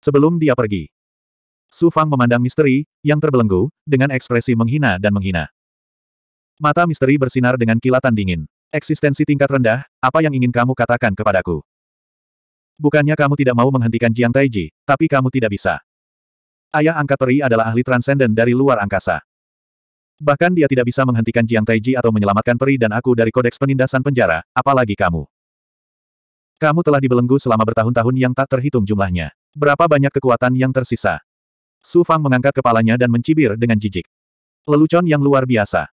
Sebelum dia pergi. Su Fang memandang misteri, yang terbelenggu, dengan ekspresi menghina dan menghina. Mata misteri bersinar dengan kilatan dingin. Eksistensi tingkat rendah, apa yang ingin kamu katakan kepadaku? Bukannya kamu tidak mau menghentikan Jiang Taiji, tapi kamu tidak bisa. Ayah angkat peri adalah ahli transenden dari luar angkasa. Bahkan dia tidak bisa menghentikan Jiang Taiji atau menyelamatkan peri dan aku dari kodeks penindasan penjara, apalagi kamu. Kamu telah dibelenggu selama bertahun-tahun yang tak terhitung jumlahnya. Berapa banyak kekuatan yang tersisa? Su Fang mengangkat kepalanya dan mencibir dengan jijik. Lelucon yang luar biasa.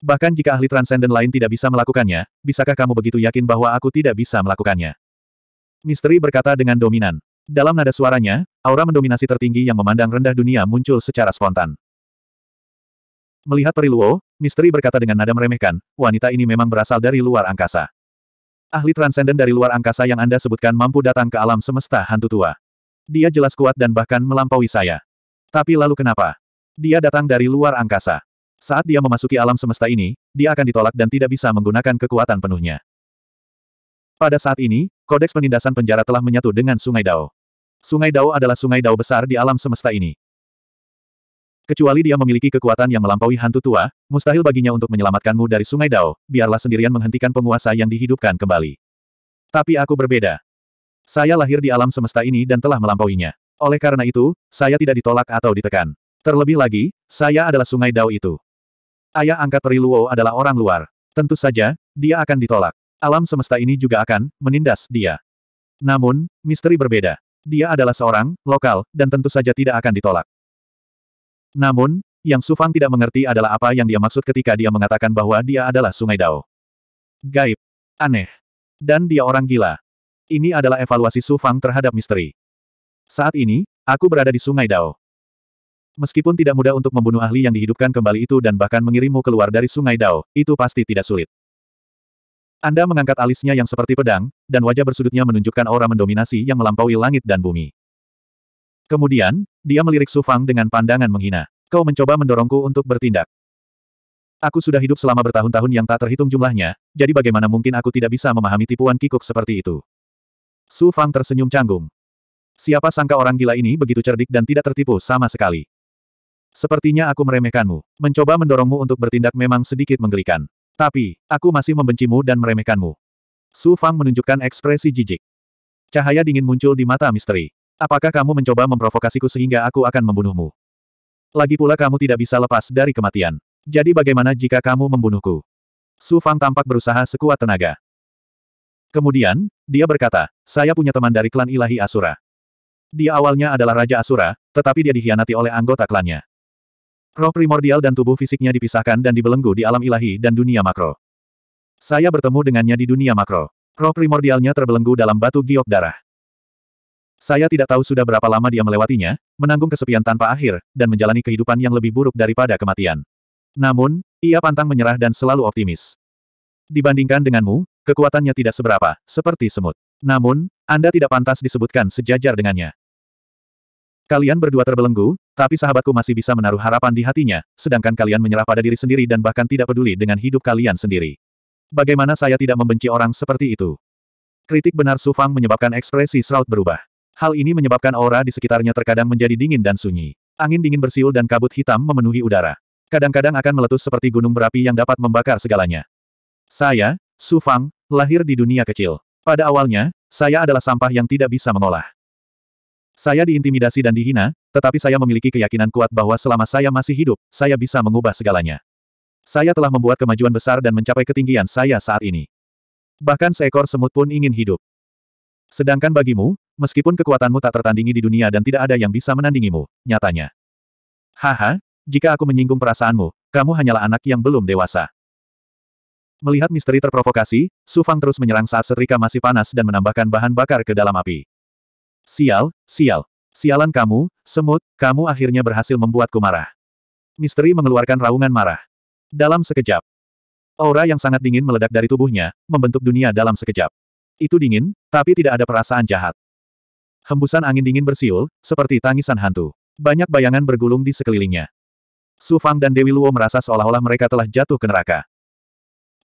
Bahkan jika ahli transenden lain tidak bisa melakukannya, bisakah kamu begitu yakin bahwa aku tidak bisa melakukannya? Misteri berkata dengan dominan. Dalam nada suaranya, aura mendominasi tertinggi yang memandang rendah dunia muncul secara spontan. Melihat Periluo, Misteri berkata dengan nada meremehkan, wanita ini memang berasal dari luar angkasa. Ahli transenden dari luar angkasa yang Anda sebutkan mampu datang ke alam semesta hantu tua. Dia jelas kuat dan bahkan melampaui saya. Tapi lalu kenapa? Dia datang dari luar angkasa. Saat dia memasuki alam semesta ini, dia akan ditolak dan tidak bisa menggunakan kekuatan penuhnya. Pada saat ini, kodeks penindasan penjara telah menyatu dengan Sungai Dao. Sungai Dao adalah sungai Dao besar di alam semesta ini. Kecuali dia memiliki kekuatan yang melampaui hantu tua, mustahil baginya untuk menyelamatkanmu dari sungai Dao, biarlah sendirian menghentikan penguasa yang dihidupkan kembali. Tapi aku berbeda. Saya lahir di alam semesta ini dan telah melampauinya. Oleh karena itu, saya tidak ditolak atau ditekan. Terlebih lagi, saya adalah sungai Dao itu. Ayah angkat Luo adalah orang luar. Tentu saja, dia akan ditolak. Alam semesta ini juga akan menindas dia. Namun, misteri berbeda. Dia adalah seorang, lokal, dan tentu saja tidak akan ditolak. Namun, Yang Sufang tidak mengerti adalah apa yang dia maksud ketika dia mengatakan bahwa dia adalah Sungai Dao. Gaib. Aneh. Dan dia orang gila. Ini adalah evaluasi Sufang terhadap misteri. Saat ini, aku berada di Sungai Dao. Meskipun tidak mudah untuk membunuh ahli yang dihidupkan kembali itu dan bahkan mengirimmu keluar dari sungai Dao, itu pasti tidak sulit. Anda mengangkat alisnya yang seperti pedang, dan wajah bersudutnya menunjukkan aura mendominasi yang melampaui langit dan bumi. Kemudian, dia melirik Su Fang dengan pandangan menghina. Kau mencoba mendorongku untuk bertindak. Aku sudah hidup selama bertahun-tahun yang tak terhitung jumlahnya, jadi bagaimana mungkin aku tidak bisa memahami tipuan kikuk seperti itu? Su Fang tersenyum canggung. Siapa sangka orang gila ini begitu cerdik dan tidak tertipu sama sekali. Sepertinya aku meremehkanmu. Mencoba mendorongmu untuk bertindak memang sedikit menggelikan. Tapi, aku masih membencimu dan meremehkanmu. Su Fang menunjukkan ekspresi jijik. Cahaya dingin muncul di mata misteri. Apakah kamu mencoba memprovokasiku sehingga aku akan membunuhmu? Lagi pula kamu tidak bisa lepas dari kematian. Jadi bagaimana jika kamu membunuhku? Su Fang tampak berusaha sekuat tenaga. Kemudian, dia berkata, saya punya teman dari klan ilahi Asura. Dia awalnya adalah Raja Asura, tetapi dia dihianati oleh anggota klannya. Roh primordial dan tubuh fisiknya dipisahkan dan dibelenggu di alam ilahi dan dunia makro. Saya bertemu dengannya di dunia makro. Roh primordialnya terbelenggu dalam batu giok darah. Saya tidak tahu sudah berapa lama dia melewatinya, menanggung kesepian tanpa akhir, dan menjalani kehidupan yang lebih buruk daripada kematian. Namun, ia pantang menyerah dan selalu optimis. Dibandingkan denganmu, kekuatannya tidak seberapa, seperti semut. Namun, Anda tidak pantas disebutkan sejajar dengannya. Kalian berdua terbelenggu, tapi sahabatku masih bisa menaruh harapan di hatinya, sedangkan kalian menyerah pada diri sendiri dan bahkan tidak peduli dengan hidup kalian sendiri. Bagaimana saya tidak membenci orang seperti itu? Kritik benar Sufang menyebabkan ekspresi Shroud berubah. Hal ini menyebabkan aura di sekitarnya terkadang menjadi dingin dan sunyi. Angin dingin bersiul dan kabut hitam memenuhi udara. Kadang-kadang akan meletus seperti gunung berapi yang dapat membakar segalanya. Saya, Su Fang, lahir di dunia kecil. Pada awalnya, saya adalah sampah yang tidak bisa mengolah. Saya diintimidasi dan dihina, tetapi saya memiliki keyakinan kuat bahwa selama saya masih hidup, saya bisa mengubah segalanya. Saya telah membuat kemajuan besar dan mencapai ketinggian saya saat ini. Bahkan seekor semut pun ingin hidup. Sedangkan bagimu, meskipun kekuatanmu tak tertandingi di dunia dan tidak ada yang bisa menandingimu, nyatanya. Haha, jika aku menyinggung perasaanmu, kamu hanyalah anak yang belum dewasa. Melihat misteri terprovokasi, Su Fang terus menyerang saat setrika masih panas dan menambahkan bahan bakar ke dalam api. Sial, sial. Sialan kamu, semut, kamu akhirnya berhasil membuatku marah. Misteri mengeluarkan raungan marah. Dalam sekejap, Aura yang sangat dingin meledak dari tubuhnya, membentuk dunia dalam sekejap. Itu dingin, tapi tidak ada perasaan jahat. Hembusan angin dingin bersiul, seperti tangisan hantu. Banyak bayangan bergulung di sekelilingnya. Su Fang dan Dewi Luo merasa seolah-olah mereka telah jatuh ke neraka.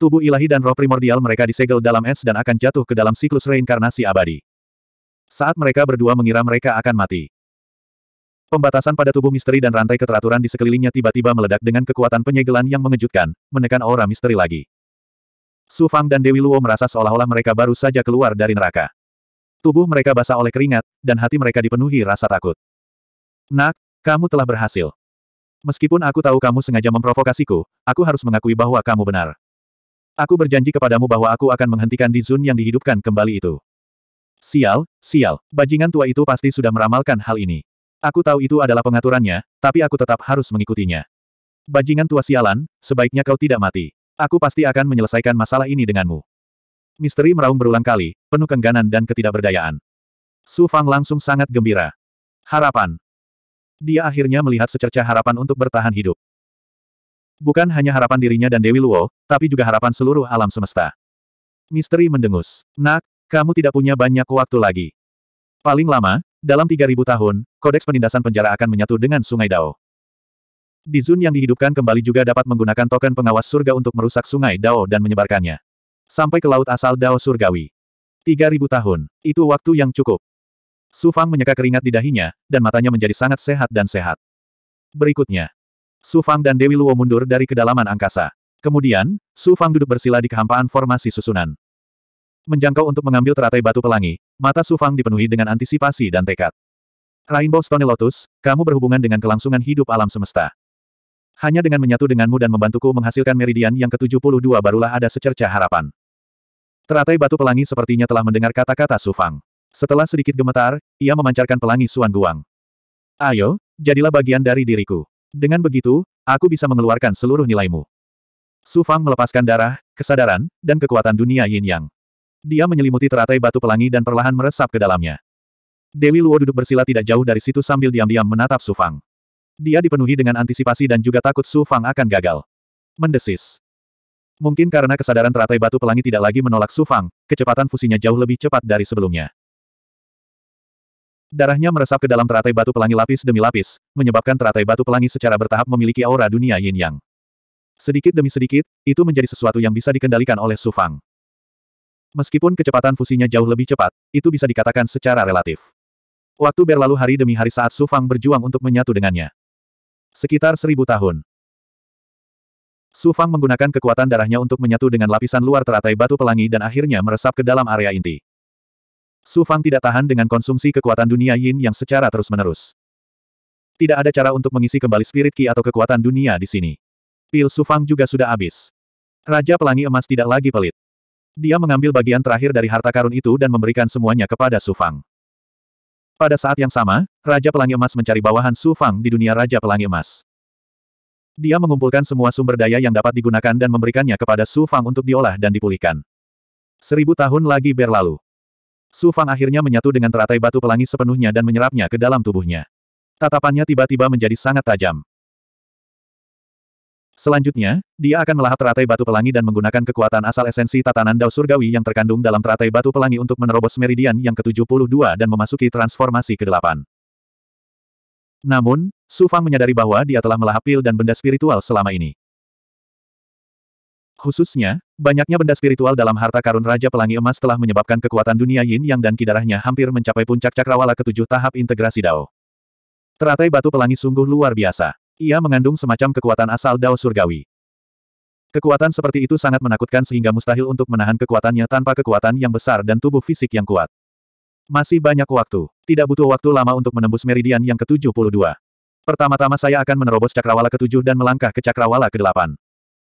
Tubuh ilahi dan roh primordial mereka disegel dalam es dan akan jatuh ke dalam siklus reinkarnasi abadi. Saat mereka berdua mengira mereka akan mati. Pembatasan pada tubuh misteri dan rantai keteraturan di sekelilingnya tiba-tiba meledak dengan kekuatan penyegelan yang mengejutkan, menekan aura misteri lagi. Su Fang dan Dewi Luo merasa seolah-olah mereka baru saja keluar dari neraka. Tubuh mereka basah oleh keringat, dan hati mereka dipenuhi rasa takut. Nak, kamu telah berhasil. Meskipun aku tahu kamu sengaja memprovokasiku, aku harus mengakui bahwa kamu benar. Aku berjanji kepadamu bahwa aku akan menghentikan Dizun yang dihidupkan kembali itu. Sial, sial, bajingan tua itu pasti sudah meramalkan hal ini. Aku tahu itu adalah pengaturannya, tapi aku tetap harus mengikutinya. Bajingan tua sialan, sebaiknya kau tidak mati. Aku pasti akan menyelesaikan masalah ini denganmu. Misteri meraung berulang kali, penuh kengganan dan ketidakberdayaan. Su Fang langsung sangat gembira. Harapan. Dia akhirnya melihat secerca harapan untuk bertahan hidup. Bukan hanya harapan dirinya dan Dewi Luo, tapi juga harapan seluruh alam semesta. Misteri mendengus. Nak, kamu tidak punya banyak waktu lagi. Paling lama, dalam 3.000 tahun, kodeks penindasan penjara akan menyatu dengan Sungai Dao. Dizun yang dihidupkan kembali juga dapat menggunakan token pengawas surga untuk merusak sungai Dao dan menyebarkannya. Sampai ke laut asal Dao surgawi. 3000 tahun. Itu waktu yang cukup. Su Fang menyeka keringat di dahinya, dan matanya menjadi sangat sehat dan sehat. Berikutnya. Su Fang dan Dewi Luo mundur dari kedalaman angkasa. Kemudian, Su Fang duduk bersila di kehampaan formasi susunan. Menjangkau untuk mengambil teratai batu pelangi, mata Su Fang dipenuhi dengan antisipasi dan tekad. Rainbow Stone Lotus, kamu berhubungan dengan kelangsungan hidup alam semesta. Hanya dengan menyatu denganmu dan membantuku menghasilkan meridian yang ke-72 barulah ada secerca harapan. Teratai batu pelangi sepertinya telah mendengar kata-kata Sufang. Setelah sedikit gemetar, ia memancarkan pelangi Suan Guang. Ayo, jadilah bagian dari diriku. Dengan begitu, aku bisa mengeluarkan seluruh nilaimu. Sufang melepaskan darah, kesadaran, dan kekuatan dunia yin yang. Dia menyelimuti teratai batu pelangi dan perlahan meresap ke dalamnya. Dewi Luo duduk bersila tidak jauh dari situ sambil diam-diam menatap Sufang. Dia dipenuhi dengan antisipasi dan juga takut Su Fang akan gagal. Mendesis. Mungkin karena kesadaran teratai batu pelangi tidak lagi menolak Su Fang, kecepatan fusinya jauh lebih cepat dari sebelumnya. Darahnya meresap ke dalam teratai batu pelangi lapis demi lapis, menyebabkan teratai batu pelangi secara bertahap memiliki aura dunia yin yang. Sedikit demi sedikit, itu menjadi sesuatu yang bisa dikendalikan oleh Su Fang. Meskipun kecepatan fusinya jauh lebih cepat, itu bisa dikatakan secara relatif. Waktu berlalu hari demi hari saat Su Fang berjuang untuk menyatu dengannya. Sekitar seribu tahun. Su Fang menggunakan kekuatan darahnya untuk menyatu dengan lapisan luar teratai batu pelangi dan akhirnya meresap ke dalam area inti. Su Fang tidak tahan dengan konsumsi kekuatan dunia yin yang secara terus-menerus. Tidak ada cara untuk mengisi kembali spirit ki atau kekuatan dunia di sini. Pil Su Fang juga sudah habis. Raja Pelangi Emas tidak lagi pelit. Dia mengambil bagian terakhir dari harta karun itu dan memberikan semuanya kepada Su Fang. Pada saat yang sama, Raja Pelangi Emas mencari bawahan Su Fang di dunia Raja Pelangi Emas. Dia mengumpulkan semua sumber daya yang dapat digunakan dan memberikannya kepada Su Fang untuk diolah dan dipulihkan. Seribu tahun lagi berlalu. Su Fang akhirnya menyatu dengan teratai batu pelangi sepenuhnya dan menyerapnya ke dalam tubuhnya. Tatapannya tiba-tiba menjadi sangat tajam. Selanjutnya, dia akan melahap teratai batu pelangi dan menggunakan kekuatan asal esensi tatanan dao surgawi yang terkandung dalam teratai batu pelangi untuk menerobos meridian yang ke-72 dan memasuki transformasi ke-8. Namun, Su Fang menyadari bahwa dia telah melahap pil dan benda spiritual selama ini. Khususnya, banyaknya benda spiritual dalam harta karun Raja Pelangi Emas telah menyebabkan kekuatan dunia yin yang dan kidarahnya hampir mencapai puncak cakrawala ketujuh tahap integrasi Dao. Teratai batu pelangi sungguh luar biasa. Ia mengandung semacam kekuatan asal Dao Surgawi. Kekuatan seperti itu sangat menakutkan sehingga mustahil untuk menahan kekuatannya tanpa kekuatan yang besar dan tubuh fisik yang kuat. Masih banyak waktu. Tidak butuh waktu lama untuk menembus meridian yang ke-72. Pertama-tama saya akan menerobos cakrawala ke-7 dan melangkah ke cakrawala ke-8.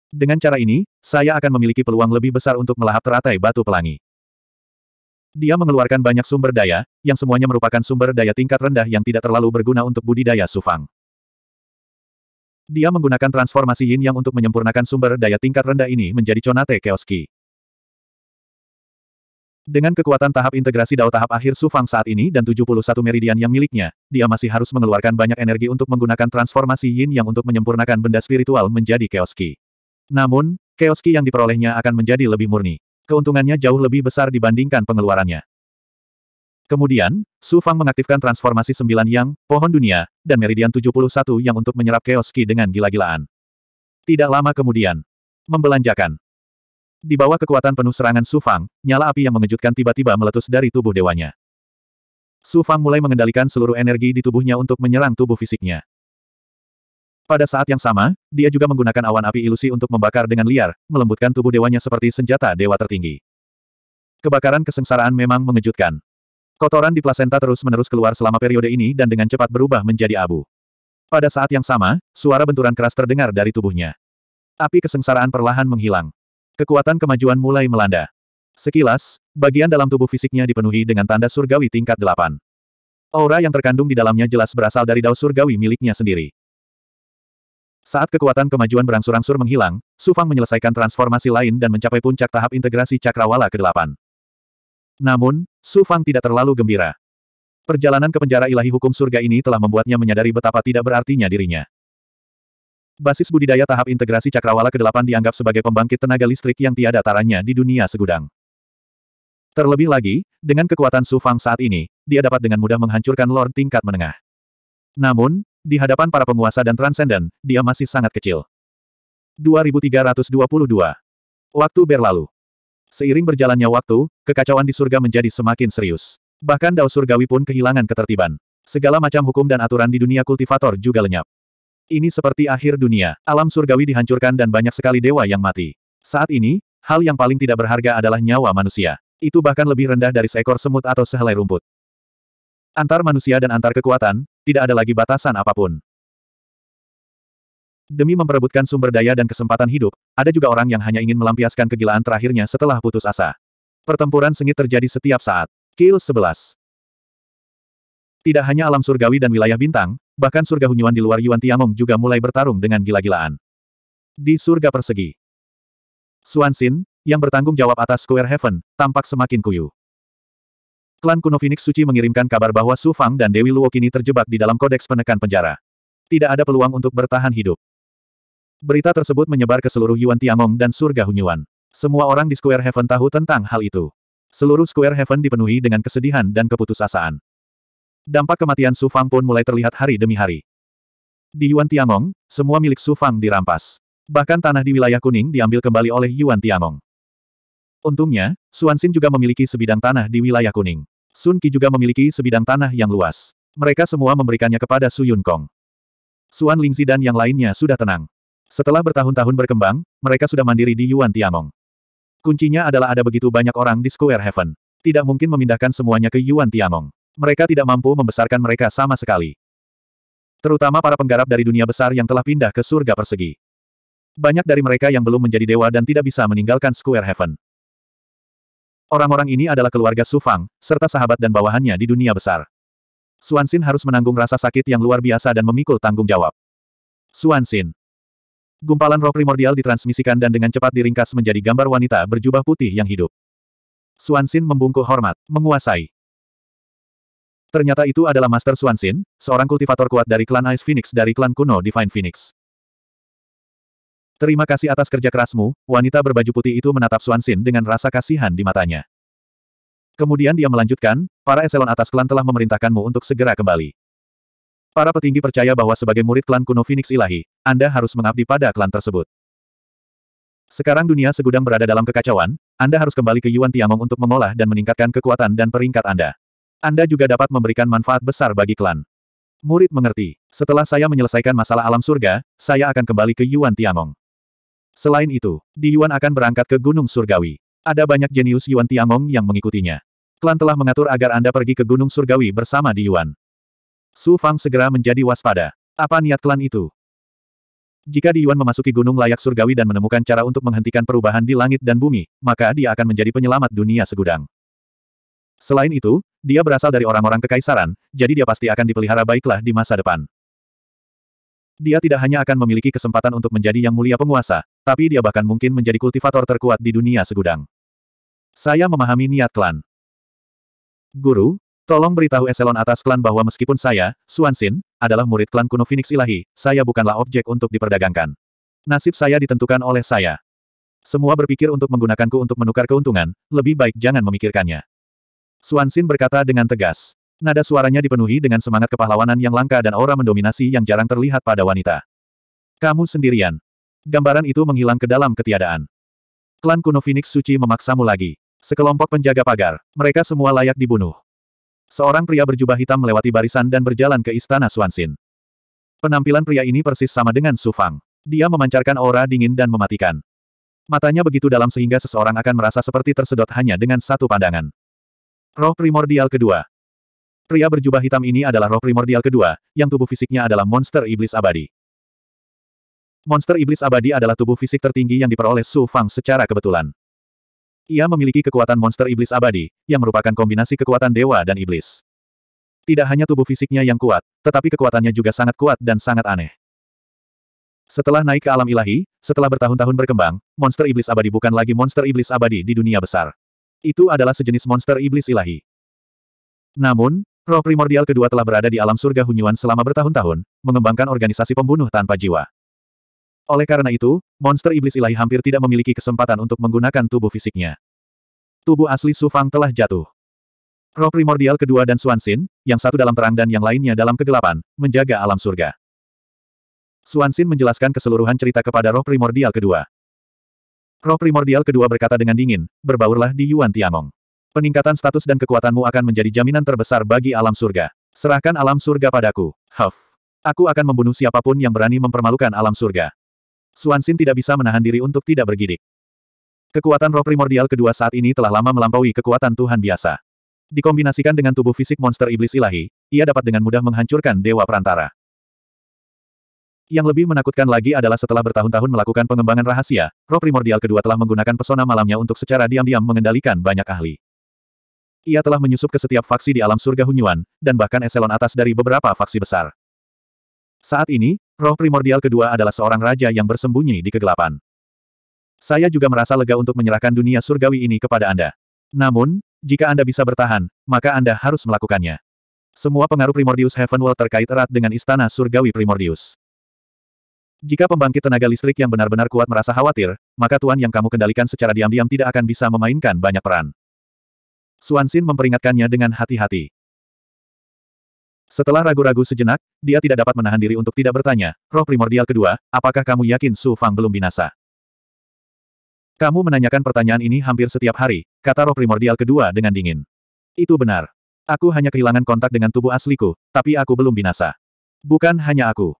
Dengan cara ini, saya akan memiliki peluang lebih besar untuk melahap teratai batu pelangi. Dia mengeluarkan banyak sumber daya, yang semuanya merupakan sumber daya tingkat rendah yang tidak terlalu berguna untuk budidaya Sufang. Dia menggunakan transformasi yin yang untuk menyempurnakan sumber daya tingkat rendah ini menjadi Conate Keoski. Dengan kekuatan tahap integrasi Dao tahap akhir Sufang saat ini dan 71 meridian yang miliknya, dia masih harus mengeluarkan banyak energi untuk menggunakan transformasi yin yang untuk menyempurnakan benda spiritual menjadi Keoski. Namun, Keoski yang diperolehnya akan menjadi lebih murni. Keuntungannya jauh lebih besar dibandingkan pengeluarannya. Kemudian, Su Fang mengaktifkan transformasi sembilan yang, pohon dunia, dan meridian 71 yang untuk menyerap chaos ki dengan gila-gilaan. Tidak lama kemudian, membelanjakan. Di bawah kekuatan penuh serangan Su Fang, nyala api yang mengejutkan tiba-tiba meletus dari tubuh dewanya. Su Fang mulai mengendalikan seluruh energi di tubuhnya untuk menyerang tubuh fisiknya. Pada saat yang sama, dia juga menggunakan awan api ilusi untuk membakar dengan liar, melembutkan tubuh dewanya seperti senjata dewa tertinggi. Kebakaran kesengsaraan memang mengejutkan. Kotoran di plasenta terus-menerus keluar selama periode ini dan dengan cepat berubah menjadi abu. Pada saat yang sama, suara benturan keras terdengar dari tubuhnya. Api kesengsaraan perlahan menghilang. Kekuatan kemajuan mulai melanda. Sekilas, bagian dalam tubuh fisiknya dipenuhi dengan tanda surgawi tingkat delapan. Aura yang terkandung di dalamnya jelas berasal dari dao surgawi miliknya sendiri. Saat kekuatan kemajuan berangsur-angsur menghilang, Sufang menyelesaikan transformasi lain dan mencapai puncak tahap integrasi cakrawala ke-8. Namun, Su Fang tidak terlalu gembira. Perjalanan ke penjara ilahi hukum surga ini telah membuatnya menyadari betapa tidak berartinya dirinya. Basis budidaya tahap integrasi cakrawala ke-8 dianggap sebagai pembangkit tenaga listrik yang tiada taranya di dunia segudang. Terlebih lagi, dengan kekuatan Su Fang saat ini, dia dapat dengan mudah menghancurkan Lord tingkat menengah. Namun, di hadapan para penguasa dan transenden, dia masih sangat kecil. 2322. Waktu berlalu. Seiring berjalannya waktu, kekacauan di surga menjadi semakin serius. Bahkan dao surgawi pun kehilangan ketertiban. Segala macam hukum dan aturan di dunia kultivator juga lenyap. Ini seperti akhir dunia, alam surgawi dihancurkan dan banyak sekali dewa yang mati. Saat ini, hal yang paling tidak berharga adalah nyawa manusia. Itu bahkan lebih rendah dari seekor semut atau sehelai rumput. Antar manusia dan antar kekuatan, tidak ada lagi batasan apapun. Demi memperebutkan sumber daya dan kesempatan hidup, ada juga orang yang hanya ingin melampiaskan kegilaan terakhirnya setelah putus asa. Pertempuran sengit terjadi setiap saat. Kill 11 Tidak hanya alam surgawi dan wilayah bintang, bahkan surga hunyuan di luar Yuan Tiangong juga mulai bertarung dengan gila-gilaan. Di surga persegi, Xin, yang bertanggung jawab atas Square Heaven, tampak semakin kuyu. Klan kuno Phoenix Suci mengirimkan kabar bahwa Su Fang dan Dewi Luo kini terjebak di dalam kodeks penekan penjara. Tidak ada peluang untuk bertahan hidup. Berita tersebut menyebar ke seluruh Yuan Tiangong dan surga Hunyuan. Semua orang di Square Heaven tahu tentang hal itu. Seluruh Square Heaven dipenuhi dengan kesedihan dan keputusasaan. Dampak kematian Su Fang pun mulai terlihat hari demi hari. Di Yuan Tiangong, semua milik Su Fang dirampas. Bahkan tanah di wilayah kuning diambil kembali oleh Yuan Tiangong. Untungnya, Suansin juga memiliki sebidang tanah di wilayah kuning. Sun Qi juga memiliki sebidang tanah yang luas. Mereka semua memberikannya kepada Su Yun Kong. Suan Lingzi dan yang lainnya sudah tenang. Setelah bertahun-tahun berkembang, mereka sudah mandiri di Yuan Tiangong. Kuncinya adalah ada begitu banyak orang di Square Heaven. Tidak mungkin memindahkan semuanya ke Yuan Tiangong. Mereka tidak mampu membesarkan mereka sama sekali. Terutama para penggarap dari dunia besar yang telah pindah ke surga persegi. Banyak dari mereka yang belum menjadi dewa dan tidak bisa meninggalkan Square Heaven. Orang-orang ini adalah keluarga Sufang, serta sahabat dan bawahannya di dunia besar. Suansin harus menanggung rasa sakit yang luar biasa dan memikul tanggung jawab. Suansin, Gumpalan roh primordial ditransmisikan dan dengan cepat diringkas menjadi gambar wanita berjubah putih yang hidup. Suansin membungkuk hormat, menguasai. Ternyata itu adalah Master Suansin, seorang kultivator kuat dari klan Ice Phoenix dari klan kuno Divine Phoenix. Terima kasih atas kerja kerasmu, wanita berbaju putih itu menatap Suansin dengan rasa kasihan di matanya. Kemudian dia melanjutkan, para eselon atas klan telah memerintahkanmu untuk segera kembali. Para petinggi percaya bahwa sebagai murid klan kuno Phoenix Ilahi, Anda harus mengabdi pada klan tersebut. Sekarang dunia segudang berada dalam kekacauan, Anda harus kembali ke Yuan Tiangong untuk mengolah dan meningkatkan kekuatan dan peringkat Anda. Anda juga dapat memberikan manfaat besar bagi klan. Murid mengerti, setelah saya menyelesaikan masalah alam surga, saya akan kembali ke Yuan Tiangong. Selain itu, Di Yuan akan berangkat ke Gunung Surgawi. Ada banyak jenius Yuan Tiangong yang mengikutinya. Klan telah mengatur agar Anda pergi ke Gunung Surgawi bersama Di Yuan. Su Fang segera menjadi waspada. Apa niat klan itu? Jika Di Yuan memasuki gunung layak surgawi dan menemukan cara untuk menghentikan perubahan di langit dan bumi, maka dia akan menjadi penyelamat dunia segudang. Selain itu, dia berasal dari orang-orang kekaisaran, jadi dia pasti akan dipelihara baiklah di masa depan. Dia tidak hanya akan memiliki kesempatan untuk menjadi yang mulia penguasa, tapi dia bahkan mungkin menjadi kultivator terkuat di dunia segudang. Saya memahami niat klan. Guru, Tolong beritahu eselon atas klan bahwa meskipun saya, Suansin, adalah murid klan kuno Phoenix Ilahi, saya bukanlah objek untuk diperdagangkan. Nasib saya ditentukan oleh saya. Semua berpikir untuk menggunakanku untuk menukar keuntungan, lebih baik jangan memikirkannya. Suansin berkata dengan tegas. Nada suaranya dipenuhi dengan semangat kepahlawanan yang langka dan aura mendominasi yang jarang terlihat pada wanita. Kamu sendirian. Gambaran itu menghilang ke dalam ketiadaan. Klan kuno Phoenix Suci memaksamu lagi. Sekelompok penjaga pagar, mereka semua layak dibunuh. Seorang pria berjubah hitam melewati barisan dan berjalan ke istana Suansin. Penampilan pria ini persis sama dengan Su Fang. Dia memancarkan aura dingin dan mematikan. Matanya begitu dalam sehingga seseorang akan merasa seperti tersedot hanya dengan satu pandangan. Roh primordial kedua. Pria berjubah hitam ini adalah roh primordial kedua, yang tubuh fisiknya adalah monster iblis abadi. Monster iblis abadi adalah tubuh fisik tertinggi yang diperoleh Su Fang secara kebetulan. Ia memiliki kekuatan monster iblis abadi, yang merupakan kombinasi kekuatan dewa dan iblis. Tidak hanya tubuh fisiknya yang kuat, tetapi kekuatannya juga sangat kuat dan sangat aneh. Setelah naik ke alam ilahi, setelah bertahun-tahun berkembang, monster iblis abadi bukan lagi monster iblis abadi di dunia besar. Itu adalah sejenis monster iblis ilahi. Namun, roh primordial kedua telah berada di alam surga Hunyuan selama bertahun-tahun, mengembangkan organisasi pembunuh tanpa jiwa. Oleh karena itu, monster iblis ilahi hampir tidak memiliki kesempatan untuk menggunakan tubuh fisiknya. Tubuh asli Su Fang telah jatuh. Roh primordial kedua dan Xin, yang satu dalam terang dan yang lainnya dalam kegelapan, menjaga alam surga. Xin menjelaskan keseluruhan cerita kepada roh primordial kedua. Roh primordial kedua berkata dengan dingin, berbaurlah di Yuan Tiangong. Peningkatan status dan kekuatanmu akan menjadi jaminan terbesar bagi alam surga. Serahkan alam surga padaku, Huff. Aku akan membunuh siapapun yang berani mempermalukan alam surga. Suansin Xin tidak bisa menahan diri untuk tidak bergidik. Kekuatan roh primordial kedua saat ini telah lama melampaui kekuatan Tuhan biasa. Dikombinasikan dengan tubuh fisik monster iblis ilahi, ia dapat dengan mudah menghancurkan Dewa Perantara. Yang lebih menakutkan lagi adalah setelah bertahun-tahun melakukan pengembangan rahasia, roh primordial kedua telah menggunakan pesona malamnya untuk secara diam-diam mengendalikan banyak ahli. Ia telah menyusup ke setiap faksi di alam surga Hunyuan, dan bahkan eselon atas dari beberapa faksi besar. Saat ini, Roh primordial kedua adalah seorang raja yang bersembunyi di kegelapan. Saya juga merasa lega untuk menyerahkan dunia surgawi ini kepada Anda. Namun, jika Anda bisa bertahan, maka Anda harus melakukannya. Semua pengaruh Primordius Heavenwell terkait erat dengan istana surgawi Primordius. Jika pembangkit tenaga listrik yang benar-benar kuat merasa khawatir, maka Tuan yang kamu kendalikan secara diam-diam tidak akan bisa memainkan banyak peran. Suansin memperingatkannya dengan hati-hati. Setelah ragu-ragu sejenak, dia tidak dapat menahan diri untuk tidak bertanya, roh primordial kedua, apakah kamu yakin Su Fang belum binasa? Kamu menanyakan pertanyaan ini hampir setiap hari, kata roh primordial kedua dengan dingin. Itu benar. Aku hanya kehilangan kontak dengan tubuh asliku, tapi aku belum binasa. Bukan hanya aku.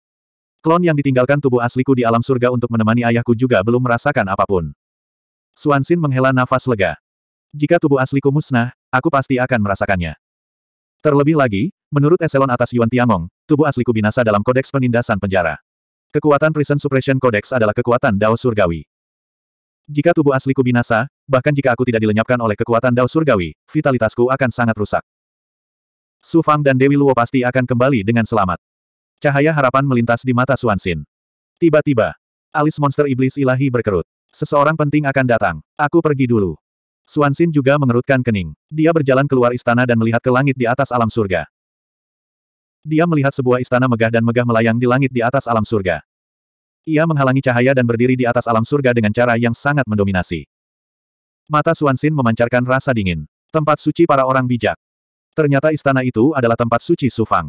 Klon yang ditinggalkan tubuh asliku di alam surga untuk menemani ayahku juga belum merasakan apapun. Suansin menghela nafas lega. Jika tubuh asliku musnah, aku pasti akan merasakannya. Terlebih lagi, menurut eselon atas Yuan Tiangong, tubuh asliku binasa dalam kodeks penindasan penjara. Kekuatan Prison Suppression Codex adalah kekuatan Dao Surgawi. Jika tubuh asliku binasa, bahkan jika aku tidak dilenyapkan oleh kekuatan Dao Surgawi, vitalitasku akan sangat rusak. Su Fang dan Dewi Luo pasti akan kembali dengan selamat. Cahaya harapan melintas di mata Suan Xin. Tiba-tiba, alis monster iblis ilahi berkerut. Seseorang penting akan datang. Aku pergi dulu. Suan Xin juga mengerutkan kening. Dia berjalan keluar istana dan melihat ke langit di atas alam surga. Dia melihat sebuah istana megah dan megah melayang di langit di atas alam surga. Ia menghalangi cahaya dan berdiri di atas alam surga dengan cara yang sangat mendominasi. Mata Suan Xin memancarkan rasa dingin. Tempat suci para orang bijak. Ternyata istana itu adalah tempat suci Sufang.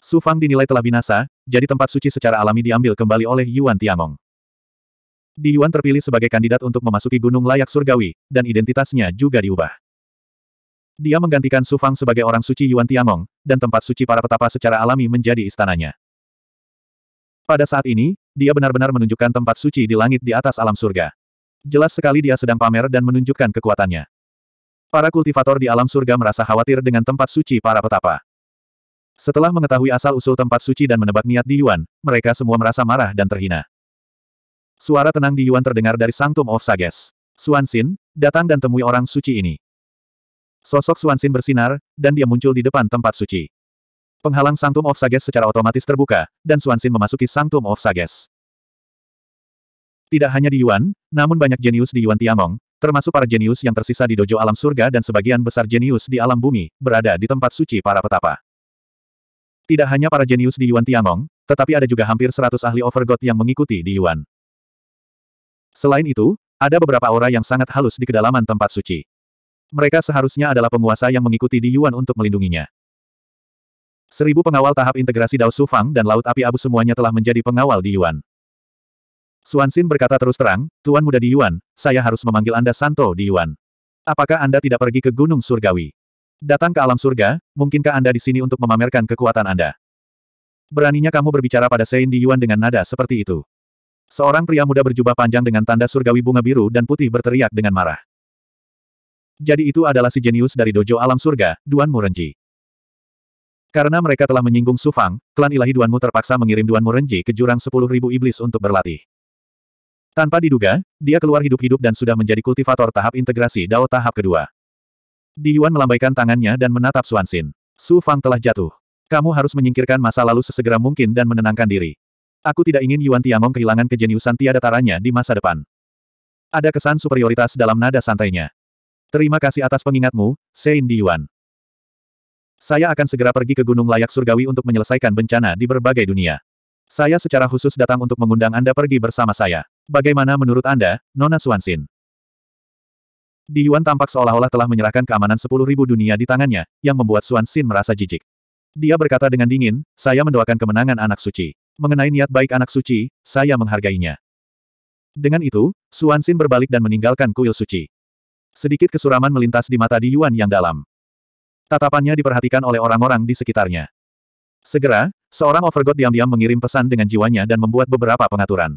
Sufang dinilai telah binasa, jadi tempat suci secara alami diambil kembali oleh Yuan Tiangong. Di Yuan terpilih sebagai kandidat untuk memasuki gunung layak surgawi, dan identitasnya juga diubah. Dia menggantikan Su Fang sebagai orang suci Yuan Tiangong, dan tempat suci para petapa secara alami menjadi istananya. Pada saat ini, dia benar-benar menunjukkan tempat suci di langit di atas alam surga. Jelas sekali dia sedang pamer dan menunjukkan kekuatannya. Para kultivator di alam surga merasa khawatir dengan tempat suci para petapa. Setelah mengetahui asal-usul tempat suci dan menebak niat Di Yuan, mereka semua merasa marah dan terhina. Suara tenang di Yuan terdengar dari Sang of Sages. Suansin, datang dan temui orang suci ini. Sosok Suansin bersinar, dan dia muncul di depan tempat suci. Penghalang Sang of Sages secara otomatis terbuka, dan Suansin memasuki Sang of Sages. Tidak hanya di Yuan, namun banyak jenius di Yuan Tiangong, termasuk para jenius yang tersisa di dojo alam surga dan sebagian besar jenius di alam bumi, berada di tempat suci para petapa. Tidak hanya para jenius di Yuan Tiangong, tetapi ada juga hampir 100 ahli overgod yang mengikuti di Yuan. Selain itu, ada beberapa aura yang sangat halus di kedalaman tempat suci. Mereka seharusnya adalah penguasa yang mengikuti di Yuan untuk melindunginya. Seribu pengawal tahap integrasi Dao Sufang dan Laut Api Abu semuanya telah menjadi pengawal di Yuan. Xin berkata terus terang, Tuan Muda di Yuan, saya harus memanggil Anda Santo di Yuan. Apakah Anda tidak pergi ke Gunung Surgawi? Datang ke alam surga, mungkinkah Anda di sini untuk memamerkan kekuatan Anda? Beraninya kamu berbicara pada Sein di Yuan dengan nada seperti itu. Seorang pria muda berjubah panjang dengan tanda surgawi bunga biru dan putih berteriak dengan marah. Jadi itu adalah si jenius dari dojo alam surga, Duan Murenji. Karena mereka telah menyinggung Sufang, klan ilahi Duanmu terpaksa mengirim Duan Murenji ke jurang sepuluh ribu iblis untuk berlatih. Tanpa diduga, dia keluar hidup-hidup dan sudah menjadi kultivator tahap integrasi Dao tahap kedua. Di Yuan melambaikan tangannya dan menatap Suansin. Su Fang telah jatuh. Kamu harus menyingkirkan masa lalu sesegera mungkin dan menenangkan diri. Aku tidak ingin Yuan Tiangong kehilangan kejeniusan tiada taranya di masa depan. Ada kesan superioritas dalam nada santainya. Terima kasih atas pengingatmu, Sein Di Yuan. Saya akan segera pergi ke Gunung Layak Surgawi untuk menyelesaikan bencana di berbagai dunia. Saya secara khusus datang untuk mengundang Anda pergi bersama saya. Bagaimana menurut Anda, Nona Suansin? Di Yuan tampak seolah-olah telah menyerahkan keamanan sepuluh ribu dunia di tangannya, yang membuat Suan Xin merasa jijik. Dia berkata dengan dingin, saya mendoakan kemenangan anak suci. Mengenai niat baik anak suci, saya menghargainya. Dengan itu, Suansin berbalik dan meninggalkan kuil suci. Sedikit kesuraman melintas di mata di Yuan yang dalam. Tatapannya diperhatikan oleh orang-orang di sekitarnya. Segera, seorang overgod diam-diam mengirim pesan dengan jiwanya dan membuat beberapa pengaturan.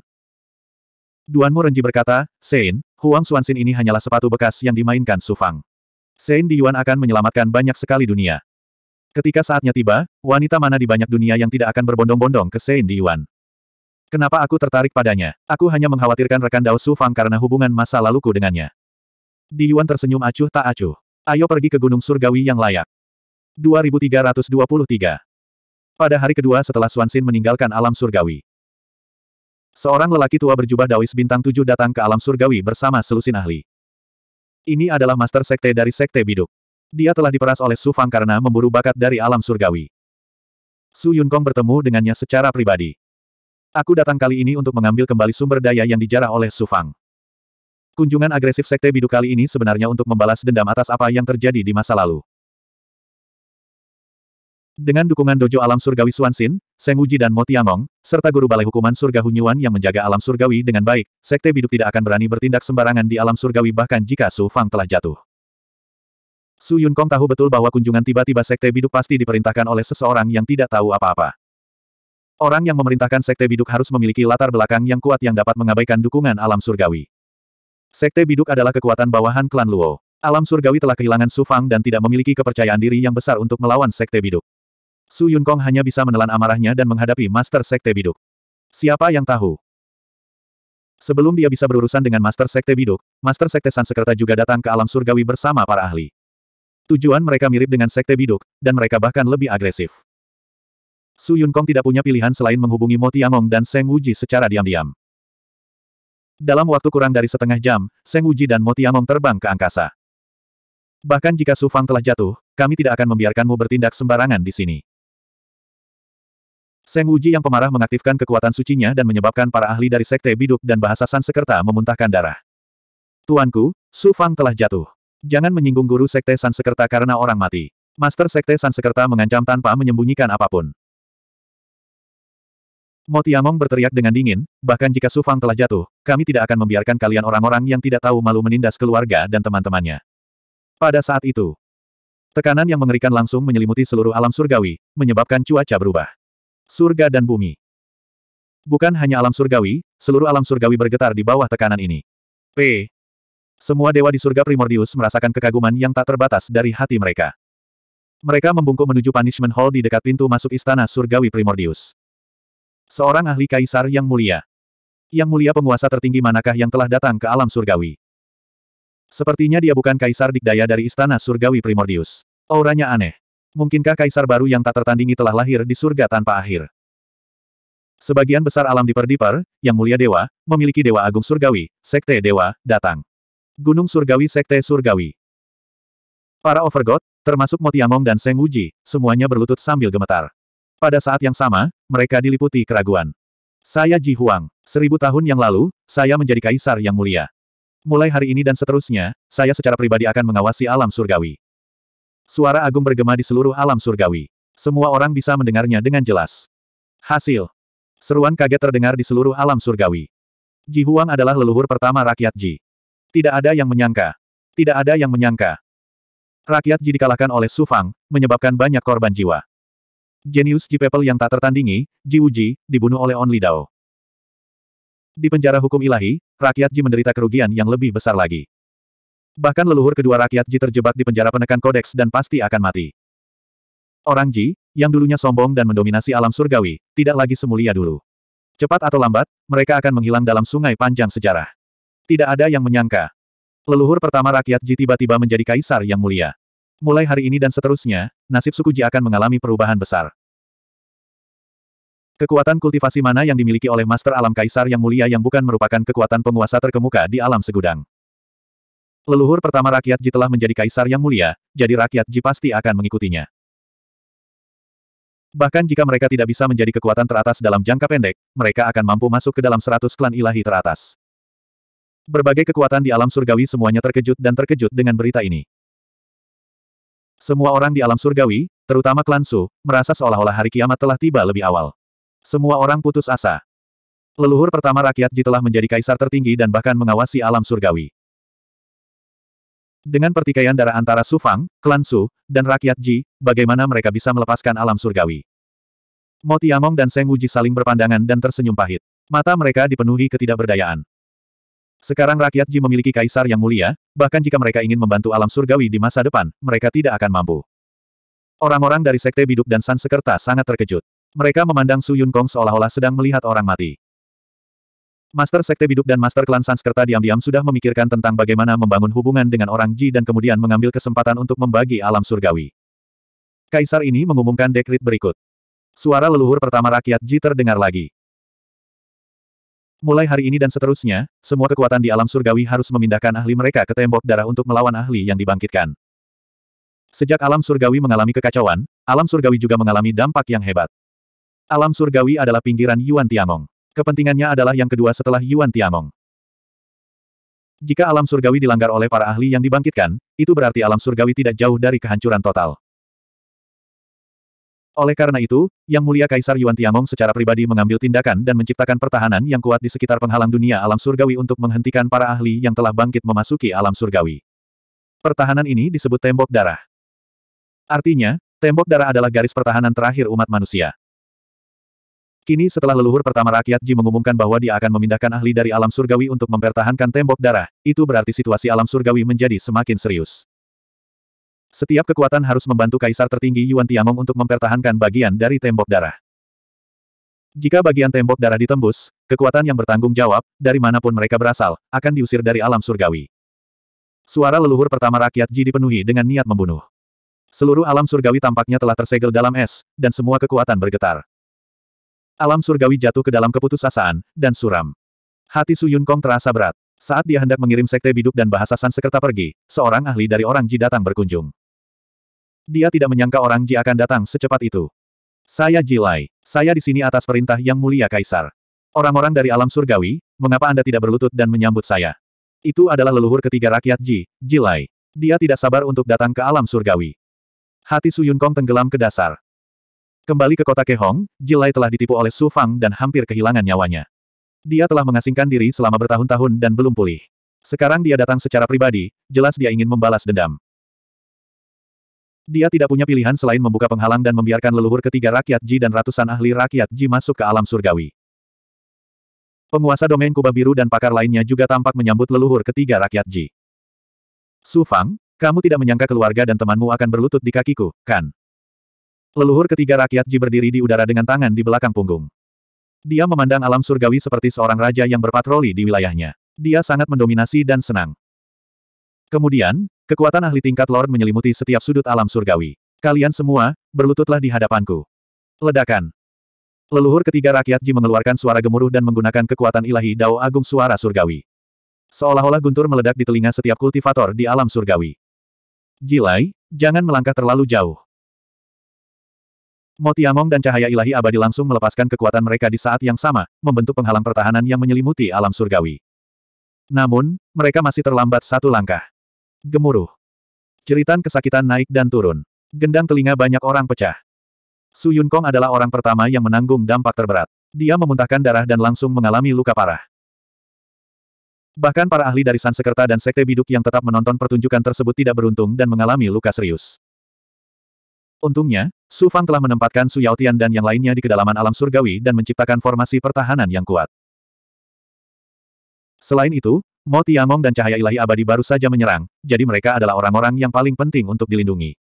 Duan Murenji berkata, Sein, Huang Xuanxin ini hanyalah sepatu bekas yang dimainkan Sufang. Sein di Yuan akan menyelamatkan banyak sekali dunia. Ketika saatnya tiba, wanita mana di banyak dunia yang tidak akan berbondong-bondong ke Sein Yuan? Kenapa aku tertarik padanya? Aku hanya mengkhawatirkan rekan Dao Su Fang karena hubungan masa laluku dengannya. Di Yuan tersenyum acuh tak acuh. Ayo pergi ke Gunung Surgawi yang layak. 2323 Pada hari kedua setelah Suan Xin meninggalkan alam surgawi. Seorang lelaki tua berjubah Daois bintang tujuh datang ke alam surgawi bersama selusin ahli. Ini adalah master sekte dari sekte biduk. Dia telah diperas oleh Su Fang karena memburu bakat dari alam surgawi. Su Kong bertemu dengannya secara pribadi. Aku datang kali ini untuk mengambil kembali sumber daya yang dijarah oleh Su Fang. Kunjungan agresif Sekte Bidu kali ini sebenarnya untuk membalas dendam atas apa yang terjadi di masa lalu. Dengan dukungan Dojo Alam Surgawi Suansin, Seng Uji dan Mo Tiangong, serta Guru Balai Hukuman Surga Hunyuan yang menjaga alam surgawi dengan baik, Sekte Biduk tidak akan berani bertindak sembarangan di alam surgawi bahkan jika Su Fang telah jatuh. Su Yun Kong tahu betul bahwa kunjungan tiba-tiba Sekte Biduk pasti diperintahkan oleh seseorang yang tidak tahu apa-apa. Orang yang memerintahkan Sekte Biduk harus memiliki latar belakang yang kuat yang dapat mengabaikan dukungan alam surgawi. Sekte Biduk adalah kekuatan bawahan klan Luo. Alam surgawi telah kehilangan Su Fang dan tidak memiliki kepercayaan diri yang besar untuk melawan Sekte Biduk. Su Yun Kong hanya bisa menelan amarahnya dan menghadapi Master Sekte Biduk. Siapa yang tahu? Sebelum dia bisa berurusan dengan Master Sekte Biduk, Master Sekte Sansekerta juga datang ke alam surgawi bersama para ahli. Tujuan mereka mirip dengan sekte biduk, dan mereka bahkan lebih agresif. Su Yun Kong tidak punya pilihan selain menghubungi Mo Tiangong dan Seng Wuji secara diam-diam. Dalam waktu kurang dari setengah jam, Seng Wuji dan Mo Tiangong terbang ke angkasa. Bahkan jika Su Fang telah jatuh, kami tidak akan membiarkanmu bertindak sembarangan di sini. Seng Wuji yang pemarah mengaktifkan kekuatan sucinya dan menyebabkan para ahli dari sekte biduk dan bahasa Sansekerta memuntahkan darah. Tuanku, Su Fang telah jatuh. Jangan menyinggung guru Sekte Sansekerta karena orang mati. Master Sekte Sansekerta mengancam tanpa menyembunyikan apapun. Motiamong berteriak dengan dingin, bahkan jika Sufang telah jatuh, kami tidak akan membiarkan kalian orang-orang yang tidak tahu malu menindas keluarga dan teman-temannya. Pada saat itu, tekanan yang mengerikan langsung menyelimuti seluruh alam surgawi, menyebabkan cuaca berubah. Surga dan bumi. Bukan hanya alam surgawi, seluruh alam surgawi bergetar di bawah tekanan ini. P. Semua dewa di surga Primordius merasakan kekaguman yang tak terbatas dari hati mereka. Mereka membungkuk menuju Punishment Hall di dekat pintu masuk istana surgawi Primordius. Seorang ahli kaisar yang mulia. Yang mulia penguasa tertinggi manakah yang telah datang ke alam surgawi? Sepertinya dia bukan kaisar dikdaya dari istana surgawi Primordius. Auranya aneh. Mungkinkah kaisar baru yang tak tertandingi telah lahir di surga tanpa akhir? Sebagian besar alam Diper Diper, yang mulia dewa, memiliki dewa agung surgawi, sekte dewa, datang. Gunung Surgawi Sekte Surgawi Para Overgod, termasuk Motiamong dan Seng Wuji, semuanya berlutut sambil gemetar. Pada saat yang sama, mereka diliputi keraguan. Saya Ji Huang. Seribu tahun yang lalu, saya menjadi kaisar yang mulia. Mulai hari ini dan seterusnya, saya secara pribadi akan mengawasi alam surgawi. Suara agung bergema di seluruh alam surgawi. Semua orang bisa mendengarnya dengan jelas. Hasil. Seruan kaget terdengar di seluruh alam surgawi. Ji Huang adalah leluhur pertama rakyat Ji. Tidak ada yang menyangka. Tidak ada yang menyangka. Rakyat Ji dikalahkan oleh Su Fang, menyebabkan banyak korban jiwa. Genius Ji People yang tak tertandingi, Ji Uji, dibunuh oleh Only Dao. Di penjara hukum ilahi, rakyat Ji menderita kerugian yang lebih besar lagi. Bahkan leluhur kedua rakyat Ji terjebak di penjara penekan kodeks dan pasti akan mati. Orang Ji, yang dulunya sombong dan mendominasi alam surgawi, tidak lagi semulia dulu. Cepat atau lambat, mereka akan menghilang dalam sungai panjang sejarah. Tidak ada yang menyangka. Leluhur pertama rakyat Ji tiba-tiba menjadi kaisar yang mulia. Mulai hari ini dan seterusnya, nasib suku Ji akan mengalami perubahan besar. Kekuatan kultivasi mana yang dimiliki oleh Master Alam Kaisar yang mulia yang bukan merupakan kekuatan penguasa terkemuka di alam segudang? Leluhur pertama rakyat Ji telah menjadi kaisar yang mulia, jadi rakyat Ji pasti akan mengikutinya. Bahkan jika mereka tidak bisa menjadi kekuatan teratas dalam jangka pendek, mereka akan mampu masuk ke dalam seratus klan ilahi teratas. Berbagai kekuatan di alam surgawi semuanya terkejut dan terkejut dengan berita ini. Semua orang di alam surgawi, terutama klan Su, merasa seolah-olah hari kiamat telah tiba lebih awal. Semua orang putus asa. Leluhur pertama rakyat Ji telah menjadi kaisar tertinggi dan bahkan mengawasi alam surgawi. Dengan pertikaian darah antara Su Fang, klan Su, dan rakyat Ji, bagaimana mereka bisa melepaskan alam surgawi? Mo Tiamong dan Seng Wuji saling berpandangan dan tersenyum pahit. Mata mereka dipenuhi ketidakberdayaan. Sekarang rakyat Ji memiliki kaisar yang mulia, bahkan jika mereka ingin membantu alam surgawi di masa depan, mereka tidak akan mampu. Orang-orang dari Sekte Biduk dan San Sekerta sangat terkejut. Mereka memandang Su Yun Kong seolah-olah sedang melihat orang mati. Master Sekte Biduk dan Master Klan Sanskerta diam-diam sudah memikirkan tentang bagaimana membangun hubungan dengan orang Ji dan kemudian mengambil kesempatan untuk membagi alam surgawi. Kaisar ini mengumumkan dekrit berikut. Suara leluhur pertama rakyat Ji terdengar lagi. Mulai hari ini dan seterusnya, semua kekuatan di alam surgawi harus memindahkan ahli mereka ke tembok darah untuk melawan ahli yang dibangkitkan. Sejak alam surgawi mengalami kekacauan, alam surgawi juga mengalami dampak yang hebat. Alam surgawi adalah pinggiran Yuan Tiangong. Kepentingannya adalah yang kedua setelah Yuan Tiangong. Jika alam surgawi dilanggar oleh para ahli yang dibangkitkan, itu berarti alam surgawi tidak jauh dari kehancuran total. Oleh karena itu, Yang Mulia Kaisar Yuan Tiangong secara pribadi mengambil tindakan dan menciptakan pertahanan yang kuat di sekitar penghalang dunia alam surgawi untuk menghentikan para ahli yang telah bangkit memasuki alam surgawi. Pertahanan ini disebut tembok darah. Artinya, tembok darah adalah garis pertahanan terakhir umat manusia. Kini setelah leluhur pertama rakyat Ji mengumumkan bahwa dia akan memindahkan ahli dari alam surgawi untuk mempertahankan tembok darah, itu berarti situasi alam surgawi menjadi semakin serius. Setiap kekuatan harus membantu kaisar tertinggi Yuan Tiangong untuk mempertahankan bagian dari tembok darah. Jika bagian tembok darah ditembus, kekuatan yang bertanggung jawab, dari manapun mereka berasal, akan diusir dari alam surgawi. Suara leluhur pertama rakyat Ji dipenuhi dengan niat membunuh. Seluruh alam surgawi tampaknya telah tersegel dalam es, dan semua kekuatan bergetar. Alam surgawi jatuh ke dalam keputusasaan, dan suram. Hati Su Yun Kong terasa berat. Saat dia hendak mengirim sekte biduk dan bahasa Sansekerta pergi, seorang ahli dari orang Ji datang berkunjung. Dia tidak menyangka orang Ji akan datang secepat itu. Saya Jilai. Saya di sini atas perintah Yang Mulia Kaisar. Orang-orang dari alam surgawi, mengapa Anda tidak berlutut dan menyambut saya? Itu adalah leluhur ketiga rakyat Ji, Jilai. Dia tidak sabar untuk datang ke alam surgawi. Hati Su Yun Kong tenggelam ke dasar. Kembali ke kota Kehong, Jilai telah ditipu oleh Su Fang dan hampir kehilangan nyawanya. Dia telah mengasingkan diri selama bertahun-tahun dan belum pulih. Sekarang dia datang secara pribadi, jelas dia ingin membalas dendam. Dia tidak punya pilihan selain membuka penghalang dan membiarkan leluhur ketiga rakyat Ji dan ratusan ahli rakyat Ji masuk ke alam surgawi. Penguasa domain Kubah Biru dan pakar lainnya juga tampak menyambut leluhur ketiga rakyat Ji. Su Fang, kamu tidak menyangka keluarga dan temanmu akan berlutut di kakiku, kan? Leluhur ketiga rakyat Ji berdiri di udara dengan tangan di belakang punggung. Dia memandang alam surgawi seperti seorang raja yang berpatroli di wilayahnya. Dia sangat mendominasi dan senang. Kemudian, Kekuatan ahli tingkat Lord menyelimuti setiap sudut alam surgawi. Kalian semua, berlututlah di hadapanku. Ledakan. Leluhur ketiga rakyat Ji mengeluarkan suara gemuruh dan menggunakan kekuatan ilahi Dao Agung suara surgawi. Seolah-olah guntur meledak di telinga setiap kultivator di alam surgawi. Jilai, jangan melangkah terlalu jauh. Motiamong dan cahaya ilahi abadi langsung melepaskan kekuatan mereka di saat yang sama, membentuk penghalang pertahanan yang menyelimuti alam surgawi. Namun, mereka masih terlambat satu langkah. Gemuruh. Ceritan kesakitan naik dan turun. Gendang telinga banyak orang pecah. Su Yun Kong adalah orang pertama yang menanggung dampak terberat. Dia memuntahkan darah dan langsung mengalami luka parah. Bahkan para ahli dari Sansekerta dan Sekte Biduk yang tetap menonton pertunjukan tersebut tidak beruntung dan mengalami luka serius. Untungnya, Su Fang telah menempatkan Su Yautian dan yang lainnya di kedalaman alam surgawi dan menciptakan formasi pertahanan yang kuat. Selain itu, Mo Tiangong dan cahaya ilahi abadi baru saja menyerang, jadi mereka adalah orang-orang yang paling penting untuk dilindungi.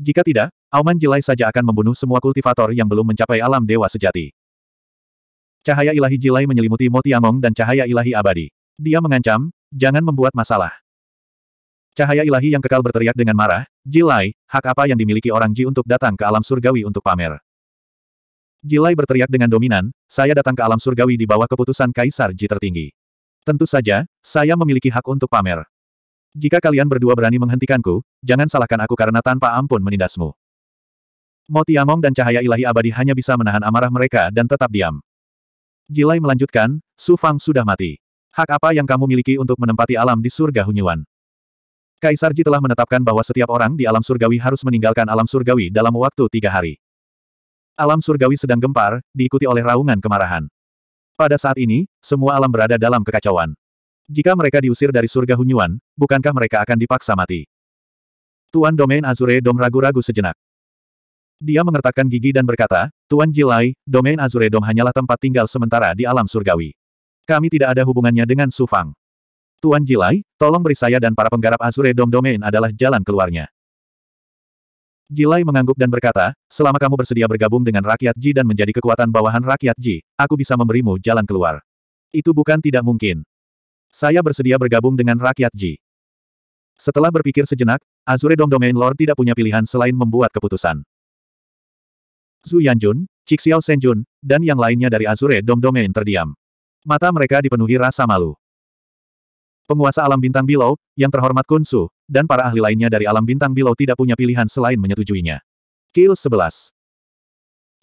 Jika tidak, Auman Jilai saja akan membunuh semua kultivator yang belum mencapai alam dewa sejati. Cahaya ilahi Jilai menyelimuti Mo Tiangong dan cahaya ilahi abadi. Dia mengancam, jangan membuat masalah. Cahaya ilahi yang kekal berteriak dengan marah, Jilai, hak apa yang dimiliki orang Ji untuk datang ke alam surgawi untuk pamer? Jilai berteriak dengan dominan, saya datang ke alam surgawi di bawah keputusan Kaisar Ji tertinggi. Tentu saja, saya memiliki hak untuk pamer. Jika kalian berdua berani menghentikanku, jangan salahkan aku karena tanpa ampun menindasmu. Moti Among dan cahaya ilahi abadi hanya bisa menahan amarah mereka dan tetap diam. Jilai melanjutkan, Su Fang sudah mati. Hak apa yang kamu miliki untuk menempati alam di surga Hunyuan? Kaisar Ji telah menetapkan bahwa setiap orang di alam surgawi harus meninggalkan alam surgawi dalam waktu tiga hari. Alam surgawi sedang gempar, diikuti oleh raungan kemarahan. Pada saat ini, semua alam berada dalam kekacauan. Jika mereka diusir dari surga Hunyuan, bukankah mereka akan dipaksa mati? Tuan Domain Azure Dom ragu-ragu sejenak. Dia mengertakkan gigi dan berkata, Tuan Jilai, Domain Azure Dom hanyalah tempat tinggal sementara di alam surgawi. Kami tidak ada hubungannya dengan Sufang. Tuan Jilai, tolong beri saya dan para penggarap Azure Dom Domain adalah jalan keluarnya. Jilai mengangguk dan berkata, selama kamu bersedia bergabung dengan rakyat Ji dan menjadi kekuatan bawahan rakyat Ji, aku bisa memberimu jalan keluar. Itu bukan tidak mungkin. Saya bersedia bergabung dengan rakyat Ji. Setelah berpikir sejenak, Azure Dong Domain Lord tidak punya pilihan selain membuat keputusan. Zhu Yanjun, Cixiao Senjun, dan yang lainnya dari Azure Dong Domain terdiam. Mata mereka dipenuhi rasa malu. Penguasa alam bintang Bilau, yang terhormat Kunsu, dan para ahli lainnya dari alam bintang Bilau tidak punya pilihan selain menyetujuinya. Kill 11.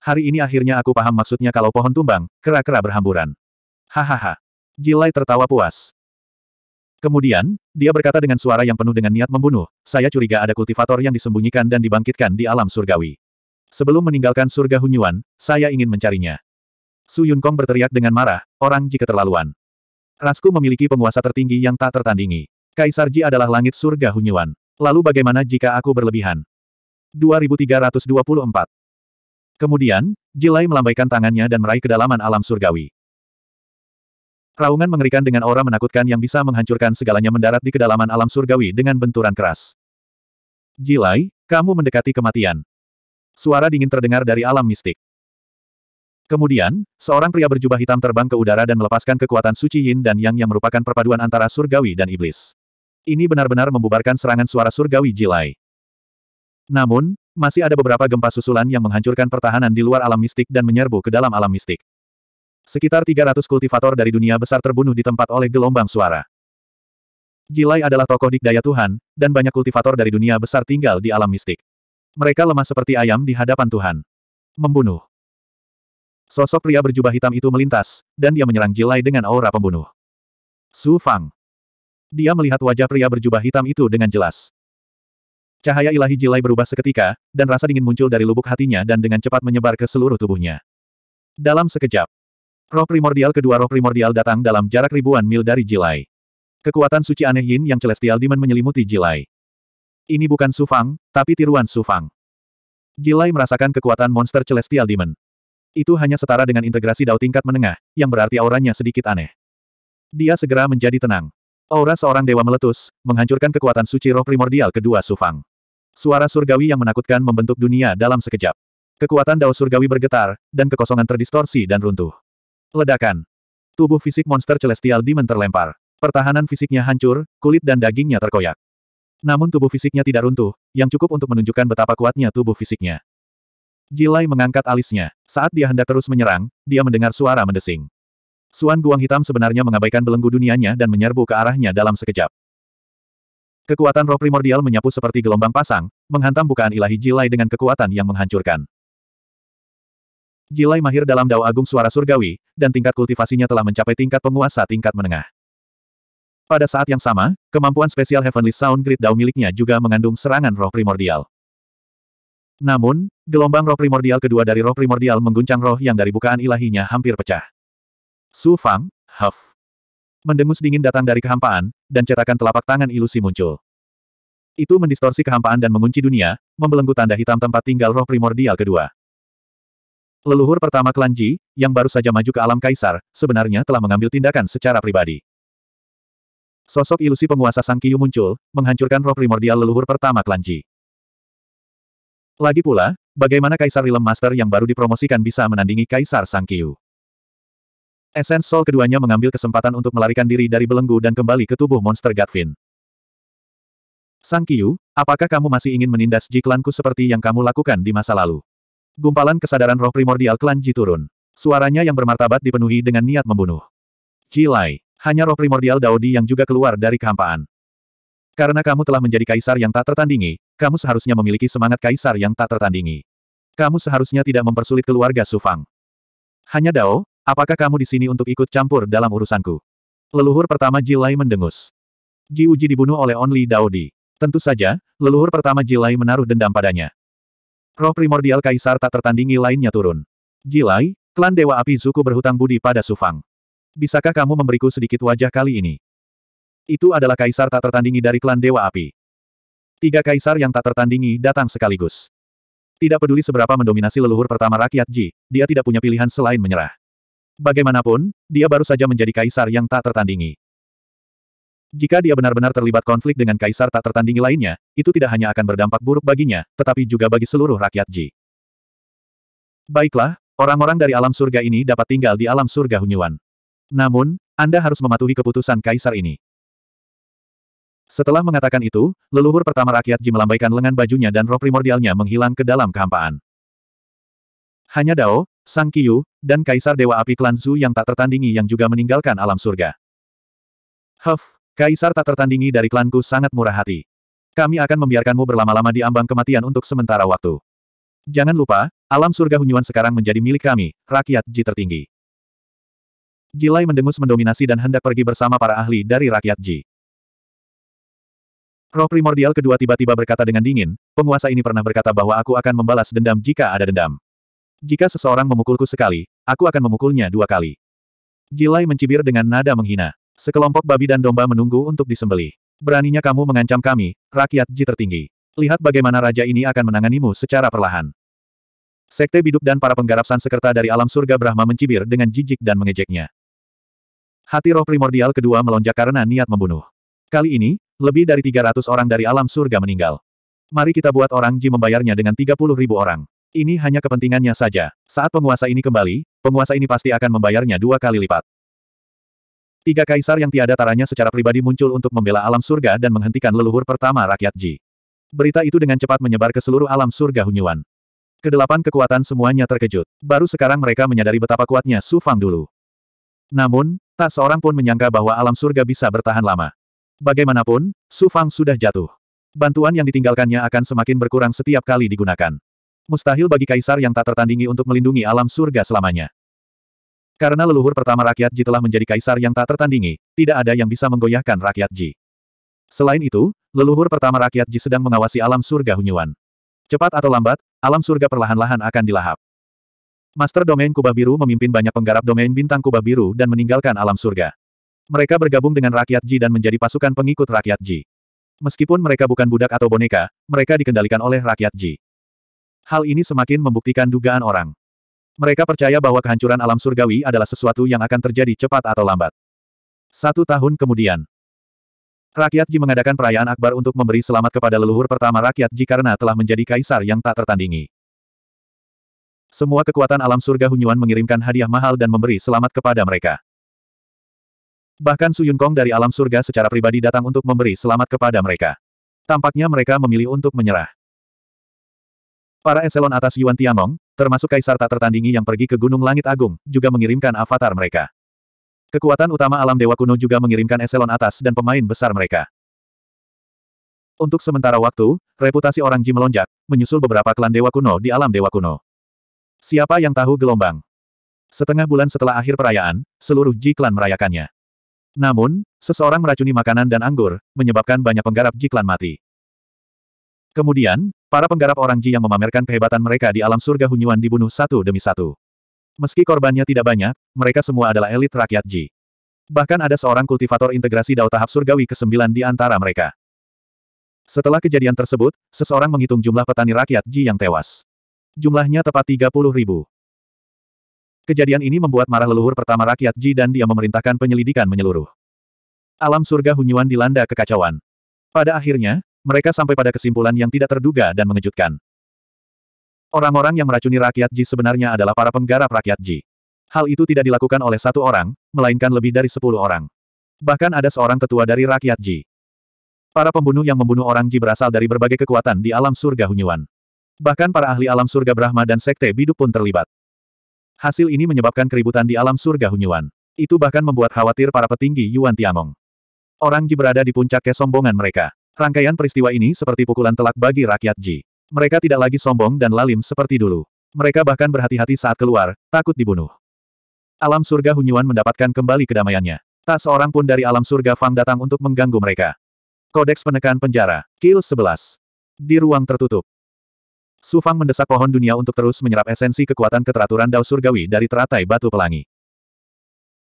Hari ini akhirnya aku paham maksudnya kalau pohon tumbang, kera-kera berhamburan. Hahaha. Jilai tertawa puas. Kemudian, dia berkata dengan suara yang penuh dengan niat membunuh, saya curiga ada kultivator yang disembunyikan dan dibangkitkan di alam surgawi. Sebelum meninggalkan surga Hunyuan, saya ingin mencarinya. Su Yun Kong berteriak dengan marah, orang jika terlaluan. Rasku memiliki penguasa tertinggi yang tak tertandingi. Kaisar Ji adalah langit surga Hunyuan. Lalu bagaimana jika aku berlebihan? 2324. Kemudian, Jilai melambaikan tangannya dan meraih kedalaman alam surgawi. Raungan mengerikan dengan aura menakutkan yang bisa menghancurkan segalanya mendarat di kedalaman alam surgawi dengan benturan keras. Jilai, kamu mendekati kematian. Suara dingin terdengar dari alam mistik. Kemudian, seorang pria berjubah hitam terbang ke udara dan melepaskan kekuatan suci Yin dan Yang yang merupakan perpaduan antara surgawi dan iblis. Ini benar-benar membubarkan serangan suara surgawi Jilai. Namun, masih ada beberapa gempa susulan yang menghancurkan pertahanan di luar alam mistik dan menyerbu ke dalam alam mistik. Sekitar 300 kultivator dari dunia besar terbunuh di tempat oleh gelombang suara. Jilai adalah tokoh dikdaya Tuhan, dan banyak kultivator dari dunia besar tinggal di alam mistik. Mereka lemah seperti ayam di hadapan Tuhan. Membunuh. Sosok pria berjubah hitam itu melintas, dan dia menyerang Jilai dengan aura pembunuh. Su Fang. Dia melihat wajah pria berjubah hitam itu dengan jelas. Cahaya ilahi Jilai berubah seketika, dan rasa dingin muncul dari lubuk hatinya dan dengan cepat menyebar ke seluruh tubuhnya. Dalam sekejap, roh primordial kedua roh primordial datang dalam jarak ribuan mil dari Jilai. Kekuatan suci aneh Yin yang Celestial Demon menyelimuti Jilai. Ini bukan Sufang, tapi tiruan Sufang. Jilai merasakan kekuatan monster Celestial Demon. Itu hanya setara dengan integrasi dao tingkat menengah, yang berarti auranya sedikit aneh. Dia segera menjadi tenang. Aura seorang dewa meletus, menghancurkan kekuatan suci roh primordial kedua Sufang. Suara surgawi yang menakutkan membentuk dunia dalam sekejap. Kekuatan dao surgawi bergetar, dan kekosongan terdistorsi dan runtuh. Ledakan. Tubuh fisik monster celestial demon terlempar. Pertahanan fisiknya hancur, kulit dan dagingnya terkoyak. Namun tubuh fisiknya tidak runtuh, yang cukup untuk menunjukkan betapa kuatnya tubuh fisiknya. Jilai mengangkat alisnya. Saat dia hendak terus menyerang, dia mendengar suara mendesing. Suan Guang Hitam sebenarnya mengabaikan belenggu dunianya dan menyerbu ke arahnya dalam sekejap. Kekuatan roh primordial menyapu seperti gelombang pasang, menghantam bukaan ilahi Jilai dengan kekuatan yang menghancurkan. Jilai mahir dalam dao agung suara surgawi, dan tingkat kultivasinya telah mencapai tingkat penguasa tingkat menengah. Pada saat yang sama, kemampuan spesial Heavenly Sound Grid Dao miliknya juga mengandung serangan roh primordial. Namun, gelombang roh primordial kedua dari roh primordial mengguncang roh yang dari bukaan ilahinya hampir pecah. Su Fang, huff. Mendengus dingin datang dari kehampaan, dan cetakan telapak tangan ilusi muncul. Itu mendistorsi kehampaan dan mengunci dunia, membelenggu tanda hitam tempat tinggal roh primordial kedua. Leluhur pertama klan Ji, yang baru saja maju ke alam kaisar, sebenarnya telah mengambil tindakan secara pribadi. Sosok ilusi penguasa Sang Kiyu muncul, menghancurkan roh primordial leluhur pertama klan Ji. Lagi pula, bagaimana Kaisar Realm Master yang baru dipromosikan bisa menandingi Kaisar Sang Kiyu? Essence Soul keduanya mengambil kesempatan untuk melarikan diri dari belenggu dan kembali ke tubuh monster Gatvin. Sang Kiyu, apakah kamu masih ingin menindas jiklanku seperti yang kamu lakukan di masa lalu? Gumpalan kesadaran roh primordial klan Ji turun. Suaranya yang bermartabat dipenuhi dengan niat membunuh. Ji Lai, hanya roh primordial Daudi yang juga keluar dari kehampaan. Karena kamu telah menjadi kaisar yang tak tertandingi, kamu seharusnya memiliki semangat kaisar yang tak tertandingi. Kamu seharusnya tidak mempersulit keluarga Sufang. Hanya Dao, Apakah kamu di sini untuk ikut campur dalam urusanku? Leluhur pertama Jilai mendengus. Ji Uji dibunuh oleh Only Daudi. Tentu saja, leluhur pertama Jilai menaruh dendam padanya. Roh primordial kaisar tak tertandingi lainnya turun. Jilai, klan Dewa Api Zuku berhutang budi pada Sufang. Bisakah kamu memberiku sedikit wajah kali ini? Itu adalah kaisar tak tertandingi dari klan Dewa Api. Tiga kaisar yang tak tertandingi datang sekaligus. Tidak peduli seberapa mendominasi leluhur pertama rakyat Ji, dia tidak punya pilihan selain menyerah. Bagaimanapun, dia baru saja menjadi kaisar yang tak tertandingi. Jika dia benar-benar terlibat konflik dengan kaisar tak tertandingi lainnya, itu tidak hanya akan berdampak buruk baginya, tetapi juga bagi seluruh rakyat Ji. Baiklah, orang-orang dari alam surga ini dapat tinggal di alam surga Hunyuan. Namun, Anda harus mematuhi keputusan kaisar ini. Setelah mengatakan itu, leluhur pertama rakyat Ji melambaikan lengan bajunya dan roh primordialnya menghilang ke dalam kehampaan. Hanya Dao, Sang Kiyu, dan Kaisar Dewa Api Klan Zhu yang tak tertandingi yang juga meninggalkan alam surga. Huff, Kaisar tak tertandingi dari klanku sangat murah hati. Kami akan membiarkanmu berlama-lama di ambang kematian untuk sementara waktu. Jangan lupa, alam surga Hunyuan sekarang menjadi milik kami, rakyat Ji tertinggi. Jilai mendengus mendominasi dan hendak pergi bersama para ahli dari rakyat Ji. Roh primordial kedua tiba-tiba berkata dengan dingin, penguasa ini pernah berkata bahwa aku akan membalas dendam jika ada dendam. Jika seseorang memukulku sekali, aku akan memukulnya dua kali. Jilai mencibir dengan nada menghina. Sekelompok babi dan domba menunggu untuk disembelih. Beraninya kamu mengancam kami, rakyat Ji tertinggi. Lihat bagaimana raja ini akan menanganimu secara perlahan. Sekte biduk dan para penggarap sansekerta dari alam surga Brahma mencibir dengan jijik dan mengejeknya. Hati roh primordial kedua melonjak karena niat membunuh. Kali ini, lebih dari 300 orang dari alam surga meninggal. Mari kita buat orang Ji membayarnya dengan 30 ribu orang. Ini hanya kepentingannya saja. Saat penguasa ini kembali, penguasa ini pasti akan membayarnya dua kali lipat. Tiga kaisar yang tiada taranya secara pribadi muncul untuk membela alam surga dan menghentikan leluhur pertama rakyat Ji. Berita itu dengan cepat menyebar ke seluruh alam surga Hunyuan. Kedelapan kekuatan semuanya terkejut. Baru sekarang mereka menyadari betapa kuatnya Su Fang dulu. Namun, tak seorang pun menyangka bahwa alam surga bisa bertahan lama. Bagaimanapun, Su Fang sudah jatuh. Bantuan yang ditinggalkannya akan semakin berkurang setiap kali digunakan. Mustahil bagi kaisar yang tak tertandingi untuk melindungi alam surga selamanya. Karena leluhur pertama rakyat Ji telah menjadi kaisar yang tak tertandingi, tidak ada yang bisa menggoyahkan rakyat Ji. Selain itu, leluhur pertama rakyat Ji sedang mengawasi alam surga Hunyuan. Cepat atau lambat, alam surga perlahan-lahan akan dilahap. Master Domain Kubah Biru memimpin banyak penggarap domain bintang Kubah Biru dan meninggalkan alam surga. Mereka bergabung dengan rakyat Ji dan menjadi pasukan pengikut rakyat Ji. Meskipun mereka bukan budak atau boneka, mereka dikendalikan oleh rakyat Ji. Hal ini semakin membuktikan dugaan orang. Mereka percaya bahwa kehancuran alam surgawi adalah sesuatu yang akan terjadi cepat atau lambat. Satu tahun kemudian, rakyat Ji mengadakan perayaan akbar untuk memberi selamat kepada leluhur pertama rakyat Ji karena telah menjadi kaisar yang tak tertandingi. Semua kekuatan alam surga Hunyuan mengirimkan hadiah mahal dan memberi selamat kepada mereka. Bahkan Su Yun Kong dari alam surga secara pribadi datang untuk memberi selamat kepada mereka. Tampaknya mereka memilih untuk menyerah. Para eselon atas Yuan Tiangong, termasuk kaisar tak tertandingi yang pergi ke Gunung Langit Agung, juga mengirimkan avatar mereka. Kekuatan utama alam dewa kuno juga mengirimkan eselon atas dan pemain besar mereka. Untuk sementara waktu, reputasi orang Ji melonjak, menyusul beberapa klan dewa kuno di alam dewa kuno. Siapa yang tahu gelombang? Setengah bulan setelah akhir perayaan, seluruh Ji klan merayakannya. Namun, seseorang meracuni makanan dan anggur, menyebabkan banyak penggarap Ji klan mati. Kemudian, para penggarap orang Ji yang memamerkan kehebatan mereka di alam surga Hunyuan dibunuh satu demi satu. Meski korbannya tidak banyak, mereka semua adalah elit rakyat Ji. Bahkan ada seorang kultivator integrasi dao tahap surgawi ke-9 di antara mereka. Setelah kejadian tersebut, seseorang menghitung jumlah petani rakyat Ji yang tewas. Jumlahnya tepat 30 ribu. Kejadian ini membuat marah leluhur pertama rakyat Ji dan dia memerintahkan penyelidikan menyeluruh. Alam surga Hunyuan dilanda kekacauan. Pada akhirnya, mereka sampai pada kesimpulan yang tidak terduga dan mengejutkan. Orang-orang yang meracuni rakyat Ji sebenarnya adalah para penggarap rakyat Ji. Hal itu tidak dilakukan oleh satu orang, melainkan lebih dari sepuluh orang. Bahkan ada seorang tetua dari rakyat Ji. Para pembunuh yang membunuh orang Ji berasal dari berbagai kekuatan di alam surga Hunyuan. Bahkan para ahli alam surga Brahma dan Sekte Biduk pun terlibat. Hasil ini menyebabkan keributan di alam surga Hunyuan. Itu bahkan membuat khawatir para petinggi Yuan Tiangong. Orang Ji berada di puncak kesombongan mereka. Rangkaian peristiwa ini seperti pukulan telak bagi rakyat Ji. Mereka tidak lagi sombong dan lalim seperti dulu. Mereka bahkan berhati-hati saat keluar, takut dibunuh. Alam surga Hunyuan mendapatkan kembali kedamaiannya. Tak seorang pun dari alam surga Fang datang untuk mengganggu mereka. Kodeks Penekan Penjara, Kill 11. Di ruang tertutup. Su Fang mendesak pohon dunia untuk terus menyerap esensi kekuatan keteraturan Dao Surgawi dari teratai batu pelangi.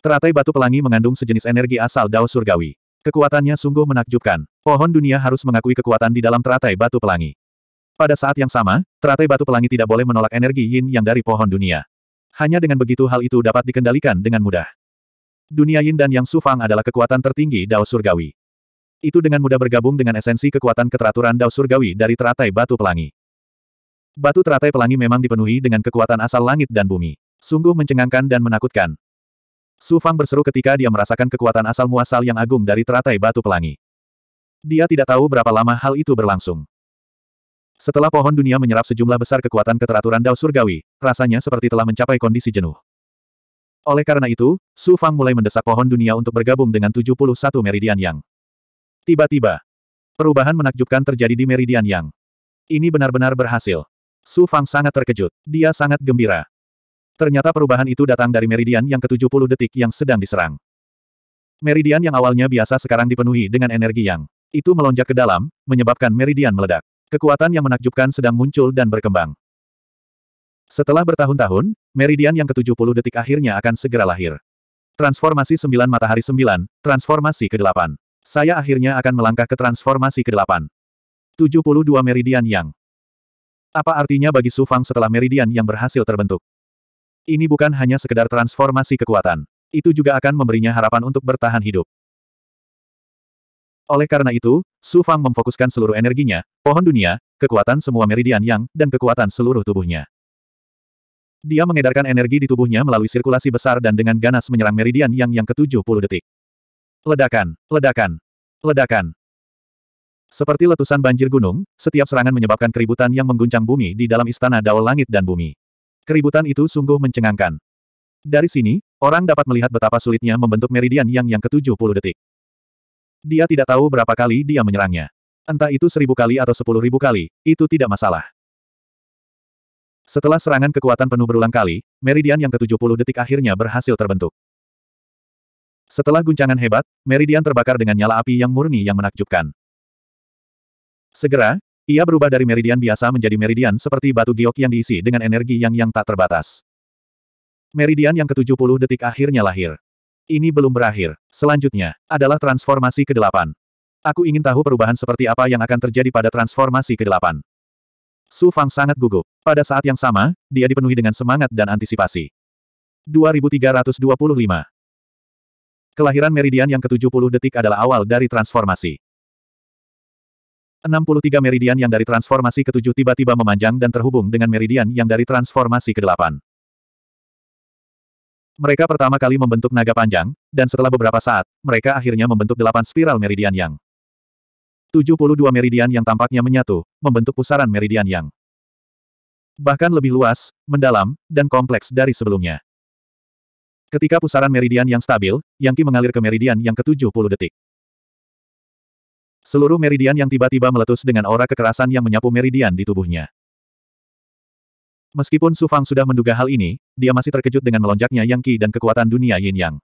Teratai batu pelangi mengandung sejenis energi asal Dao Surgawi. Kekuatannya sungguh menakjubkan. Pohon dunia harus mengakui kekuatan di dalam teratai batu pelangi. Pada saat yang sama, teratai batu pelangi tidak boleh menolak energi yin yang dari pohon dunia. Hanya dengan begitu hal itu dapat dikendalikan dengan mudah. Dunia yin dan yang sufang adalah kekuatan tertinggi Dao Surgawi. Itu dengan mudah bergabung dengan esensi kekuatan keteraturan Dao Surgawi dari teratai batu pelangi. Batu teratai pelangi memang dipenuhi dengan kekuatan asal langit dan bumi. Sungguh mencengangkan dan menakutkan. Su Fang berseru ketika dia merasakan kekuatan asal-muasal yang agung dari teratai batu pelangi. Dia tidak tahu berapa lama hal itu berlangsung. Setelah pohon dunia menyerap sejumlah besar kekuatan keteraturan Dao Surgawi, rasanya seperti telah mencapai kondisi jenuh. Oleh karena itu, Su Fang mulai mendesak pohon dunia untuk bergabung dengan 71 Meridian Yang. Tiba-tiba, perubahan menakjubkan terjadi di Meridian Yang. Ini benar-benar berhasil. Su Fang sangat terkejut. Dia sangat gembira. Ternyata perubahan itu datang dari meridian yang ke-70 detik yang sedang diserang. Meridian yang awalnya biasa sekarang dipenuhi dengan energi yang itu melonjak ke dalam, menyebabkan meridian meledak. Kekuatan yang menakjubkan sedang muncul dan berkembang. Setelah bertahun-tahun, meridian yang ke-70 detik akhirnya akan segera lahir. Transformasi 9 matahari 9, transformasi ke-8. Saya akhirnya akan melangkah ke transformasi ke-8. 72 meridian yang. Apa artinya bagi Sufang setelah meridian yang berhasil terbentuk? Ini bukan hanya sekedar transformasi kekuatan. Itu juga akan memberinya harapan untuk bertahan hidup. Oleh karena itu, Su Fang memfokuskan seluruh energinya, pohon dunia, kekuatan semua meridian yang, dan kekuatan seluruh tubuhnya. Dia mengedarkan energi di tubuhnya melalui sirkulasi besar dan dengan ganas menyerang meridian yang yang ke-70 detik. Ledakan, ledakan, ledakan. Seperti letusan banjir gunung, setiap serangan menyebabkan keributan yang mengguncang bumi di dalam istana Dao Langit dan Bumi. Keributan itu sungguh mencengangkan. Dari sini, orang dapat melihat betapa sulitnya membentuk meridian yang yang ke-70 detik. Dia tidak tahu berapa kali dia menyerangnya. Entah itu seribu kali atau sepuluh ribu kali, itu tidak masalah. Setelah serangan kekuatan penuh berulang kali, meridian yang ke-70 detik akhirnya berhasil terbentuk. Setelah guncangan hebat, meridian terbakar dengan nyala api yang murni yang menakjubkan. Segera, ia berubah dari meridian biasa menjadi meridian seperti batu giok yang diisi dengan energi yang yang tak terbatas. Meridian yang ke-70 detik akhirnya lahir. Ini belum berakhir. Selanjutnya, adalah transformasi ke-8. Aku ingin tahu perubahan seperti apa yang akan terjadi pada transformasi ke-8. Su Fang sangat gugup. Pada saat yang sama, dia dipenuhi dengan semangat dan antisipasi. 2325 Kelahiran meridian yang ke-70 detik adalah awal dari transformasi. 63 meridian yang dari transformasi ketujuh tiba-tiba memanjang dan terhubung dengan meridian yang dari transformasi ke-8. Mereka pertama kali membentuk naga panjang, dan setelah beberapa saat, mereka akhirnya membentuk delapan spiral meridian yang. 72 meridian yang tampaknya menyatu, membentuk pusaran meridian yang. Bahkan lebih luas, mendalam, dan kompleks dari sebelumnya. Ketika pusaran meridian yang stabil, Yangki mengalir ke meridian yang ke-70 detik. Seluruh meridian yang tiba-tiba meletus dengan aura kekerasan yang menyapu meridian di tubuhnya. Meskipun Su Fang sudah menduga hal ini, dia masih terkejut dengan melonjaknya Yang Qi dan kekuatan dunia Yin Yang.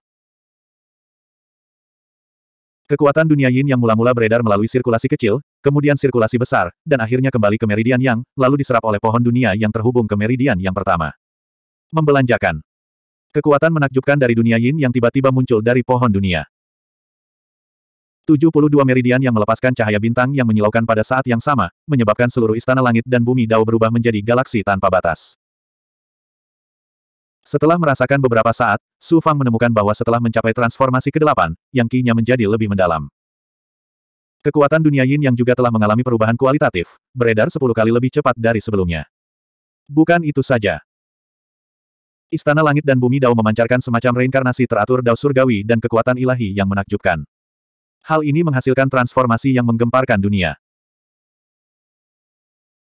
Kekuatan dunia Yin yang mula-mula beredar melalui sirkulasi kecil, kemudian sirkulasi besar, dan akhirnya kembali ke meridian Yang, lalu diserap oleh pohon dunia yang terhubung ke meridian yang pertama. Membelanjakan. Kekuatan menakjubkan dari dunia Yin yang tiba-tiba muncul dari pohon dunia. 72 meridian yang melepaskan cahaya bintang yang menyilaukan pada saat yang sama, menyebabkan seluruh istana langit dan bumi Dao berubah menjadi galaksi tanpa batas. Setelah merasakan beberapa saat, Su Fang menemukan bahwa setelah mencapai transformasi ke-8, yang kinya menjadi lebih mendalam. Kekuatan dunia yin yang juga telah mengalami perubahan kualitatif, beredar 10 kali lebih cepat dari sebelumnya. Bukan itu saja. Istana langit dan bumi Dao memancarkan semacam reinkarnasi teratur Dao surgawi dan kekuatan ilahi yang menakjubkan. Hal ini menghasilkan transformasi yang menggemparkan dunia.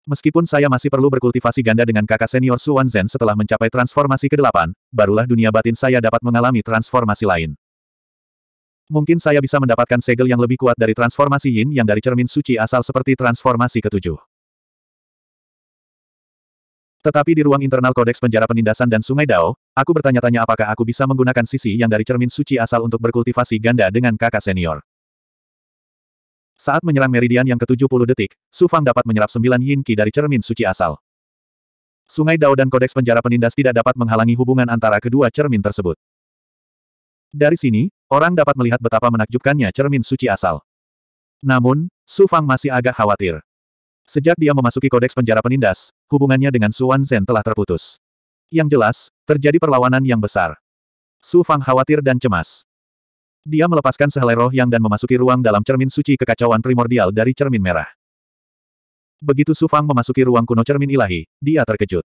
Meskipun saya masih perlu berkultivasi ganda dengan kakak senior Suan Zen setelah mencapai transformasi ke-8, barulah dunia batin saya dapat mengalami transformasi lain. Mungkin saya bisa mendapatkan segel yang lebih kuat dari transformasi Yin yang dari cermin suci asal seperti transformasi ketujuh. Tetapi di ruang internal kodeks penjara penindasan dan sungai Dao, aku bertanya-tanya apakah aku bisa menggunakan sisi yang dari cermin suci asal untuk berkultivasi ganda dengan kakak senior. Saat menyerang meridian yang ke-70 detik, Su Fang dapat menyerap sembilan yin ki dari cermin suci asal. Sungai Dao dan kodeks penjara penindas tidak dapat menghalangi hubungan antara kedua cermin tersebut. Dari sini, orang dapat melihat betapa menakjubkannya cermin suci asal. Namun, Su Fang masih agak khawatir. Sejak dia memasuki kodeks penjara penindas, hubungannya dengan Su Zhen telah terputus. Yang jelas, terjadi perlawanan yang besar. Su Fang khawatir dan cemas. Dia melepaskan sehelai roh yang dan memasuki ruang dalam cermin suci kekacauan primordial dari cermin merah. Begitu Sufang memasuki ruang kuno cermin ilahi, dia terkejut.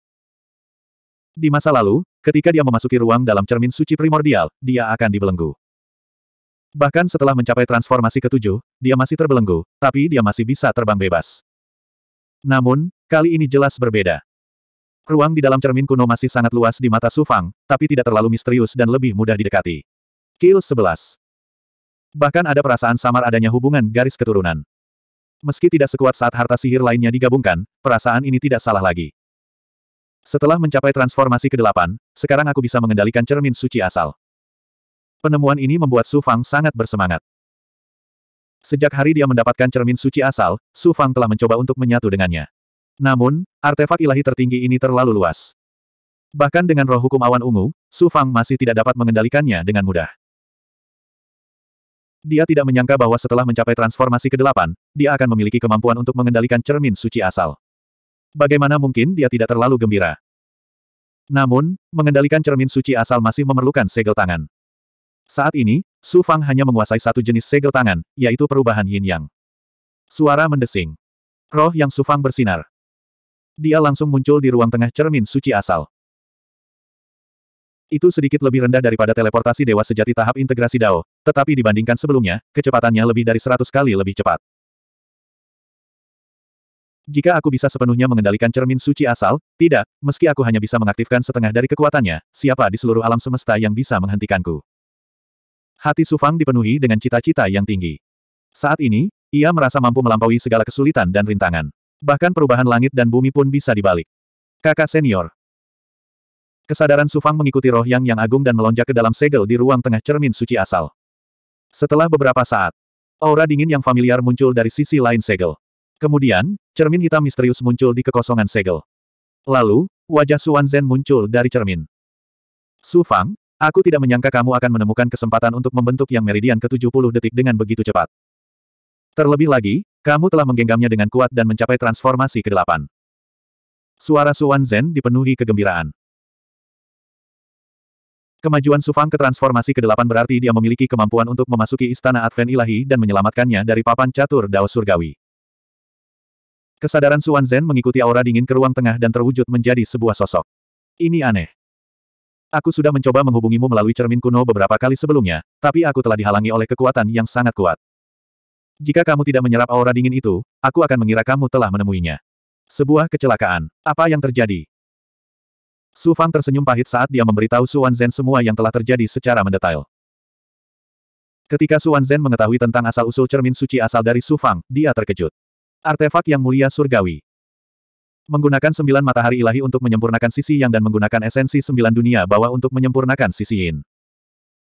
Di masa lalu, ketika dia memasuki ruang dalam cermin suci primordial, dia akan dibelenggu. Bahkan setelah mencapai transformasi ketujuh, dia masih terbelenggu, tapi dia masih bisa terbang bebas. Namun, kali ini jelas berbeda. Ruang di dalam cermin kuno masih sangat luas di mata Sufang, tapi tidak terlalu misterius dan lebih mudah didekati. Kill 11. Bahkan ada perasaan samar adanya hubungan garis keturunan. Meski tidak sekuat saat harta sihir lainnya digabungkan, perasaan ini tidak salah lagi. Setelah mencapai transformasi ke-8, sekarang aku bisa mengendalikan cermin suci asal. Penemuan ini membuat Su Fang sangat bersemangat. Sejak hari dia mendapatkan cermin suci asal, Su Fang telah mencoba untuk menyatu dengannya. Namun, artefak ilahi tertinggi ini terlalu luas. Bahkan dengan roh hukum awan ungu, Su Fang masih tidak dapat mengendalikannya dengan mudah. Dia tidak menyangka bahwa setelah mencapai transformasi ke-8, dia akan memiliki kemampuan untuk mengendalikan cermin suci asal. Bagaimana mungkin dia tidak terlalu gembira? Namun, mengendalikan cermin suci asal masih memerlukan segel tangan. Saat ini, Su Fang hanya menguasai satu jenis segel tangan, yaitu perubahan yin-yang. Suara mendesing. Roh yang Su Fang bersinar. Dia langsung muncul di ruang tengah cermin suci asal. Itu sedikit lebih rendah daripada teleportasi dewa sejati tahap integrasi DAO, tetapi dibandingkan sebelumnya, kecepatannya lebih dari seratus kali lebih cepat. Jika aku bisa sepenuhnya mengendalikan cermin suci asal, tidak, meski aku hanya bisa mengaktifkan setengah dari kekuatannya, siapa di seluruh alam semesta yang bisa menghentikanku? Hati Sufang dipenuhi dengan cita-cita yang tinggi. Saat ini, ia merasa mampu melampaui segala kesulitan dan rintangan. Bahkan perubahan langit dan bumi pun bisa dibalik. Kakak senior, Kesadaran Sufang mengikuti roh yang yang agung dan melonjak ke dalam segel di ruang tengah cermin suci asal. Setelah beberapa saat, aura dingin yang familiar muncul dari sisi lain segel. Kemudian, cermin hitam misterius muncul di kekosongan segel. Lalu, wajah Suan Zen muncul dari cermin. Sufang, aku tidak menyangka kamu akan menemukan kesempatan untuk membentuk yang meridian ke-70 detik dengan begitu cepat. Terlebih lagi, kamu telah menggenggamnya dengan kuat dan mencapai transformasi ke-8. Suara Suan Zen dipenuhi kegembiraan. Kemajuan Sufang ke transformasi ke-8 berarti dia memiliki kemampuan untuk memasuki istana Advent Ilahi dan menyelamatkannya dari papan catur Dao Surgawi. Kesadaran Suan Zen mengikuti aura dingin ke ruang tengah dan terwujud menjadi sebuah sosok. Ini aneh. Aku sudah mencoba menghubungimu melalui cermin kuno beberapa kali sebelumnya, tapi aku telah dihalangi oleh kekuatan yang sangat kuat. Jika kamu tidak menyerap aura dingin itu, aku akan mengira kamu telah menemuinya. Sebuah kecelakaan. Apa yang terjadi? Su Fang tersenyum pahit saat dia memberitahu Su Zhen semua yang telah terjadi secara mendetail. Ketika Su Zhen mengetahui tentang asal-usul cermin suci asal dari Su Fang, dia terkejut. Artefak yang mulia surgawi. Menggunakan sembilan matahari ilahi untuk menyempurnakan sisi yang dan menggunakan esensi sembilan dunia bawah untuk menyempurnakan sisi yin.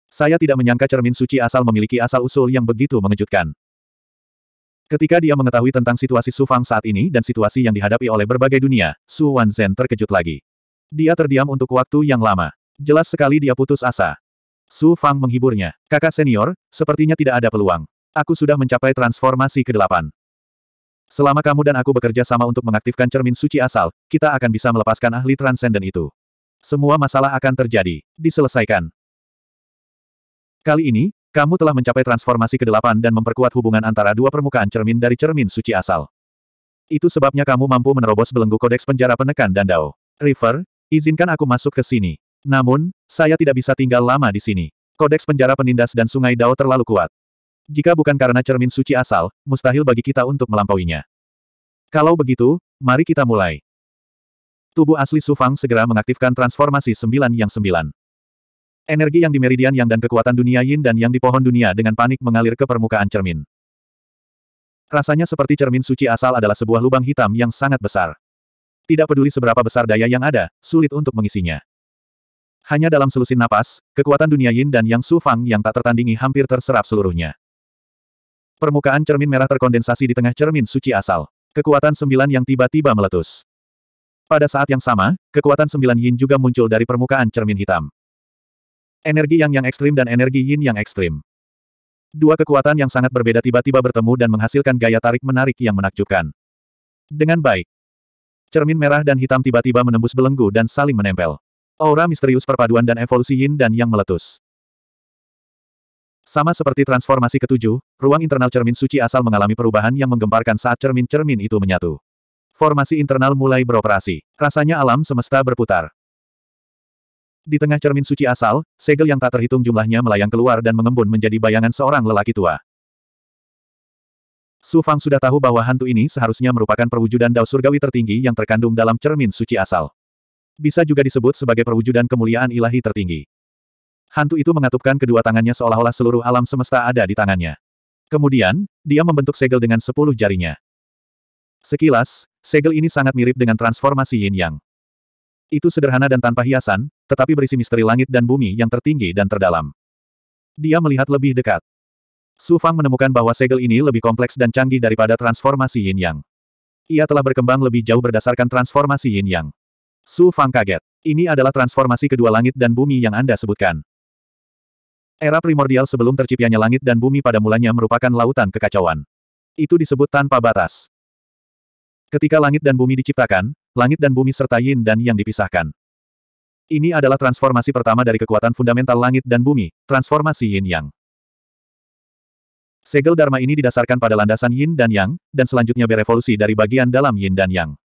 Saya tidak menyangka cermin suci asal memiliki asal-usul yang begitu mengejutkan. Ketika dia mengetahui tentang situasi Su Fang saat ini dan situasi yang dihadapi oleh berbagai dunia, Su Wan Zhen terkejut lagi. Dia terdiam untuk waktu yang lama. Jelas sekali dia putus asa. Su Fang menghiburnya. Kakak senior, sepertinya tidak ada peluang. Aku sudah mencapai transformasi ke-8. Selama kamu dan aku bekerja sama untuk mengaktifkan cermin suci asal, kita akan bisa melepaskan ahli transenden itu. Semua masalah akan terjadi. Diselesaikan. Kali ini, kamu telah mencapai transformasi ke-8 dan memperkuat hubungan antara dua permukaan cermin dari cermin suci asal. Itu sebabnya kamu mampu menerobos belenggu kodeks penjara penekan dan Dao. River, Izinkan aku masuk ke sini. Namun, saya tidak bisa tinggal lama di sini. Kodeks penjara penindas dan sungai Dao terlalu kuat. Jika bukan karena cermin suci asal, mustahil bagi kita untuk melampauinya. Kalau begitu, mari kita mulai. Tubuh asli Sufang segera mengaktifkan transformasi sembilan yang sembilan. Energi yang di meridian yang dan kekuatan dunia yin dan yang di pohon dunia dengan panik mengalir ke permukaan cermin. Rasanya seperti cermin suci asal adalah sebuah lubang hitam yang sangat besar. Tidak peduli seberapa besar daya yang ada, sulit untuk mengisinya. Hanya dalam selusin napas, kekuatan dunia Yin dan Yang Su Fang yang tak tertandingi hampir terserap seluruhnya. Permukaan cermin merah terkondensasi di tengah cermin suci asal. Kekuatan sembilan yang tiba-tiba meletus. Pada saat yang sama, kekuatan sembilan Yin juga muncul dari permukaan cermin hitam. Energi yang yang ekstrim dan energi Yin yang ekstrim. Dua kekuatan yang sangat berbeda tiba-tiba bertemu dan menghasilkan gaya tarik-menarik yang menakjubkan. Dengan baik, Cermin merah dan hitam tiba-tiba menembus belenggu dan saling menempel. Aura misterius perpaduan dan evolusi yin dan yang meletus. Sama seperti transformasi ketujuh, ruang internal cermin suci asal mengalami perubahan yang menggemparkan saat cermin-cermin itu menyatu. Formasi internal mulai beroperasi. Rasanya alam semesta berputar. Di tengah cermin suci asal, segel yang tak terhitung jumlahnya melayang keluar dan mengembun menjadi bayangan seorang lelaki tua. Su Fang sudah tahu bahwa hantu ini seharusnya merupakan perwujudan dao surgawi tertinggi yang terkandung dalam cermin suci asal. Bisa juga disebut sebagai perwujudan kemuliaan ilahi tertinggi. Hantu itu mengatupkan kedua tangannya seolah-olah seluruh alam semesta ada di tangannya. Kemudian, dia membentuk segel dengan sepuluh jarinya. Sekilas, segel ini sangat mirip dengan transformasi yin yang. Itu sederhana dan tanpa hiasan, tetapi berisi misteri langit dan bumi yang tertinggi dan terdalam. Dia melihat lebih dekat. Su Fang menemukan bahwa segel ini lebih kompleks dan canggih daripada transformasi Yin Yang. Ia telah berkembang lebih jauh berdasarkan transformasi Yin Yang. Su Fang kaget. Ini adalah transformasi kedua langit dan bumi yang Anda sebutkan. Era primordial sebelum terciptanya langit dan bumi pada mulanya merupakan lautan kekacauan. Itu disebut tanpa batas. Ketika langit dan bumi diciptakan, langit dan bumi serta yin dan yang dipisahkan. Ini adalah transformasi pertama dari kekuatan fundamental langit dan bumi, transformasi yin yang. Segel Dharma ini didasarkan pada landasan Yin dan Yang, dan selanjutnya berevolusi dari bagian dalam Yin dan Yang.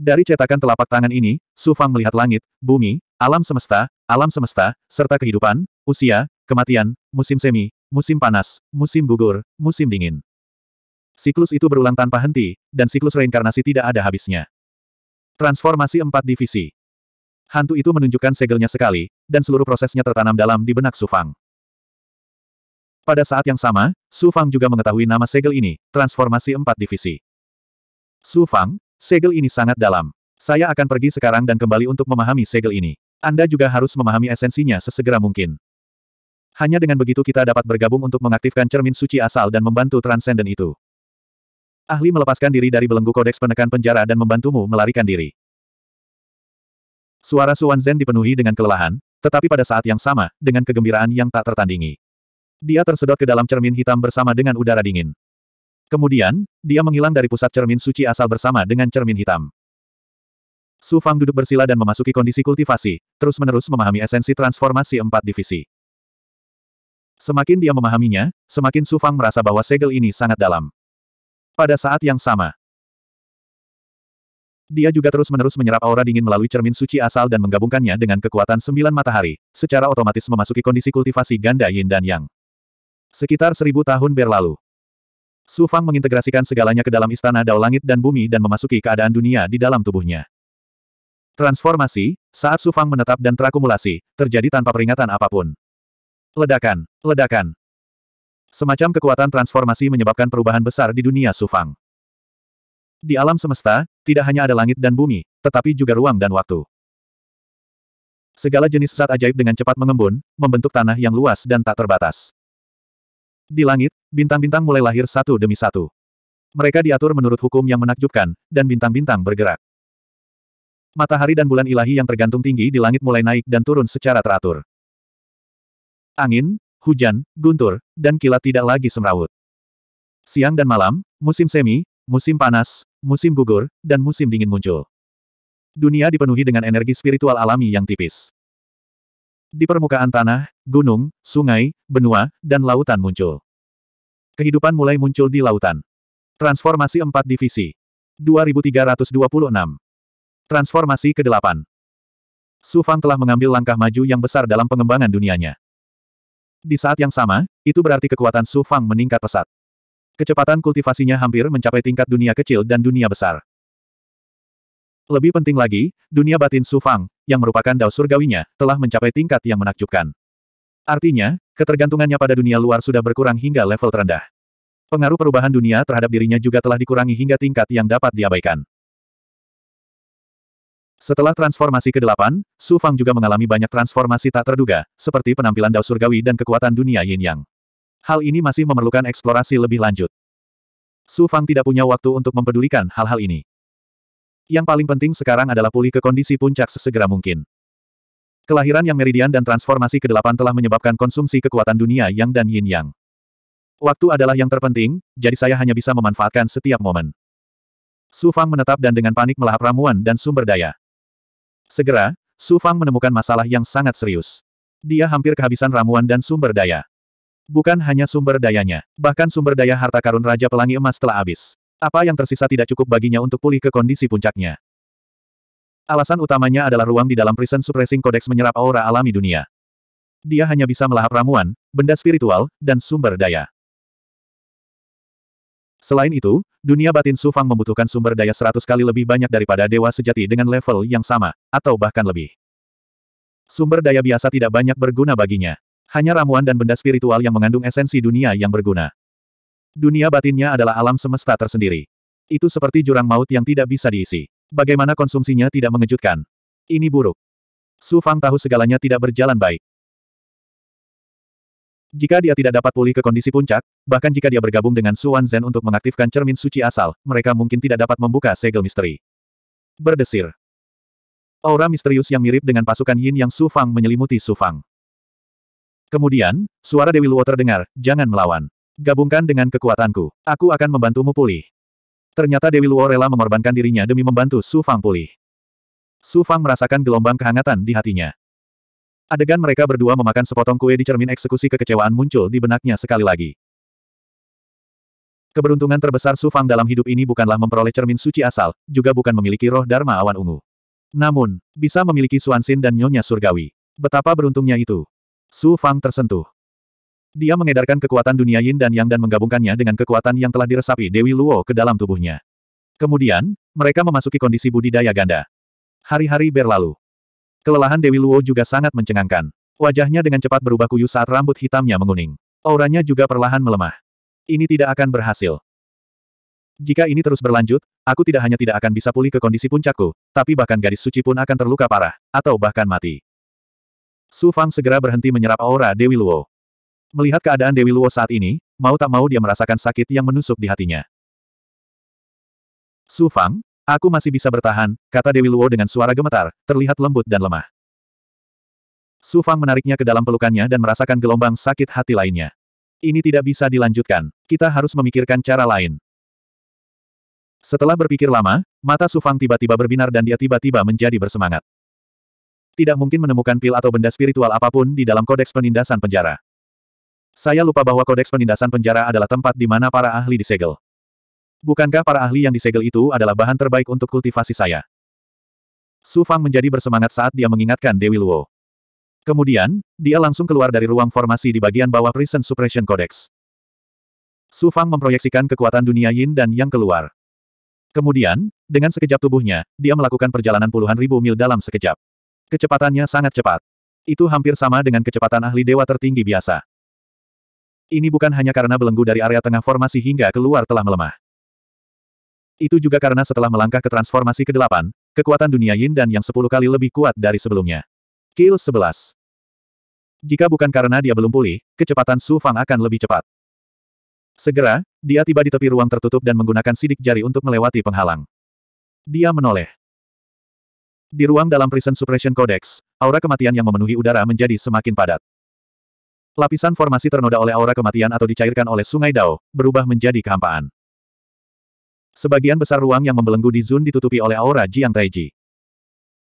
Dari cetakan telapak tangan ini, Su Fang melihat langit, bumi, alam semesta, alam semesta, serta kehidupan, usia, kematian, musim semi, musim panas, musim gugur, musim dingin. Siklus itu berulang tanpa henti, dan siklus reinkarnasi tidak ada habisnya. Transformasi empat divisi. Hantu itu menunjukkan segelnya sekali, dan seluruh prosesnya tertanam dalam di benak Su Fang. Pada saat yang sama, Su Fang juga mengetahui nama segel ini, transformasi empat divisi. Su Fang, segel ini sangat dalam. Saya akan pergi sekarang dan kembali untuk memahami segel ini. Anda juga harus memahami esensinya sesegera mungkin. Hanya dengan begitu kita dapat bergabung untuk mengaktifkan cermin suci asal dan membantu transenden itu. Ahli melepaskan diri dari belenggu kodeks penekan penjara dan membantumu melarikan diri. Suara Suan Zhen dipenuhi dengan kelelahan, tetapi pada saat yang sama, dengan kegembiraan yang tak tertandingi. Dia tersedot ke dalam cermin hitam bersama dengan udara dingin. Kemudian, dia menghilang dari pusat cermin suci asal bersama dengan cermin hitam. Su Fang duduk bersila dan memasuki kondisi kultivasi, terus-menerus memahami esensi transformasi empat divisi. Semakin dia memahaminya, semakin Su Fang merasa bahwa segel ini sangat dalam. Pada saat yang sama, dia juga terus-menerus menyerap aura dingin melalui cermin suci asal dan menggabungkannya dengan kekuatan sembilan matahari, secara otomatis memasuki kondisi kultivasi ganda yin dan yang. Sekitar seribu tahun berlalu. Su Fang mengintegrasikan segalanya ke dalam istana Dao Langit dan Bumi dan memasuki keadaan dunia di dalam tubuhnya. Transformasi, saat Su Fang menetap dan terakumulasi, terjadi tanpa peringatan apapun. Ledakan, ledakan. Semacam kekuatan transformasi menyebabkan perubahan besar di dunia Su Fang. Di alam semesta, tidak hanya ada langit dan bumi, tetapi juga ruang dan waktu. Segala jenis sesat ajaib dengan cepat mengembun, membentuk tanah yang luas dan tak terbatas. Di langit, bintang-bintang mulai lahir satu demi satu. Mereka diatur menurut hukum yang menakjubkan, dan bintang-bintang bergerak. Matahari dan bulan ilahi yang tergantung tinggi di langit mulai naik dan turun secara teratur. Angin, hujan, guntur, dan kilat tidak lagi semrawut. Siang dan malam, musim semi, musim panas, musim gugur, dan musim dingin muncul. Dunia dipenuhi dengan energi spiritual alami yang tipis. Di permukaan tanah, gunung, sungai, benua, dan lautan muncul. Kehidupan mulai muncul di lautan. Transformasi 4 Divisi 2326 Transformasi ke-8 Su Fang telah mengambil langkah maju yang besar dalam pengembangan dunianya. Di saat yang sama, itu berarti kekuatan Su Fang meningkat pesat. Kecepatan kultivasinya hampir mencapai tingkat dunia kecil dan dunia besar. Lebih penting lagi, dunia batin Su Fang, yang merupakan dao surgawinya, telah mencapai tingkat yang menakjubkan. Artinya, ketergantungannya pada dunia luar sudah berkurang hingga level terendah. Pengaruh perubahan dunia terhadap dirinya juga telah dikurangi hingga tingkat yang dapat diabaikan. Setelah transformasi ke-8, Su Fang juga mengalami banyak transformasi tak terduga, seperti penampilan dao surgawi dan kekuatan dunia yin yang. Hal ini masih memerlukan eksplorasi lebih lanjut. Su Fang tidak punya waktu untuk mempedulikan hal-hal ini. Yang paling penting sekarang adalah pulih ke kondisi puncak sesegera mungkin. Kelahiran yang meridian dan transformasi ke-8 telah menyebabkan konsumsi kekuatan dunia yang dan yin yang. Waktu adalah yang terpenting, jadi saya hanya bisa memanfaatkan setiap momen. Su Fang menetap dan dengan panik melahap ramuan dan sumber daya. Segera, Su Fang menemukan masalah yang sangat serius. Dia hampir kehabisan ramuan dan sumber daya. Bukan hanya sumber dayanya, bahkan sumber daya harta karun Raja Pelangi Emas telah habis. Apa yang tersisa tidak cukup baginya untuk pulih ke kondisi puncaknya. Alasan utamanya adalah ruang di dalam prison suppressing kodeks menyerap aura alami dunia. Dia hanya bisa melahap ramuan, benda spiritual, dan sumber daya. Selain itu, dunia batin Sufang membutuhkan sumber daya seratus kali lebih banyak daripada dewa sejati dengan level yang sama, atau bahkan lebih. Sumber daya biasa tidak banyak berguna baginya. Hanya ramuan dan benda spiritual yang mengandung esensi dunia yang berguna. Dunia batinnya adalah alam semesta tersendiri. Itu seperti jurang maut yang tidak bisa diisi. Bagaimana konsumsinya tidak mengejutkan. Ini buruk. Su Fang tahu segalanya tidak berjalan baik. Jika dia tidak dapat pulih ke kondisi puncak, bahkan jika dia bergabung dengan Su Zen untuk mengaktifkan cermin suci asal, mereka mungkin tidak dapat membuka segel misteri. Berdesir. Aura misterius yang mirip dengan pasukan Yin yang Su Fang menyelimuti Su Fang. Kemudian, suara Dewi Luo terdengar, jangan melawan. Gabungkan dengan kekuatanku. Aku akan membantumu pulih. Ternyata Dewi Luo rela mengorbankan dirinya demi membantu Su Fang pulih. Su Fang merasakan gelombang kehangatan di hatinya. Adegan mereka berdua memakan sepotong kue di cermin eksekusi kekecewaan muncul di benaknya sekali lagi. Keberuntungan terbesar Su Fang dalam hidup ini bukanlah memperoleh cermin suci asal, juga bukan memiliki roh Dharma awan ungu. Namun, bisa memiliki Suansin dan Nyonya Surgawi. Betapa beruntungnya itu. Su Fang tersentuh. Dia mengedarkan kekuatan dunia yin dan yang dan menggabungkannya dengan kekuatan yang telah diresapi Dewi Luo ke dalam tubuhnya. Kemudian, mereka memasuki kondisi budidaya ganda. Hari-hari berlalu. Kelelahan Dewi Luo juga sangat mencengangkan. Wajahnya dengan cepat berubah kuyu saat rambut hitamnya menguning. Auranya juga perlahan melemah. Ini tidak akan berhasil. Jika ini terus berlanjut, aku tidak hanya tidak akan bisa pulih ke kondisi puncakku, tapi bahkan gadis suci pun akan terluka parah, atau bahkan mati. Su Fang segera berhenti menyerap aura Dewi Luo. Melihat keadaan Dewi Luo saat ini, mau tak mau dia merasakan sakit yang menusuk di hatinya. Su Fang, aku masih bisa bertahan, kata Dewi Luo dengan suara gemetar, terlihat lembut dan lemah. Su Fang menariknya ke dalam pelukannya dan merasakan gelombang sakit hati lainnya. Ini tidak bisa dilanjutkan, kita harus memikirkan cara lain. Setelah berpikir lama, mata Su Fang tiba-tiba berbinar dan dia tiba-tiba menjadi bersemangat. Tidak mungkin menemukan pil atau benda spiritual apapun di dalam kodeks penindasan penjara. Saya lupa bahwa kodeks penindasan penjara adalah tempat di mana para ahli disegel. Bukankah para ahli yang disegel itu adalah bahan terbaik untuk kultivasi saya? Su Fang menjadi bersemangat saat dia mengingatkan Dewi Luo. Kemudian, dia langsung keluar dari ruang formasi di bagian bawah Prison Suppression Codex. Su Fang memproyeksikan kekuatan dunia Yin dan Yang keluar. Kemudian, dengan sekejap tubuhnya, dia melakukan perjalanan puluhan ribu mil dalam sekejap. Kecepatannya sangat cepat. Itu hampir sama dengan kecepatan ahli dewa tertinggi biasa. Ini bukan hanya karena belenggu dari area tengah formasi hingga keluar telah melemah. Itu juga karena setelah melangkah ke transformasi ke-8, kekuatan dunia Yin dan Yang 10 kali lebih kuat dari sebelumnya. Kill 11. Jika bukan karena dia belum pulih, kecepatan Su Fang akan lebih cepat. Segera, dia tiba di tepi ruang tertutup dan menggunakan sidik jari untuk melewati penghalang. Dia menoleh. Di ruang dalam Prison Suppression Codex, aura kematian yang memenuhi udara menjadi semakin padat. Lapisan formasi ternoda oleh aura kematian atau dicairkan oleh sungai Dao, berubah menjadi kehampaan. Sebagian besar ruang yang membelenggu di Zun ditutupi oleh aura Jiang Taiji.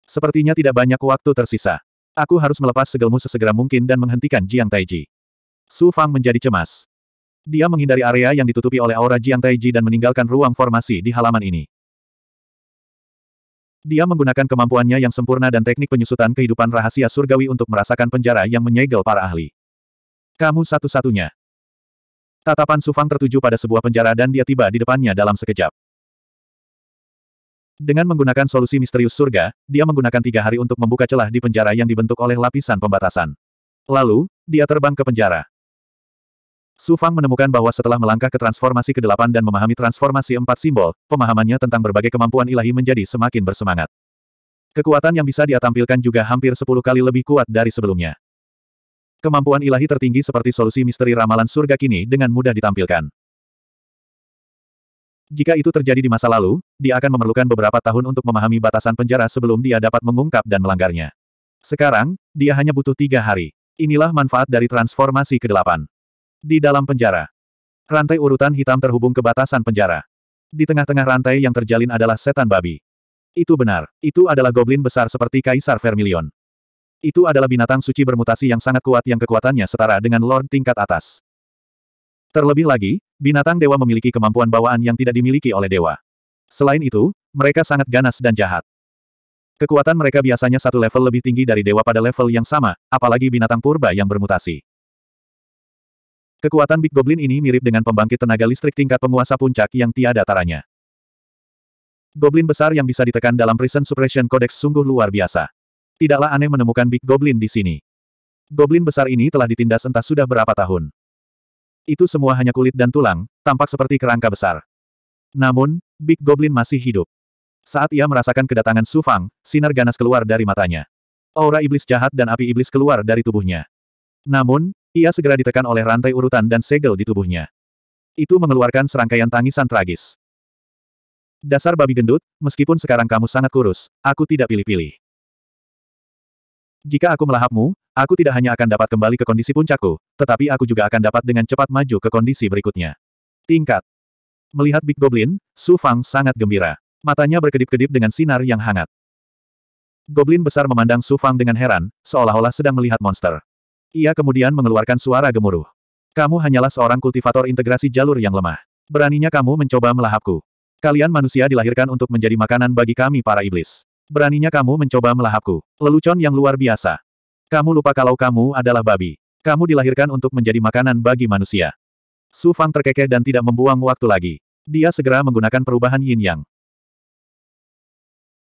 Sepertinya tidak banyak waktu tersisa. Aku harus melepas segelmu sesegera mungkin dan menghentikan Jiang Taiji. Su Fang menjadi cemas. Dia menghindari area yang ditutupi oleh aura Jiang Taiji dan meninggalkan ruang formasi di halaman ini. Dia menggunakan kemampuannya yang sempurna dan teknik penyusutan kehidupan rahasia surgawi untuk merasakan penjara yang menyegel para ahli. Kamu satu-satunya. Tatapan Sufang tertuju pada sebuah penjara dan dia tiba di depannya dalam sekejap. Dengan menggunakan solusi misterius surga, dia menggunakan tiga hari untuk membuka celah di penjara yang dibentuk oleh lapisan pembatasan. Lalu, dia terbang ke penjara. Sufang menemukan bahwa setelah melangkah ke transformasi ke-8 dan memahami transformasi empat simbol, pemahamannya tentang berbagai kemampuan ilahi menjadi semakin bersemangat. Kekuatan yang bisa dia tampilkan juga hampir 10 kali lebih kuat dari sebelumnya. Kemampuan ilahi tertinggi seperti solusi misteri ramalan surga kini dengan mudah ditampilkan. Jika itu terjadi di masa lalu, dia akan memerlukan beberapa tahun untuk memahami batasan penjara sebelum dia dapat mengungkap dan melanggarnya. Sekarang, dia hanya butuh tiga hari. Inilah manfaat dari transformasi ke-8. Di dalam penjara. Rantai urutan hitam terhubung ke batasan penjara. Di tengah-tengah rantai yang terjalin adalah setan babi. Itu benar. Itu adalah goblin besar seperti Kaisar Vermilion. Itu adalah binatang suci bermutasi yang sangat kuat yang kekuatannya setara dengan Lord tingkat atas. Terlebih lagi, binatang dewa memiliki kemampuan bawaan yang tidak dimiliki oleh dewa. Selain itu, mereka sangat ganas dan jahat. Kekuatan mereka biasanya satu level lebih tinggi dari dewa pada level yang sama, apalagi binatang purba yang bermutasi. Kekuatan Big Goblin ini mirip dengan pembangkit tenaga listrik tingkat penguasa puncak yang tiada taranya. Goblin besar yang bisa ditekan dalam Prison Suppression Codex sungguh luar biasa. Tidaklah aneh menemukan Big Goblin di sini. Goblin besar ini telah ditindas entah sudah berapa tahun. Itu semua hanya kulit dan tulang, tampak seperti kerangka besar. Namun, Big Goblin masih hidup. Saat ia merasakan kedatangan Su Fang, sinar ganas keluar dari matanya. Aura iblis jahat dan api iblis keluar dari tubuhnya. Namun, ia segera ditekan oleh rantai urutan dan segel di tubuhnya. Itu mengeluarkan serangkaian tangisan tragis. Dasar babi gendut, meskipun sekarang kamu sangat kurus, aku tidak pilih-pilih. Jika aku melahapmu, aku tidak hanya akan dapat kembali ke kondisi puncakku, tetapi aku juga akan dapat dengan cepat maju ke kondisi berikutnya. Tingkat. Melihat Big Goblin, Su Fang sangat gembira. Matanya berkedip-kedip dengan sinar yang hangat. Goblin besar memandang Su Fang dengan heran, seolah-olah sedang melihat monster. Ia kemudian mengeluarkan suara gemuruh. Kamu hanyalah seorang kultivator integrasi jalur yang lemah. Beraninya kamu mencoba melahapku. Kalian manusia dilahirkan untuk menjadi makanan bagi kami para iblis. Beraninya kamu mencoba melahapku. Lelucon yang luar biasa. Kamu lupa kalau kamu adalah babi. Kamu dilahirkan untuk menjadi makanan bagi manusia. Su Fang terkekeh dan tidak membuang waktu lagi. Dia segera menggunakan perubahan yin yang.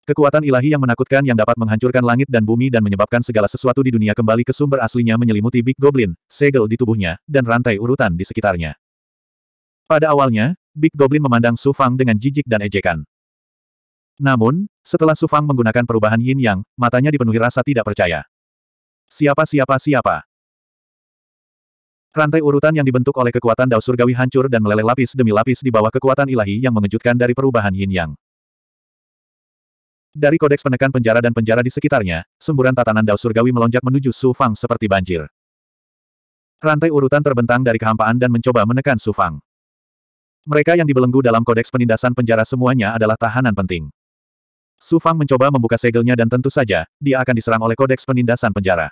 Kekuatan ilahi yang menakutkan yang dapat menghancurkan langit dan bumi dan menyebabkan segala sesuatu di dunia kembali ke sumber aslinya menyelimuti Big Goblin, segel di tubuhnya, dan rantai urutan di sekitarnya. Pada awalnya, Big Goblin memandang Su Fang dengan jijik dan ejekan. Namun, setelah Sufang menggunakan perubahan yin yang, matanya dipenuhi rasa tidak percaya. Siapa siapa siapa? Rantai urutan yang dibentuk oleh kekuatan Dao Surgawi hancur dan meleleh lapis demi lapis di bawah kekuatan ilahi yang mengejutkan dari perubahan yin yang. Dari kodeks penekan penjara dan penjara di sekitarnya, semburan tatanan Dao Surgawi melonjak menuju Su Fang seperti banjir. Rantai urutan terbentang dari kehampaan dan mencoba menekan Su Fang. Mereka yang dibelenggu dalam kodeks penindasan penjara semuanya adalah tahanan penting. Su Fang mencoba membuka segelnya dan tentu saja, dia akan diserang oleh kodeks penindasan penjara.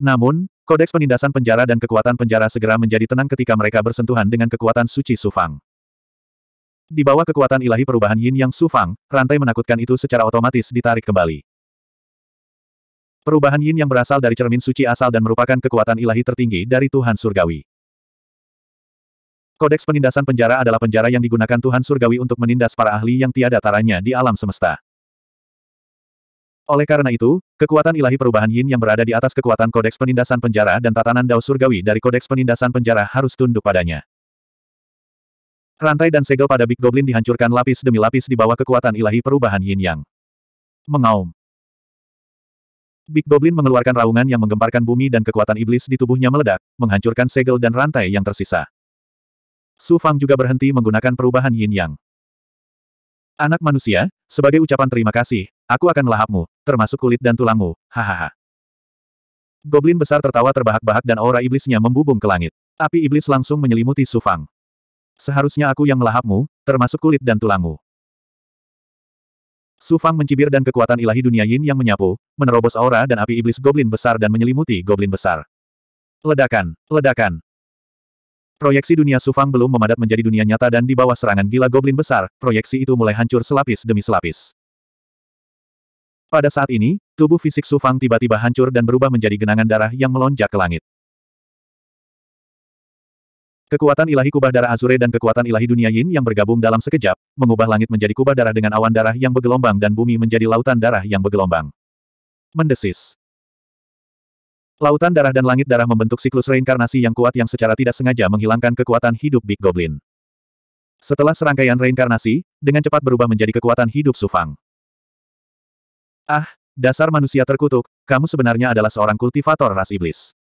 Namun, kodeks penindasan penjara dan kekuatan penjara segera menjadi tenang ketika mereka bersentuhan dengan kekuatan suci Su Fang. Di bawah kekuatan ilahi perubahan yin yang Su Fang, rantai menakutkan itu secara otomatis ditarik kembali. Perubahan yin yang berasal dari cermin suci asal dan merupakan kekuatan ilahi tertinggi dari Tuhan Surgawi. Kodeks penindasan penjara adalah penjara yang digunakan Tuhan Surgawi untuk menindas para ahli yang tiada taranya di alam semesta. Oleh karena itu, kekuatan ilahi perubahan yin yang berada di atas kekuatan kodeks penindasan penjara dan tatanan dao surgawi dari kodeks penindasan penjara harus tunduk padanya. Rantai dan segel pada Big Goblin dihancurkan lapis demi lapis di bawah kekuatan ilahi perubahan yin yang mengaum. Big Goblin mengeluarkan raungan yang menggemparkan bumi dan kekuatan iblis di tubuhnya meledak, menghancurkan segel dan rantai yang tersisa. Su Fang juga berhenti menggunakan perubahan yin-yang. Anak manusia, sebagai ucapan terima kasih, aku akan melahapmu, termasuk kulit dan tulangmu, hahaha. Goblin besar tertawa terbahak-bahak dan aura iblisnya membubung ke langit. Api iblis langsung menyelimuti Su Fang. Seharusnya aku yang melahapmu, termasuk kulit dan tulangmu. Su Fang mencibir dan kekuatan ilahi dunia yin yang menyapu, menerobos aura dan api iblis goblin besar dan menyelimuti goblin besar. Ledakan, ledakan, Proyeksi dunia Sufang belum memadat menjadi dunia nyata dan di bawah serangan gila goblin besar, proyeksi itu mulai hancur selapis demi selapis. Pada saat ini, tubuh fisik Sufang tiba-tiba hancur dan berubah menjadi genangan darah yang melonjak ke langit. Kekuatan ilahi kubah darah Azure dan kekuatan ilahi dunia Yin yang bergabung dalam sekejap, mengubah langit menjadi kubah darah dengan awan darah yang bergelombang dan bumi menjadi lautan darah yang bergelombang. Mendesis. Lautan darah dan langit darah membentuk siklus reinkarnasi yang kuat yang secara tidak sengaja menghilangkan kekuatan hidup Big Goblin. Setelah serangkaian reinkarnasi, dengan cepat berubah menjadi kekuatan hidup Sufang. Ah, dasar manusia terkutuk, kamu sebenarnya adalah seorang kultivator ras iblis.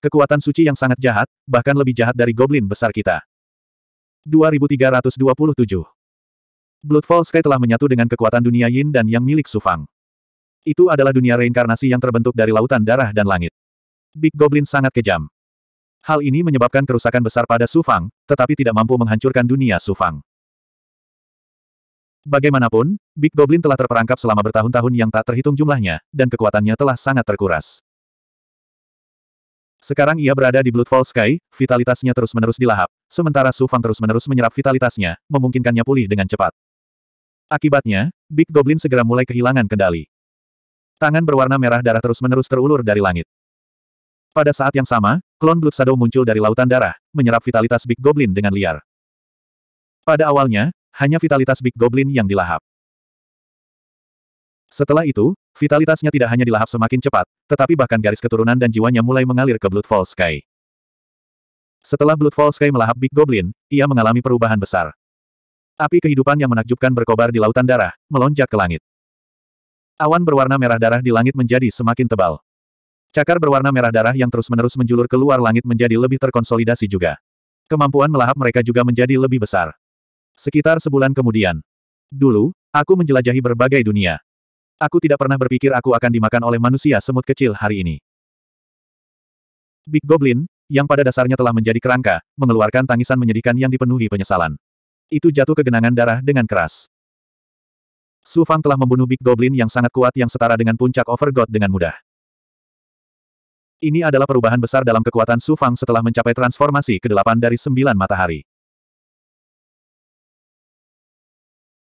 Kekuatan suci yang sangat jahat, bahkan lebih jahat dari goblin besar kita. 2327 Bloodfall Sky telah menyatu dengan kekuatan dunia Yin dan Yang milik Sufang. Itu adalah dunia reinkarnasi yang terbentuk dari lautan darah dan langit. Big Goblin sangat kejam. Hal ini menyebabkan kerusakan besar pada Sufang, tetapi tidak mampu menghancurkan dunia Sufang. Bagaimanapun, Big Goblin telah terperangkap selama bertahun-tahun yang tak terhitung jumlahnya, dan kekuatannya telah sangat terkuras. Sekarang ia berada di Bloodfall Sky, vitalitasnya terus-menerus dilahap, sementara Sufang terus-menerus menyerap vitalitasnya, memungkinkannya pulih dengan cepat. Akibatnya, Big Goblin segera mulai kehilangan kendali. Tangan berwarna merah darah terus-menerus terulur dari langit. Pada saat yang sama, klon Blood Shadow muncul dari lautan darah, menyerap vitalitas Big Goblin dengan liar. Pada awalnya, hanya vitalitas Big Goblin yang dilahap. Setelah itu, vitalitasnya tidak hanya dilahap semakin cepat, tetapi bahkan garis keturunan dan jiwanya mulai mengalir ke Blood Bloodfall Sky. Setelah Blood Bloodfall Sky melahap Big Goblin, ia mengalami perubahan besar. Api kehidupan yang menakjubkan berkobar di lautan darah, melonjak ke langit. Awan berwarna merah darah di langit menjadi semakin tebal. Cakar berwarna merah darah yang terus-menerus menjulur keluar langit menjadi lebih terkonsolidasi juga. Kemampuan melahap mereka juga menjadi lebih besar. Sekitar sebulan kemudian. Dulu, aku menjelajahi berbagai dunia. Aku tidak pernah berpikir aku akan dimakan oleh manusia semut kecil hari ini. Big Goblin, yang pada dasarnya telah menjadi kerangka, mengeluarkan tangisan menyedihkan yang dipenuhi penyesalan. Itu jatuh ke genangan darah dengan keras. Su Fang telah membunuh Big Goblin yang sangat kuat yang setara dengan puncak Overgod dengan mudah. Ini adalah perubahan besar dalam kekuatan Su Fang setelah mencapai transformasi ke-8 dari sembilan matahari.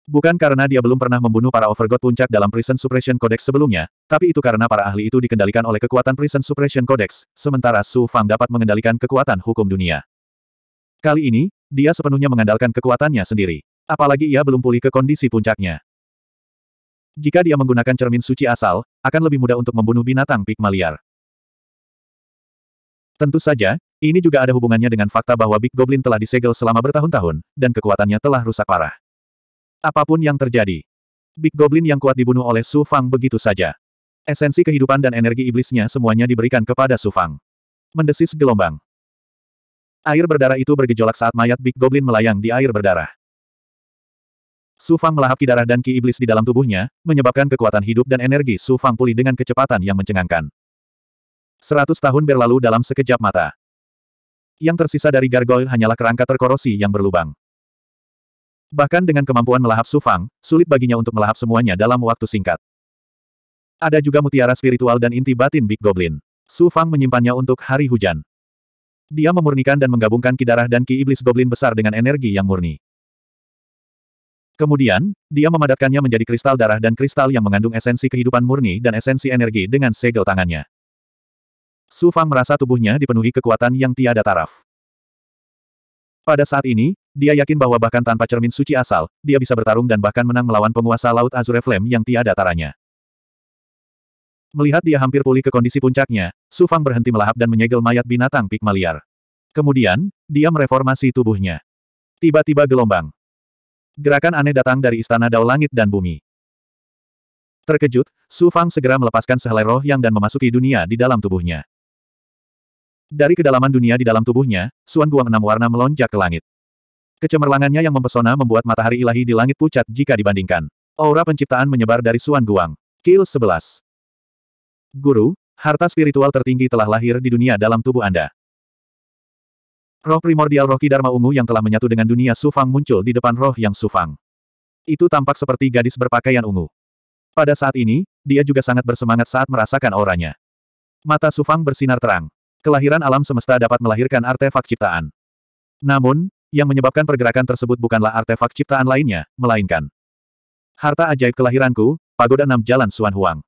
Bukan karena dia belum pernah membunuh para Overgod puncak dalam Prison Suppression Codex sebelumnya, tapi itu karena para ahli itu dikendalikan oleh kekuatan Prison Suppression Codex, sementara Su Fang dapat mengendalikan kekuatan hukum dunia. Kali ini, dia sepenuhnya mengandalkan kekuatannya sendiri. Apalagi ia belum pulih ke kondisi puncaknya. Jika dia menggunakan cermin suci asal, akan lebih mudah untuk membunuh binatang pigma liar. Tentu saja, ini juga ada hubungannya dengan fakta bahwa Big Goblin telah disegel selama bertahun-tahun, dan kekuatannya telah rusak parah. Apapun yang terjadi, Big Goblin yang kuat dibunuh oleh Su Fang begitu saja. Esensi kehidupan dan energi iblisnya semuanya diberikan kepada Su Fang. Mendesis gelombang. Air berdarah itu bergejolak saat mayat Big Goblin melayang di air berdarah. Su Fang melahap ki dan ki iblis di dalam tubuhnya, menyebabkan kekuatan hidup dan energi Su Fang pulih dengan kecepatan yang mencengangkan. Seratus tahun berlalu dalam sekejap mata. Yang tersisa dari gargoyle hanyalah kerangka terkorosi yang berlubang. Bahkan dengan kemampuan melahap Su Fang, sulit baginya untuk melahap semuanya dalam waktu singkat. Ada juga mutiara spiritual dan inti batin Big Goblin. Su Fang menyimpannya untuk hari hujan. Dia memurnikan dan menggabungkan ki dan ki iblis goblin besar dengan energi yang murni. Kemudian, dia memadatkannya menjadi kristal darah dan kristal yang mengandung esensi kehidupan murni dan esensi energi dengan segel tangannya. Su Fang merasa tubuhnya dipenuhi kekuatan yang tiada taraf. Pada saat ini, dia yakin bahwa bahkan tanpa cermin suci asal, dia bisa bertarung dan bahkan menang melawan penguasa Laut Azure Flame yang tiada taranya. Melihat dia hampir pulih ke kondisi puncaknya, Su Fang berhenti melahap dan menyegel mayat binatang pikmaliar. liar. Kemudian, dia mereformasi tubuhnya. Tiba-tiba gelombang. Gerakan aneh datang dari istana dao langit dan bumi. Terkejut, Su Fang segera melepaskan sehelai roh yang dan memasuki dunia di dalam tubuhnya. Dari kedalaman dunia di dalam tubuhnya, Suan Guang enam warna melonjak ke langit. Kecemerlangannya yang mempesona membuat matahari ilahi di langit pucat jika dibandingkan. Aura penciptaan menyebar dari Suan Guang. Kill 11. Guru, harta spiritual tertinggi telah lahir di dunia dalam tubuh Anda. Roh primordial roh Kidarma ungu yang telah menyatu dengan dunia Sufang muncul di depan roh yang Sufang. Itu tampak seperti gadis berpakaian ungu. Pada saat ini, dia juga sangat bersemangat saat merasakan auranya. Mata Sufang bersinar terang. Kelahiran alam semesta dapat melahirkan artefak ciptaan. Namun, yang menyebabkan pergerakan tersebut bukanlah artefak ciptaan lainnya, melainkan harta ajaib kelahiranku, pagoda enam jalan Suan Huang.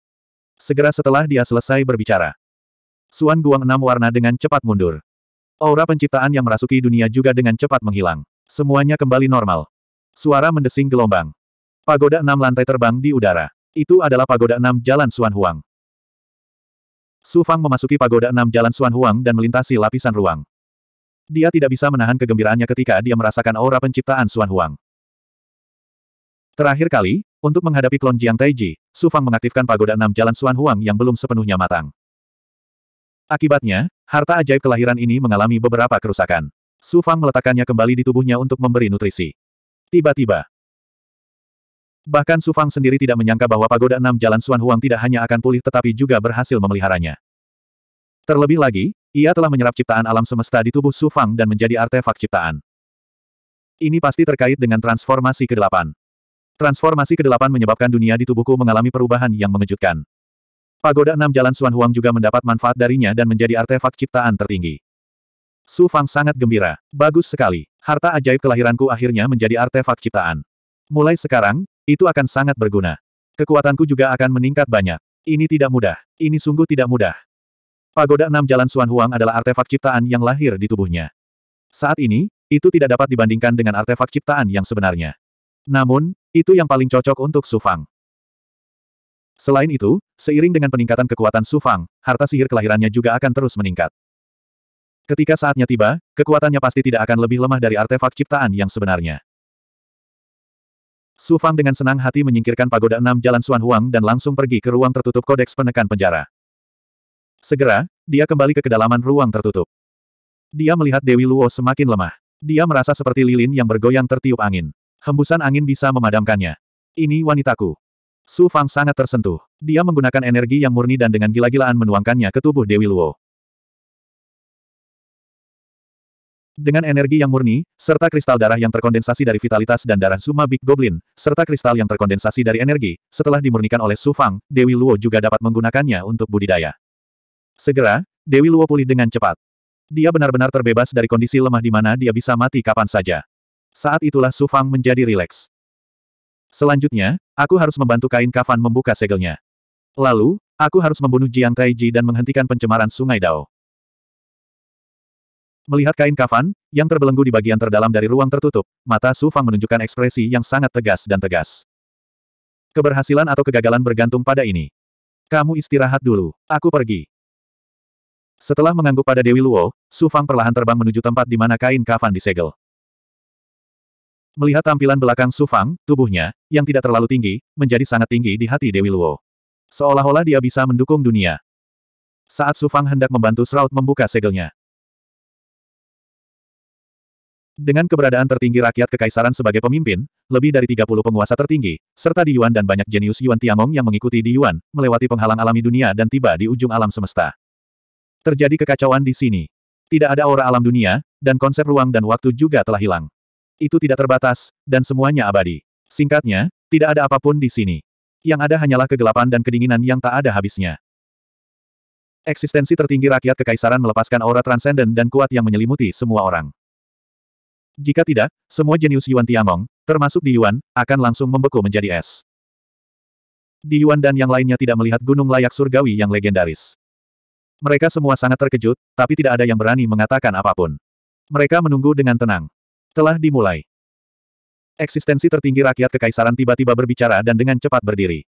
Segera setelah dia selesai berbicara, Suan Guang enam warna dengan cepat mundur. Aura penciptaan yang merasuki dunia juga dengan cepat menghilang. Semuanya kembali normal. Suara mendesing gelombang. Pagoda enam lantai terbang di udara. Itu adalah pagoda enam Jalan Suan Huang. Su Fang memasuki pagoda enam Jalan Suan Huang dan melintasi lapisan ruang. Dia tidak bisa menahan kegembiraannya ketika dia merasakan aura penciptaan Suan Huang. Terakhir kali, untuk menghadapi klon Jiang Taiji, Su Fang mengaktifkan pagoda enam Jalan Suan Huang yang belum sepenuhnya matang. Akibatnya, Harta ajaib kelahiran ini mengalami beberapa kerusakan. Su Fang meletakkannya kembali di tubuhnya untuk memberi nutrisi. Tiba-tiba. Bahkan Su Fang sendiri tidak menyangka bahwa pagoda enam jalan Suan Huang tidak hanya akan pulih tetapi juga berhasil memeliharanya. Terlebih lagi, ia telah menyerap ciptaan alam semesta di tubuh Su Fang dan menjadi artefak ciptaan. Ini pasti terkait dengan transformasi ke-8. Transformasi ke-8 menyebabkan dunia di tubuhku mengalami perubahan yang mengejutkan. Pagoda enam jalan Suan Huang juga mendapat manfaat darinya dan menjadi artefak ciptaan tertinggi. Su Fang sangat gembira. Bagus sekali. Harta ajaib kelahiranku akhirnya menjadi artefak ciptaan. Mulai sekarang, itu akan sangat berguna. Kekuatanku juga akan meningkat banyak. Ini tidak mudah. Ini sungguh tidak mudah. Pagoda enam jalan Suan Huang adalah artefak ciptaan yang lahir di tubuhnya. Saat ini, itu tidak dapat dibandingkan dengan artefak ciptaan yang sebenarnya. Namun, itu yang paling cocok untuk Su Fang. Selain itu, seiring dengan peningkatan kekuatan Su Fang, harta sihir kelahirannya juga akan terus meningkat. Ketika saatnya tiba, kekuatannya pasti tidak akan lebih lemah dari artefak ciptaan yang sebenarnya. Su Fang dengan senang hati menyingkirkan pagoda enam jalan Suan Huang dan langsung pergi ke ruang tertutup kodeks penekan penjara. Segera, dia kembali ke kedalaman ruang tertutup. Dia melihat Dewi Luo semakin lemah. Dia merasa seperti lilin yang bergoyang tertiup angin. Hembusan angin bisa memadamkannya. Ini wanitaku. Su Fang sangat tersentuh. Dia menggunakan energi yang murni dan dengan gila-gilaan menuangkannya ke tubuh Dewi Luo. Dengan energi yang murni, serta kristal darah yang terkondensasi dari vitalitas dan darah Zuma Big Goblin, serta kristal yang terkondensasi dari energi, setelah dimurnikan oleh Su Fang, Dewi Luo juga dapat menggunakannya untuk budidaya. Segera, Dewi Luo pulih dengan cepat. Dia benar-benar terbebas dari kondisi lemah di mana dia bisa mati kapan saja. Saat itulah Su Fang menjadi rileks. Selanjutnya, aku harus membantu kain kafan membuka segelnya. Lalu, aku harus membunuh Jiang Taiji dan menghentikan pencemaran sungai Dao. Melihat kain kafan, yang terbelenggu di bagian terdalam dari ruang tertutup, mata Su Fang menunjukkan ekspresi yang sangat tegas dan tegas. Keberhasilan atau kegagalan bergantung pada ini. Kamu istirahat dulu, aku pergi. Setelah mengangguk pada Dewi Luo, Su Fang perlahan terbang menuju tempat di mana kain kafan disegel. Melihat tampilan belakang Su Fang, tubuhnya, yang tidak terlalu tinggi, menjadi sangat tinggi di hati Dewi Luo. Seolah-olah dia bisa mendukung dunia. Saat Su Fang hendak membantu Sraut membuka segelnya. Dengan keberadaan tertinggi rakyat kekaisaran sebagai pemimpin, lebih dari 30 penguasa tertinggi, serta di Yuan dan banyak jenius Yuan Tiangong yang mengikuti di Yuan, melewati penghalang alami dunia dan tiba di ujung alam semesta. Terjadi kekacauan di sini. Tidak ada aura alam dunia, dan konsep ruang dan waktu juga telah hilang. Itu tidak terbatas, dan semuanya abadi. Singkatnya, tidak ada apapun di sini. Yang ada hanyalah kegelapan dan kedinginan yang tak ada habisnya. Eksistensi tertinggi rakyat kekaisaran melepaskan aura transenden dan kuat yang menyelimuti semua orang. Jika tidak, semua jenius Yuan Tiangong, termasuk di Yuan, akan langsung membeku menjadi es. Di Yuan dan yang lainnya tidak melihat gunung layak surgawi yang legendaris. Mereka semua sangat terkejut, tapi tidak ada yang berani mengatakan apapun. Mereka menunggu dengan tenang. Telah dimulai. Eksistensi tertinggi rakyat kekaisaran tiba-tiba berbicara dan dengan cepat berdiri.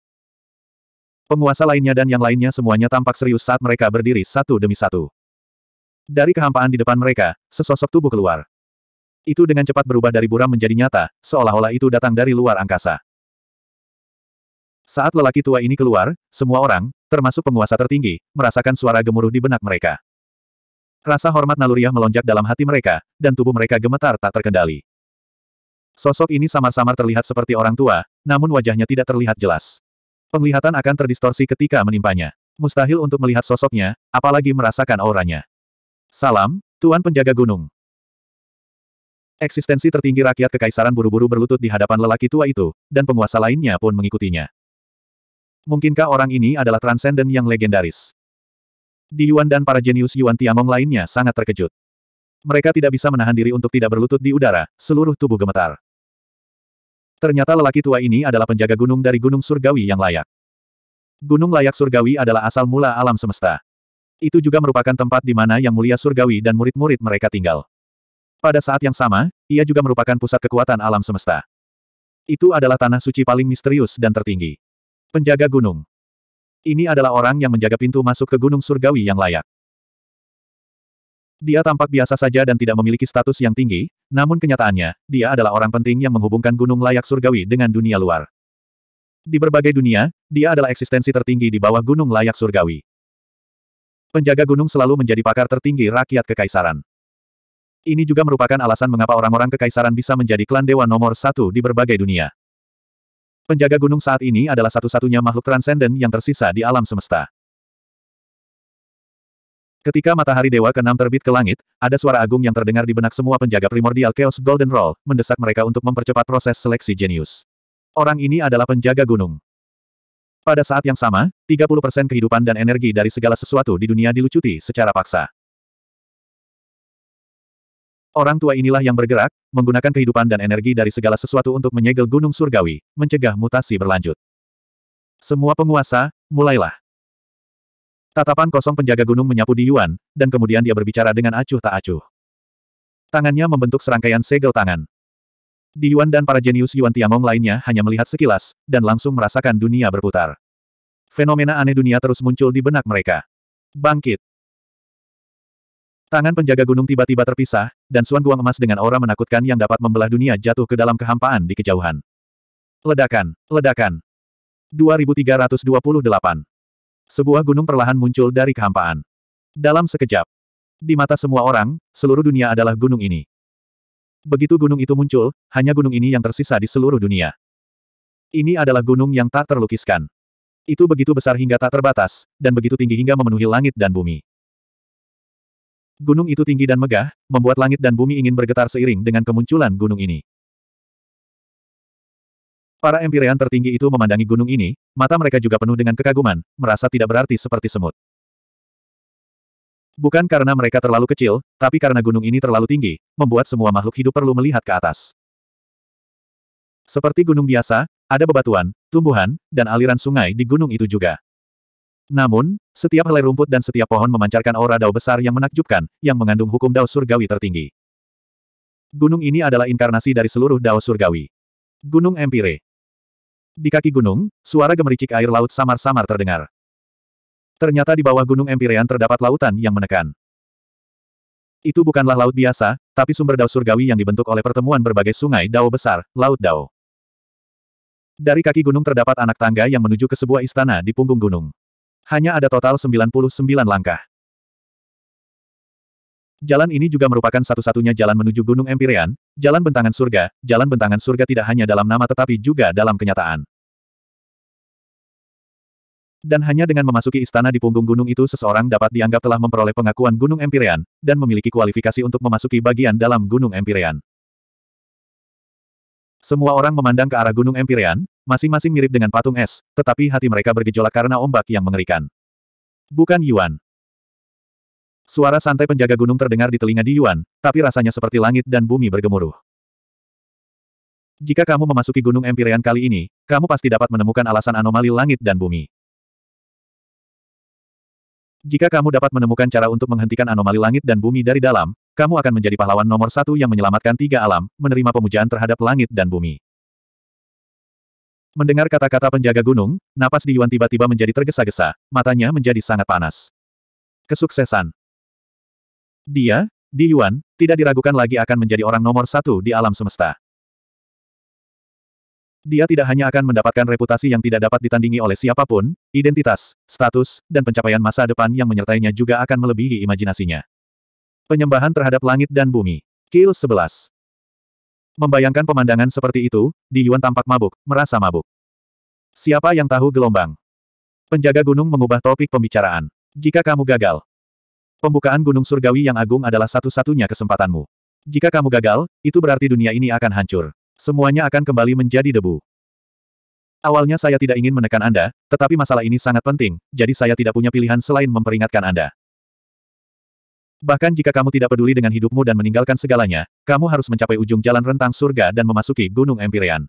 Penguasa lainnya dan yang lainnya semuanya tampak serius saat mereka berdiri satu demi satu. Dari kehampaan di depan mereka, sesosok tubuh keluar. Itu dengan cepat berubah dari buram menjadi nyata, seolah-olah itu datang dari luar angkasa. Saat lelaki tua ini keluar, semua orang, termasuk penguasa tertinggi, merasakan suara gemuruh di benak mereka. Rasa hormat naluriah melonjak dalam hati mereka, dan tubuh mereka gemetar tak terkendali. Sosok ini samar-samar terlihat seperti orang tua, namun wajahnya tidak terlihat jelas. Penglihatan akan terdistorsi ketika menimpanya. Mustahil untuk melihat sosoknya, apalagi merasakan auranya. Salam, Tuan Penjaga Gunung. Eksistensi tertinggi rakyat kekaisaran buru-buru berlutut di hadapan lelaki tua itu, dan penguasa lainnya pun mengikutinya. Mungkinkah orang ini adalah transenden yang legendaris? Di Yuan dan para jenius Yuan Tiangong lainnya sangat terkejut. Mereka tidak bisa menahan diri untuk tidak berlutut di udara, seluruh tubuh gemetar. Ternyata lelaki tua ini adalah penjaga gunung dari gunung surgawi yang layak. Gunung layak surgawi adalah asal mula alam semesta. Itu juga merupakan tempat di mana yang mulia surgawi dan murid-murid mereka tinggal. Pada saat yang sama, ia juga merupakan pusat kekuatan alam semesta. Itu adalah tanah suci paling misterius dan tertinggi. Penjaga gunung. Ini adalah orang yang menjaga pintu masuk ke gunung surgawi yang layak. Dia tampak biasa saja dan tidak memiliki status yang tinggi, namun kenyataannya, dia adalah orang penting yang menghubungkan gunung layak surgawi dengan dunia luar. Di berbagai dunia, dia adalah eksistensi tertinggi di bawah gunung layak surgawi. Penjaga gunung selalu menjadi pakar tertinggi rakyat kekaisaran. Ini juga merupakan alasan mengapa orang-orang kekaisaran bisa menjadi klan dewa nomor satu di berbagai dunia. Penjaga gunung saat ini adalah satu-satunya makhluk transenden yang tersisa di alam semesta. Ketika matahari dewa keenam terbit ke langit, ada suara agung yang terdengar di benak semua penjaga primordial Chaos Golden Roll, mendesak mereka untuk mempercepat proses seleksi jenius. Orang ini adalah penjaga gunung. Pada saat yang sama, 30% kehidupan dan energi dari segala sesuatu di dunia dilucuti secara paksa. Orang tua inilah yang bergerak, menggunakan kehidupan dan energi dari segala sesuatu untuk menyegel gunung surgawi, mencegah mutasi berlanjut. Semua penguasa, mulailah. Tatapan kosong penjaga gunung menyapu di Yuan, dan kemudian dia berbicara dengan acuh tak acuh. Tangannya membentuk serangkaian segel tangan. Di Yuan dan para jenius Yuan Tiangong lainnya hanya melihat sekilas, dan langsung merasakan dunia berputar. Fenomena aneh dunia terus muncul di benak mereka. Bangkit. Tangan penjaga gunung tiba-tiba terpisah, dan Suan Guang emas dengan aura menakutkan yang dapat membelah dunia jatuh ke dalam kehampaan di kejauhan. Ledakan, ledakan. 2328. Sebuah gunung perlahan muncul dari kehampaan. Dalam sekejap, di mata semua orang, seluruh dunia adalah gunung ini. Begitu gunung itu muncul, hanya gunung ini yang tersisa di seluruh dunia. Ini adalah gunung yang tak terlukiskan. Itu begitu besar hingga tak terbatas, dan begitu tinggi hingga memenuhi langit dan bumi. Gunung itu tinggi dan megah, membuat langit dan bumi ingin bergetar seiring dengan kemunculan gunung ini. Para Empyrean tertinggi itu memandangi gunung ini, mata mereka juga penuh dengan kekaguman, merasa tidak berarti seperti semut. Bukan karena mereka terlalu kecil, tapi karena gunung ini terlalu tinggi, membuat semua makhluk hidup perlu melihat ke atas. Seperti gunung biasa, ada bebatuan, tumbuhan, dan aliran sungai di gunung itu juga. Namun, setiap helai rumput dan setiap pohon memancarkan aura dao besar yang menakjubkan, yang mengandung hukum dao surgawi tertinggi. Gunung ini adalah inkarnasi dari seluruh dao surgawi. Gunung Empire. Di kaki gunung, suara gemericik air laut samar-samar terdengar. Ternyata di bawah gunung Empirean terdapat lautan yang menekan. Itu bukanlah laut biasa, tapi sumber dao surgawi yang dibentuk oleh pertemuan berbagai sungai dao besar, laut dao. Dari kaki gunung terdapat anak tangga yang menuju ke sebuah istana di punggung gunung. Hanya ada total 99 langkah. Jalan ini juga merupakan satu-satunya jalan menuju Gunung Empyrean, jalan bentangan surga, jalan bentangan surga tidak hanya dalam nama tetapi juga dalam kenyataan. Dan hanya dengan memasuki istana di punggung gunung itu seseorang dapat dianggap telah memperoleh pengakuan Gunung Empyrean, dan memiliki kualifikasi untuk memasuki bagian dalam Gunung Empyrean. Semua orang memandang ke arah Gunung Empyrean, masing-masing mirip dengan patung es, tetapi hati mereka bergejolak karena ombak yang mengerikan. Bukan Yuan. Suara santai penjaga gunung terdengar di telinga di Yuan, tapi rasanya seperti langit dan bumi bergemuruh. Jika kamu memasuki gunung Empyrean kali ini, kamu pasti dapat menemukan alasan anomali langit dan bumi. Jika kamu dapat menemukan cara untuk menghentikan anomali langit dan bumi dari dalam, kamu akan menjadi pahlawan nomor satu yang menyelamatkan tiga alam, menerima pemujaan terhadap langit dan bumi. Mendengar kata-kata penjaga gunung, napas di Yuan tiba-tiba menjadi tergesa-gesa, matanya menjadi sangat panas. Kesuksesan. Dia, di Yuan, tidak diragukan lagi akan menjadi orang nomor satu di alam semesta. Dia tidak hanya akan mendapatkan reputasi yang tidak dapat ditandingi oleh siapapun, identitas, status, dan pencapaian masa depan yang menyertainya juga akan melebihi imajinasinya. Penyembahan terhadap langit dan bumi. Kill 11. Membayangkan pemandangan seperti itu, Di Yuan tampak mabuk, merasa mabuk. Siapa yang tahu gelombang? Penjaga gunung mengubah topik pembicaraan. Jika kamu gagal, pembukaan gunung surgawi yang agung adalah satu-satunya kesempatanmu. Jika kamu gagal, itu berarti dunia ini akan hancur. Semuanya akan kembali menjadi debu. Awalnya saya tidak ingin menekan Anda, tetapi masalah ini sangat penting, jadi saya tidak punya pilihan selain memperingatkan Anda. Bahkan jika kamu tidak peduli dengan hidupmu dan meninggalkan segalanya, kamu harus mencapai ujung jalan rentang surga dan memasuki Gunung Empyrean.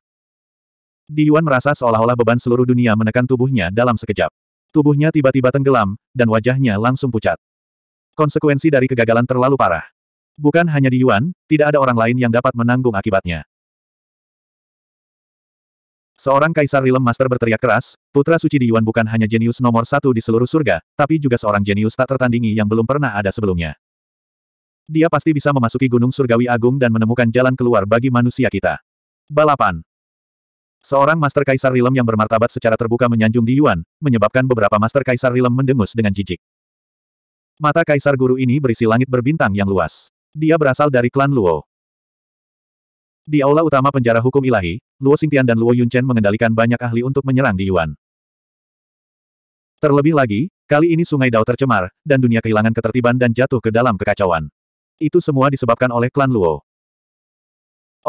Di Yuan merasa seolah-olah beban seluruh dunia menekan tubuhnya dalam sekejap. Tubuhnya tiba-tiba tenggelam, dan wajahnya langsung pucat. Konsekuensi dari kegagalan terlalu parah. Bukan hanya Di Yuan, tidak ada orang lain yang dapat menanggung akibatnya. Seorang kaisar Rilem Master berteriak keras, putra suci di Yuan bukan hanya jenius nomor satu di seluruh surga, tapi juga seorang jenius tak tertandingi yang belum pernah ada sebelumnya. Dia pasti bisa memasuki gunung surgawi agung dan menemukan jalan keluar bagi manusia kita. Balapan Seorang Master Kaisar Rilem yang bermartabat secara terbuka menyanjung di Yuan, menyebabkan beberapa Master Kaisar Rilem mendengus dengan jijik. Mata Kaisar Guru ini berisi langit berbintang yang luas. Dia berasal dari klan Luo. Di aula utama penjara hukum ilahi, Luo Xingtian dan Luo Yunchen mengendalikan banyak ahli untuk menyerang di Yuan. Terlebih lagi, kali ini Sungai Dao tercemar, dan dunia kehilangan ketertiban dan jatuh ke dalam kekacauan. Itu semua disebabkan oleh klan Luo.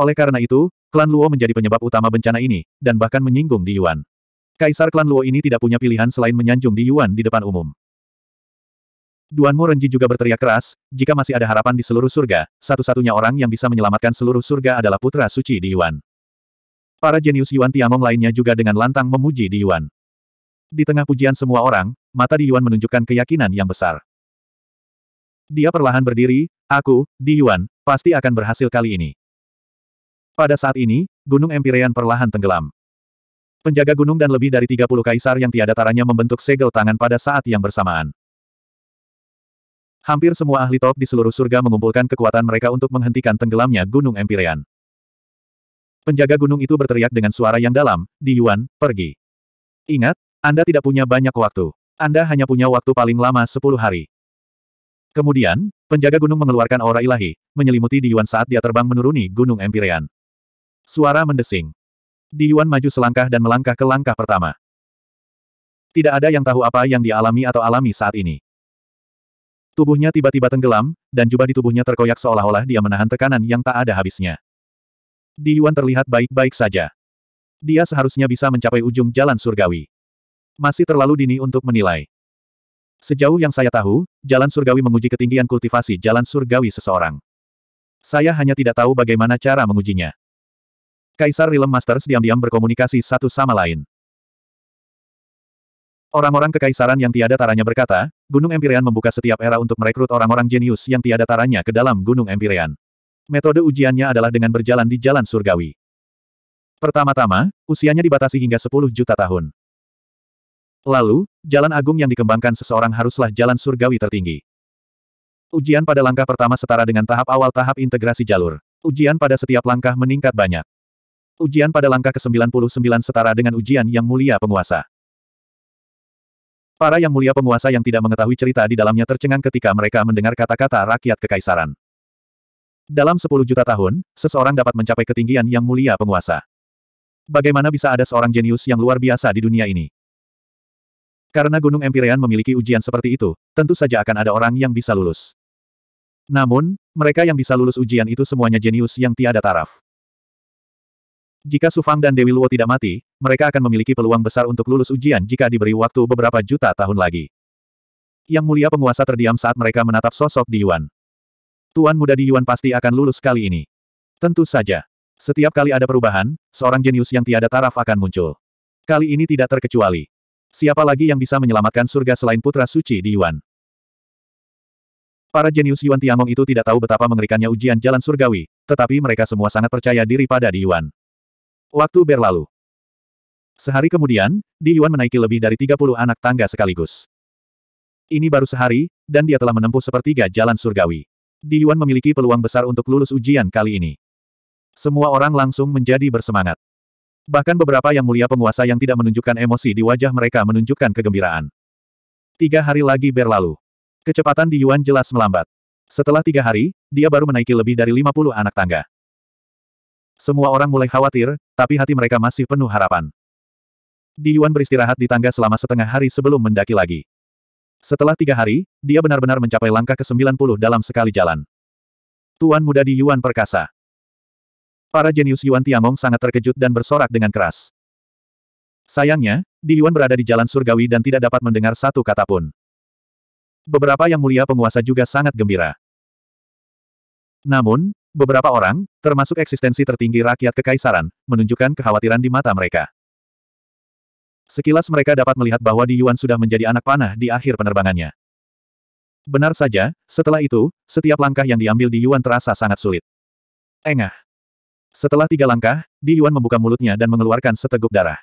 Oleh karena itu, klan Luo menjadi penyebab utama bencana ini, dan bahkan menyinggung di Yuan. Kaisar klan Luo ini tidak punya pilihan selain menyanjung di Yuan di depan umum. Duan Murenji juga berteriak keras, jika masih ada harapan di seluruh surga, satu-satunya orang yang bisa menyelamatkan seluruh surga adalah putra suci di Yuan. Para jenius Yuan Tiangong lainnya juga dengan lantang memuji di Yuan. Di tengah pujian semua orang, mata di Yuan menunjukkan keyakinan yang besar. Dia perlahan berdiri, aku, di Yuan, pasti akan berhasil kali ini. Pada saat ini, Gunung Empyrean perlahan tenggelam. Penjaga gunung dan lebih dari 30 kaisar yang tiada taranya membentuk segel tangan pada saat yang bersamaan. Hampir semua ahli top di seluruh surga mengumpulkan kekuatan mereka untuk menghentikan tenggelamnya Gunung Empyrean. Penjaga gunung itu berteriak dengan suara yang dalam, Di Yuan, pergi. Ingat, Anda tidak punya banyak waktu. Anda hanya punya waktu paling lama 10 hari. Kemudian, penjaga gunung mengeluarkan aura ilahi, menyelimuti Di Yuan saat dia terbang menuruni Gunung Empyrean. Suara mendesing. Di Yuan maju selangkah dan melangkah ke langkah pertama. Tidak ada yang tahu apa yang dialami atau alami saat ini. Tubuhnya tiba-tiba tenggelam, dan jubah di tubuhnya terkoyak seolah-olah dia menahan tekanan yang tak ada habisnya. Di Yuan terlihat baik-baik saja. Dia seharusnya bisa mencapai ujung jalan surgawi. Masih terlalu dini untuk menilai. Sejauh yang saya tahu, jalan surgawi menguji ketinggian kultivasi jalan surgawi seseorang. Saya hanya tidak tahu bagaimana cara mengujinya. Kaisar Realm Masters diam-diam berkomunikasi satu sama lain. Orang-orang kekaisaran yang tiada taranya berkata, Gunung Empyrean membuka setiap era untuk merekrut orang-orang jenius yang tiada taranya ke dalam Gunung Empyrean. Metode ujiannya adalah dengan berjalan di jalan surgawi. Pertama-tama, usianya dibatasi hingga 10 juta tahun. Lalu, jalan agung yang dikembangkan seseorang haruslah jalan surgawi tertinggi. Ujian pada langkah pertama setara dengan tahap awal tahap integrasi jalur. Ujian pada setiap langkah meningkat banyak. Ujian pada langkah ke-99 setara dengan ujian yang mulia penguasa. Para yang mulia penguasa yang tidak mengetahui cerita di dalamnya tercengang ketika mereka mendengar kata-kata rakyat kekaisaran. Dalam 10 juta tahun, seseorang dapat mencapai ketinggian yang mulia penguasa. Bagaimana bisa ada seorang jenius yang luar biasa di dunia ini? Karena Gunung Empyrean memiliki ujian seperti itu, tentu saja akan ada orang yang bisa lulus. Namun, mereka yang bisa lulus ujian itu semuanya jenius yang tiada taraf. Jika Sufang dan Dewi Luo tidak mati, mereka akan memiliki peluang besar untuk lulus ujian jika diberi waktu beberapa juta tahun lagi. Yang mulia penguasa terdiam saat mereka menatap sosok di Yuan. Tuan muda di Yuan pasti akan lulus kali ini. Tentu saja. Setiap kali ada perubahan, seorang jenius yang tiada taraf akan muncul. Kali ini tidak terkecuali. Siapa lagi yang bisa menyelamatkan surga selain putra suci di Yuan? Para jenius Yuan Tiangong itu tidak tahu betapa mengerikannya ujian jalan surgawi, tetapi mereka semua sangat percaya diri pada di Yuan. Waktu berlalu. Sehari kemudian, Di Yuan menaiki lebih dari 30 anak tangga sekaligus. Ini baru sehari, dan dia telah menempuh sepertiga jalan surgawi. Di Yuan memiliki peluang besar untuk lulus ujian kali ini. Semua orang langsung menjadi bersemangat. Bahkan beberapa yang mulia penguasa yang tidak menunjukkan emosi di wajah mereka menunjukkan kegembiraan. Tiga hari lagi berlalu. Kecepatan Di Yuan jelas melambat. Setelah tiga hari, dia baru menaiki lebih dari 50 anak tangga. Semua orang mulai khawatir, tapi hati mereka masih penuh harapan. Di Yuan beristirahat di tangga selama setengah hari sebelum mendaki lagi. Setelah tiga hari, dia benar-benar mencapai langkah ke-90 dalam sekali jalan. Tuan muda di Yuan perkasa. Para jenius Yuan Tiangong sangat terkejut dan bersorak dengan keras. Sayangnya, di Yuan berada di jalan surgawi dan tidak dapat mendengar satu kata pun. Beberapa yang mulia penguasa juga sangat gembira. Namun, Beberapa orang, termasuk eksistensi tertinggi rakyat kekaisaran, menunjukkan kekhawatiran di mata mereka. Sekilas mereka dapat melihat bahwa Di Yuan sudah menjadi anak panah di akhir penerbangannya. Benar saja, setelah itu, setiap langkah yang diambil Di Yuan terasa sangat sulit. Engah. Setelah tiga langkah, Di Yuan membuka mulutnya dan mengeluarkan seteguk darah.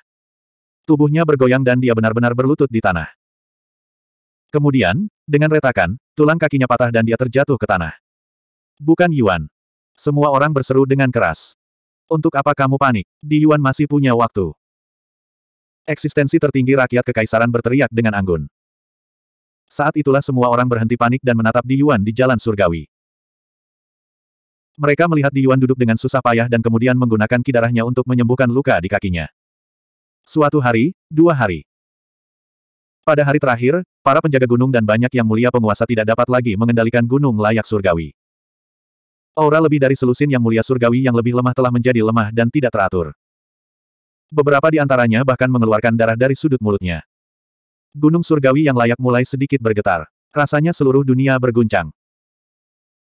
Tubuhnya bergoyang dan dia benar-benar berlutut di tanah. Kemudian, dengan retakan, tulang kakinya patah dan dia terjatuh ke tanah. Bukan Yuan. Semua orang berseru dengan keras. Untuk apa kamu panik? Di Yuan masih punya waktu. Eksistensi tertinggi rakyat kekaisaran berteriak dengan anggun. Saat itulah semua orang berhenti panik dan menatap Di Yuan di jalan surgawi. Mereka melihat Di Yuan duduk dengan susah payah dan kemudian menggunakan kidarahnya untuk menyembuhkan luka di kakinya. Suatu hari, dua hari. Pada hari terakhir, para penjaga gunung dan banyak yang mulia penguasa tidak dapat lagi mengendalikan gunung layak surgawi. Aura lebih dari selusin yang mulia surgawi yang lebih lemah telah menjadi lemah dan tidak teratur. Beberapa di antaranya bahkan mengeluarkan darah dari sudut mulutnya. Gunung surgawi yang layak mulai sedikit bergetar. Rasanya seluruh dunia berguncang.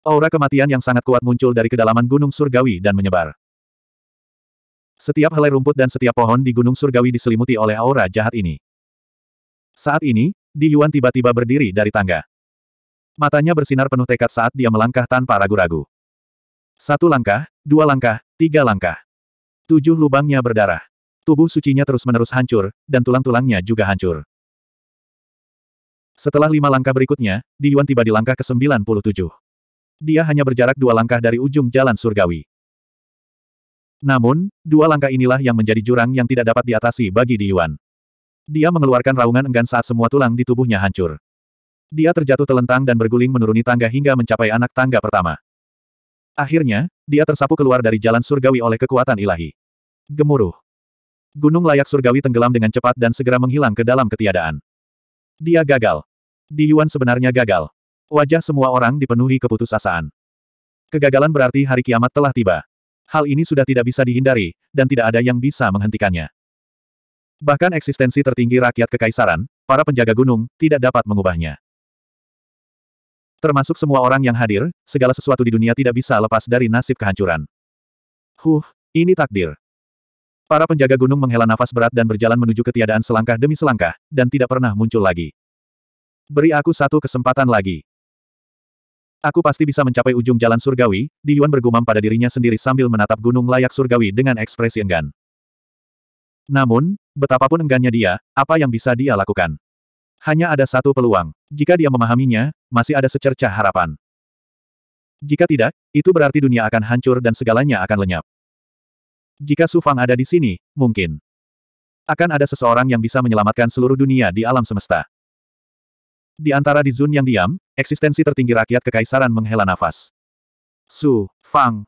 Aura kematian yang sangat kuat muncul dari kedalaman gunung surgawi dan menyebar. Setiap helai rumput dan setiap pohon di Gunung Surgawi diselimuti oleh aura jahat ini. Saat ini, Di Yuan tiba-tiba berdiri dari tangga. Matanya bersinar penuh tekad saat dia melangkah tanpa ragu-ragu. Satu langkah, dua langkah, tiga langkah. Tujuh lubangnya berdarah. Tubuh sucinya terus-menerus hancur, dan tulang-tulangnya juga hancur. Setelah lima langkah berikutnya, Di Yuan tiba di langkah ke-97. Dia hanya berjarak dua langkah dari ujung jalan surgawi. Namun, dua langkah inilah yang menjadi jurang yang tidak dapat diatasi bagi Di Yuan. Dia mengeluarkan raungan enggan saat semua tulang di tubuhnya hancur. Dia terjatuh telentang dan berguling menuruni tangga hingga mencapai anak tangga pertama. Akhirnya, dia tersapu keluar dari jalan surgawi oleh kekuatan ilahi. Gemuruh. Gunung layak surgawi tenggelam dengan cepat dan segera menghilang ke dalam ketiadaan. Dia gagal. Di Yuan sebenarnya gagal. Wajah semua orang dipenuhi keputusasaan. Kegagalan berarti hari kiamat telah tiba. Hal ini sudah tidak bisa dihindari, dan tidak ada yang bisa menghentikannya. Bahkan eksistensi tertinggi rakyat kekaisaran, para penjaga gunung, tidak dapat mengubahnya. Termasuk semua orang yang hadir, segala sesuatu di dunia tidak bisa lepas dari nasib kehancuran. Huh, ini takdir. Para penjaga gunung menghela nafas berat dan berjalan menuju ketiadaan selangkah demi selangkah, dan tidak pernah muncul lagi. Beri aku satu kesempatan lagi. Aku pasti bisa mencapai ujung jalan surgawi, Di Yuan bergumam pada dirinya sendiri sambil menatap gunung layak surgawi dengan ekspresi enggan. Namun, betapapun enggannya dia, apa yang bisa dia lakukan? Hanya ada satu peluang. Jika dia memahaminya, masih ada secercah harapan. Jika tidak, itu berarti dunia akan hancur dan segalanya akan lenyap. Jika Su Fang ada di sini, mungkin akan ada seseorang yang bisa menyelamatkan seluruh dunia di alam semesta. Di antara di Zun yang diam, eksistensi tertinggi rakyat kekaisaran menghela nafas. Su, Fang.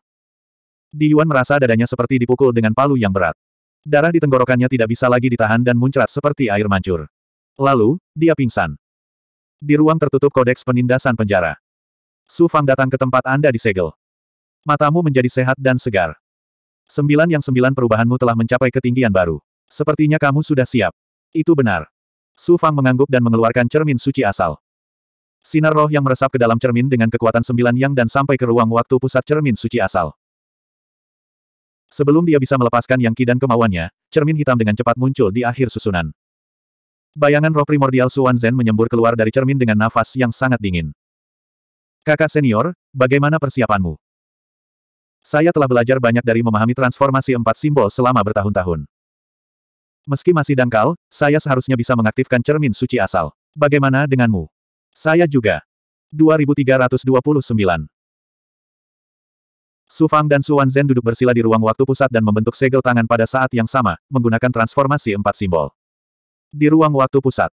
Di Yuan merasa dadanya seperti dipukul dengan palu yang berat. Darah di tenggorokannya tidak bisa lagi ditahan dan muncrat seperti air mancur. Lalu, dia pingsan. Di ruang tertutup kodeks penindasan penjara. Su Fang datang ke tempat Anda disegel. Matamu menjadi sehat dan segar. Sembilan yang sembilan perubahanmu telah mencapai ketinggian baru. Sepertinya kamu sudah siap. Itu benar. Su Fang mengangguk dan mengeluarkan cermin suci asal. Sinar roh yang meresap ke dalam cermin dengan kekuatan sembilan yang dan sampai ke ruang waktu pusat cermin suci asal. Sebelum dia bisa melepaskan yang ki dan kemauannya, cermin hitam dengan cepat muncul di akhir susunan. Bayangan roh primordial Suan Zhen menyembur keluar dari cermin dengan nafas yang sangat dingin. Kakak senior, bagaimana persiapanmu? Saya telah belajar banyak dari memahami transformasi empat simbol selama bertahun-tahun. Meski masih dangkal, saya seharusnya bisa mengaktifkan cermin suci asal. Bagaimana denganmu? Saya juga. 2329 Su Fang dan Su Zen duduk bersila di ruang waktu pusat dan membentuk segel tangan pada saat yang sama, menggunakan transformasi empat simbol. Di ruang waktu pusat.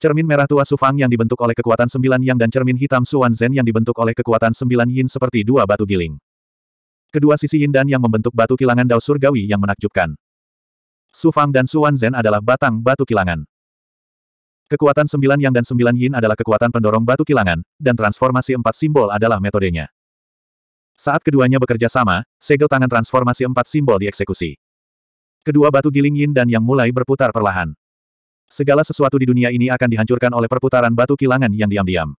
Cermin merah tua Sufang yang dibentuk oleh kekuatan sembilan yang dan cermin hitam Suan Zen yang dibentuk oleh kekuatan sembilan yin seperti dua batu giling. Kedua sisi yin dan yang membentuk batu kilangan dao surgawi yang menakjubkan. Sufang dan Suan Zen adalah batang batu kilangan. Kekuatan sembilan yang dan sembilan yin adalah kekuatan pendorong batu kilangan, dan transformasi empat simbol adalah metodenya. Saat keduanya bekerja sama, segel tangan transformasi empat simbol dieksekusi. Kedua batu giling yin dan yang mulai berputar perlahan. Segala sesuatu di dunia ini akan dihancurkan oleh perputaran batu kilangan yang diam-diam.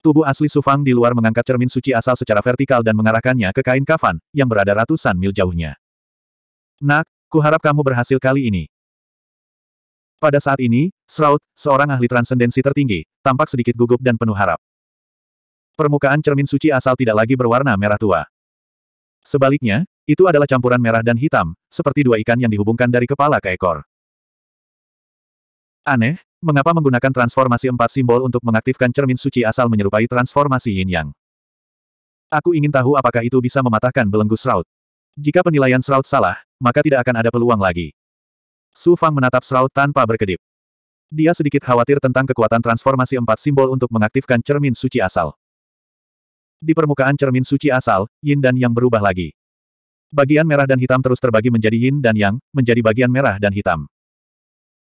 Tubuh asli Sufang di luar mengangkat cermin suci asal secara vertikal dan mengarahkannya ke kain kafan, yang berada ratusan mil jauhnya. Nak, kuharap kamu berhasil kali ini. Pada saat ini, Shroud, seorang ahli transendensi tertinggi, tampak sedikit gugup dan penuh harap. Permukaan cermin suci asal tidak lagi berwarna merah tua. Sebaliknya, itu adalah campuran merah dan hitam, seperti dua ikan yang dihubungkan dari kepala ke ekor. Aneh, mengapa menggunakan transformasi empat simbol untuk mengaktifkan cermin suci asal menyerupai transformasi yin-yang? Aku ingin tahu apakah itu bisa mematahkan belenggu Shroud. Jika penilaian Shroud salah, maka tidak akan ada peluang lagi. Su Fang menatap Shroud tanpa berkedip. Dia sedikit khawatir tentang kekuatan transformasi empat simbol untuk mengaktifkan cermin suci asal. Di permukaan cermin suci asal, yin dan yang berubah lagi. Bagian merah dan hitam terus terbagi menjadi yin dan yang, menjadi bagian merah dan hitam.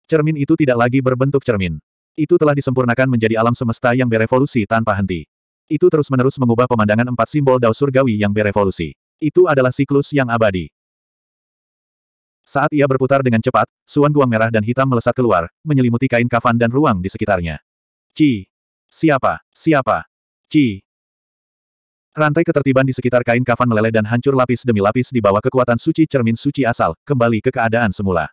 Cermin itu tidak lagi berbentuk cermin. Itu telah disempurnakan menjadi alam semesta yang berevolusi tanpa henti. Itu terus-menerus mengubah pemandangan empat simbol dao surgawi yang berevolusi. Itu adalah siklus yang abadi. Saat ia berputar dengan cepat, suan guang merah dan hitam melesat keluar, menyelimuti kain kafan dan ruang di sekitarnya. Ci. Siapa? Siapa? Ci. Rantai ketertiban di sekitar kain kafan meleleh dan hancur lapis demi lapis di bawah kekuatan suci cermin suci asal, kembali ke keadaan semula.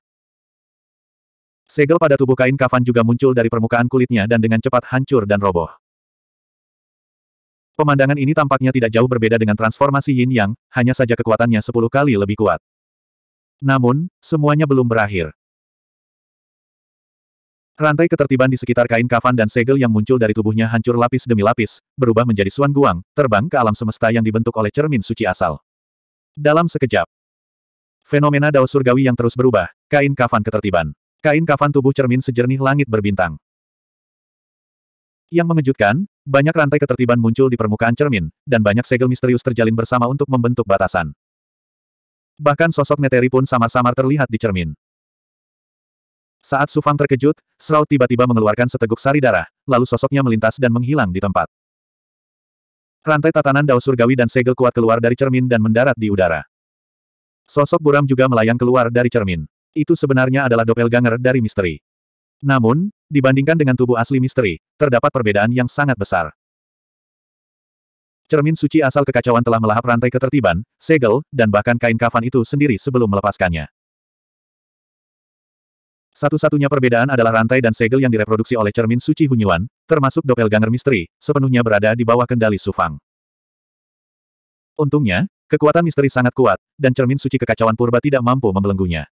Segel pada tubuh kain kafan juga muncul dari permukaan kulitnya dan dengan cepat hancur dan roboh. Pemandangan ini tampaknya tidak jauh berbeda dengan transformasi yin yang, hanya saja kekuatannya sepuluh kali lebih kuat. Namun, semuanya belum berakhir. Rantai ketertiban di sekitar kain kafan dan segel yang muncul dari tubuhnya hancur lapis demi lapis, berubah menjadi Suan Guang, terbang ke alam semesta yang dibentuk oleh cermin suci asal. Dalam sekejap, fenomena dao surgawi yang terus berubah, kain kafan ketertiban. Kain kafan tubuh cermin sejernih langit berbintang. Yang mengejutkan, banyak rantai ketertiban muncul di permukaan cermin, dan banyak segel misterius terjalin bersama untuk membentuk batasan. Bahkan sosok Neteri pun samar-samar terlihat di cermin. Saat Sufang terkejut, Srau tiba-tiba mengeluarkan seteguk sari darah, lalu sosoknya melintas dan menghilang di tempat. Rantai tatanan Dao surgawi dan segel kuat keluar dari cermin dan mendarat di udara. Sosok buram juga melayang keluar dari cermin. Itu sebenarnya adalah doppelganger dari misteri. Namun, dibandingkan dengan tubuh asli misteri, terdapat perbedaan yang sangat besar. Cermin suci asal kekacauan telah melahap rantai ketertiban, segel, dan bahkan kain kafan itu sendiri sebelum melepaskannya. Satu-satunya perbedaan adalah rantai dan segel yang direproduksi oleh cermin suci Hunyuan, termasuk doppelganger misteri, sepenuhnya berada di bawah kendali Sufang. Untungnya, kekuatan misteri sangat kuat, dan cermin suci kekacauan purba tidak mampu membelenggunya.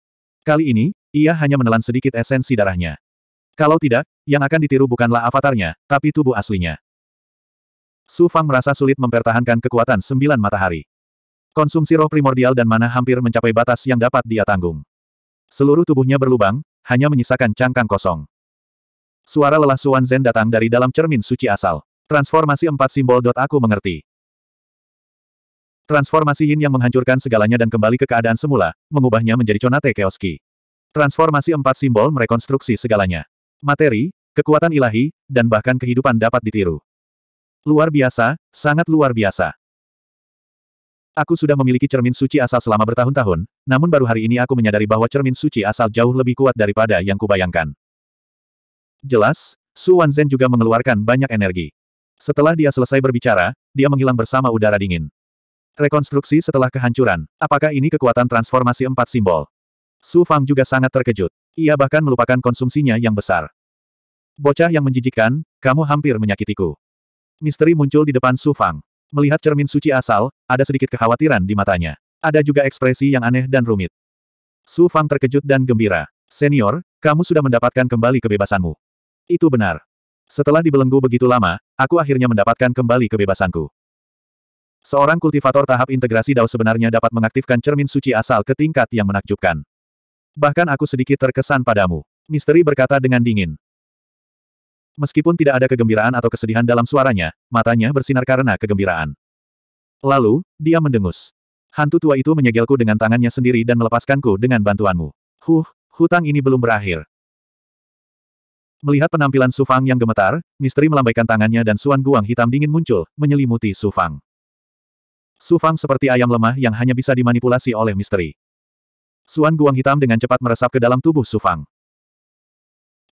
Kali ini, ia hanya menelan sedikit esensi darahnya. Kalau tidak, yang akan ditiru bukanlah avatarnya, tapi tubuh aslinya. Su Fang merasa sulit mempertahankan kekuatan sembilan matahari. Konsumsi roh primordial dan mana hampir mencapai batas yang dapat dia tanggung. Seluruh tubuhnya berlubang, hanya menyisakan cangkang kosong. Suara lelah Suan Zen datang dari dalam cermin suci asal. Transformasi empat simbol. Aku mengerti. Transformasi Yin yang menghancurkan segalanya dan kembali ke keadaan semula, mengubahnya menjadi Conate Keoski. Transformasi empat simbol merekonstruksi segalanya. Materi, kekuatan ilahi, dan bahkan kehidupan dapat ditiru. Luar biasa, sangat luar biasa. Aku sudah memiliki cermin suci asal selama bertahun-tahun, namun baru hari ini aku menyadari bahwa cermin suci asal jauh lebih kuat daripada yang kubayangkan. Jelas, Su Wanzhen juga mengeluarkan banyak energi. Setelah dia selesai berbicara, dia menghilang bersama udara dingin. Rekonstruksi setelah kehancuran, apakah ini kekuatan transformasi empat simbol? Su Fang juga sangat terkejut. Ia bahkan melupakan konsumsinya yang besar. Bocah yang menjijikkan, kamu hampir menyakitiku. Misteri muncul di depan Su Fang. Melihat cermin suci asal, ada sedikit kekhawatiran di matanya. Ada juga ekspresi yang aneh dan rumit. Su Fang terkejut dan gembira. Senior, kamu sudah mendapatkan kembali kebebasanmu. Itu benar. Setelah dibelenggu begitu lama, aku akhirnya mendapatkan kembali kebebasanku. Seorang kultivator tahap integrasi DAO sebenarnya dapat mengaktifkan cermin suci asal ke tingkat yang menakjubkan. Bahkan aku sedikit terkesan padamu. Misteri berkata dengan dingin. Meskipun tidak ada kegembiraan atau kesedihan dalam suaranya, matanya bersinar karena kegembiraan. Lalu, dia mendengus. Hantu tua itu menyegelku dengan tangannya sendiri dan melepaskanku dengan bantuanmu. Huh, hutang ini belum berakhir. Melihat penampilan Sufang yang gemetar, misteri melambaikan tangannya dan suan guang hitam dingin muncul, menyelimuti Sufang. Sufang seperti ayam lemah yang hanya bisa dimanipulasi oleh misteri. Suan guang hitam dengan cepat meresap ke dalam tubuh Sufang.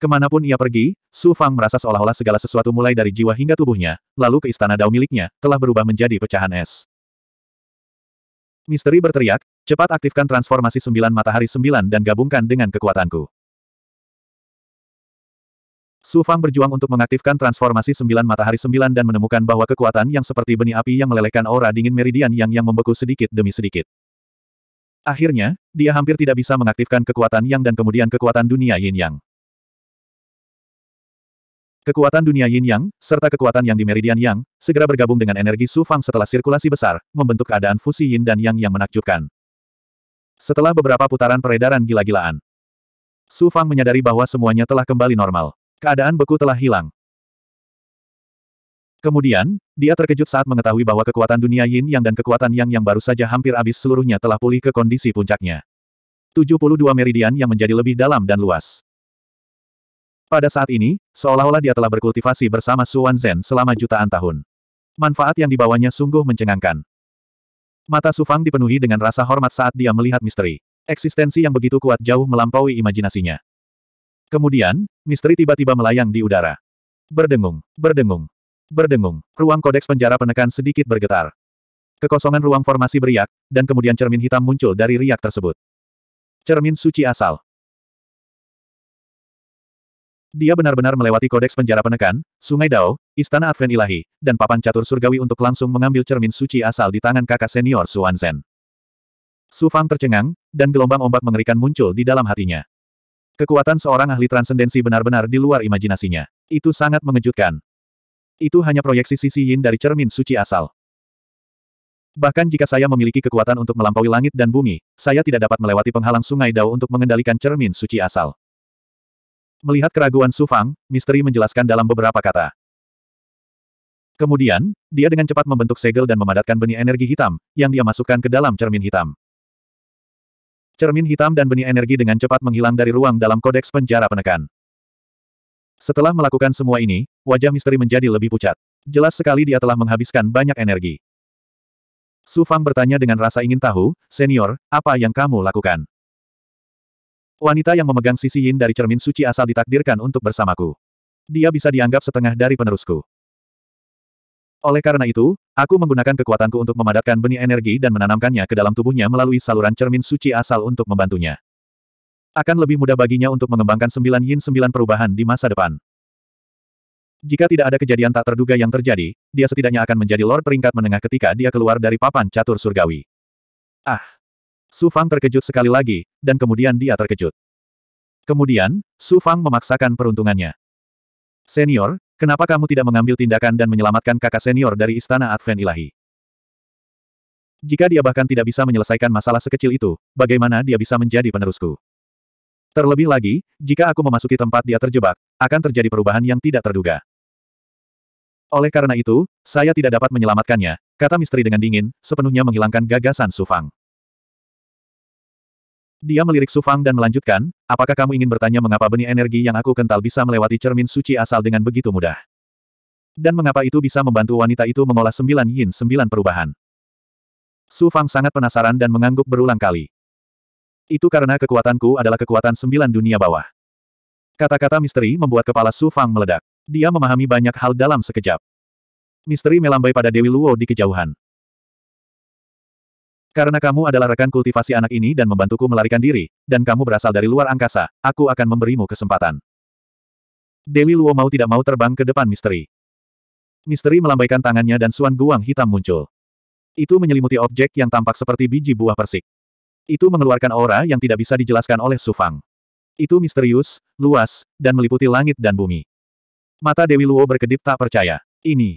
Kemanapun ia pergi, Su Fang merasa seolah-olah segala sesuatu mulai dari jiwa hingga tubuhnya, lalu ke istana Dao miliknya, telah berubah menjadi pecahan es. Misteri berteriak, cepat aktifkan transformasi sembilan matahari sembilan dan gabungkan dengan kekuatanku. Su Fang berjuang untuk mengaktifkan transformasi sembilan matahari sembilan dan menemukan bahwa kekuatan yang seperti benih api yang melelehkan aura dingin meridian yang yang membeku sedikit demi sedikit. Akhirnya, dia hampir tidak bisa mengaktifkan kekuatan yang dan kemudian kekuatan dunia yin yang. Kekuatan dunia Yin Yang, serta kekuatan yang di Meridian Yang, segera bergabung dengan energi Su Fang setelah sirkulasi besar, membentuk keadaan fusi Yin dan Yang yang menakjubkan. Setelah beberapa putaran peredaran gila-gilaan, Su Fang menyadari bahwa semuanya telah kembali normal. Keadaan beku telah hilang. Kemudian, dia terkejut saat mengetahui bahwa kekuatan dunia Yin Yang dan kekuatan Yang yang baru saja hampir habis seluruhnya telah pulih ke kondisi puncaknya. 72 meridian yang menjadi lebih dalam dan luas. Pada saat ini, seolah-olah dia telah berkultivasi bersama Suan Zen selama jutaan tahun. Manfaat yang dibawanya sungguh mencengangkan. Mata Sufang dipenuhi dengan rasa hormat saat dia melihat misteri. Eksistensi yang begitu kuat jauh melampaui imajinasinya. Kemudian, misteri tiba-tiba melayang di udara. Berdengung, berdengung, berdengung. Ruang kodeks penjara penekan sedikit bergetar. Kekosongan ruang formasi beriak, dan kemudian cermin hitam muncul dari riak tersebut. Cermin suci asal. Dia benar-benar melewati kodeks penjara penekan, sungai Dao, istana Advent Ilahi, dan papan catur surgawi untuk langsung mengambil cermin suci asal di tangan kakak senior Suan Zen. Su Fang tercengang, dan gelombang ombak mengerikan muncul di dalam hatinya. Kekuatan seorang ahli transendensi benar-benar di luar imajinasinya. Itu sangat mengejutkan. Itu hanya proyeksi sisi yin dari cermin suci asal. Bahkan jika saya memiliki kekuatan untuk melampaui langit dan bumi, saya tidak dapat melewati penghalang sungai Dao untuk mengendalikan cermin suci asal. Melihat keraguan Su Fang, misteri menjelaskan dalam beberapa kata. Kemudian, dia dengan cepat membentuk segel dan memadatkan benih energi hitam, yang dia masukkan ke dalam cermin hitam. Cermin hitam dan benih energi dengan cepat menghilang dari ruang dalam kodeks penjara penekan. Setelah melakukan semua ini, wajah misteri menjadi lebih pucat. Jelas sekali dia telah menghabiskan banyak energi. Su Fang bertanya dengan rasa ingin tahu, Senior, apa yang kamu lakukan? Wanita yang memegang sisi yin dari cermin suci asal ditakdirkan untuk bersamaku. Dia bisa dianggap setengah dari penerusku. Oleh karena itu, aku menggunakan kekuatanku untuk memadatkan benih energi dan menanamkannya ke dalam tubuhnya melalui saluran cermin suci asal untuk membantunya. Akan lebih mudah baginya untuk mengembangkan sembilan yin sembilan perubahan di masa depan. Jika tidak ada kejadian tak terduga yang terjadi, dia setidaknya akan menjadi Lord peringkat menengah ketika dia keluar dari papan catur surgawi. Ah! Su Fang terkejut sekali lagi, dan kemudian dia terkejut. Kemudian, Su Fang memaksakan peruntungannya. Senior, kenapa kamu tidak mengambil tindakan dan menyelamatkan kakak senior dari Istana Advent Ilahi? Jika dia bahkan tidak bisa menyelesaikan masalah sekecil itu, bagaimana dia bisa menjadi penerusku? Terlebih lagi, jika aku memasuki tempat dia terjebak, akan terjadi perubahan yang tidak terduga. Oleh karena itu, saya tidak dapat menyelamatkannya, kata misteri dengan dingin, sepenuhnya menghilangkan gagasan Su Fang. Dia melirik Sufang dan melanjutkan, apakah kamu ingin bertanya mengapa benih energi yang aku kental bisa melewati cermin suci asal dengan begitu mudah? Dan mengapa itu bisa membantu wanita itu mengolah sembilan yin sembilan perubahan? Su Fang sangat penasaran dan mengangguk berulang kali. Itu karena kekuatanku adalah kekuatan sembilan dunia bawah. Kata-kata misteri membuat kepala Su Fang meledak. Dia memahami banyak hal dalam sekejap. Misteri melambai pada Dewi Luo di kejauhan. Karena kamu adalah rekan kultivasi anak ini dan membantuku melarikan diri, dan kamu berasal dari luar angkasa, aku akan memberimu kesempatan. Dewi Luo mau tidak mau terbang ke depan misteri. Misteri melambaikan tangannya dan suan guang hitam muncul. Itu menyelimuti objek yang tampak seperti biji buah persik. Itu mengeluarkan aura yang tidak bisa dijelaskan oleh Sufang. Itu misterius, luas, dan meliputi langit dan bumi. Mata Dewi Luo berkedip tak percaya. Ini.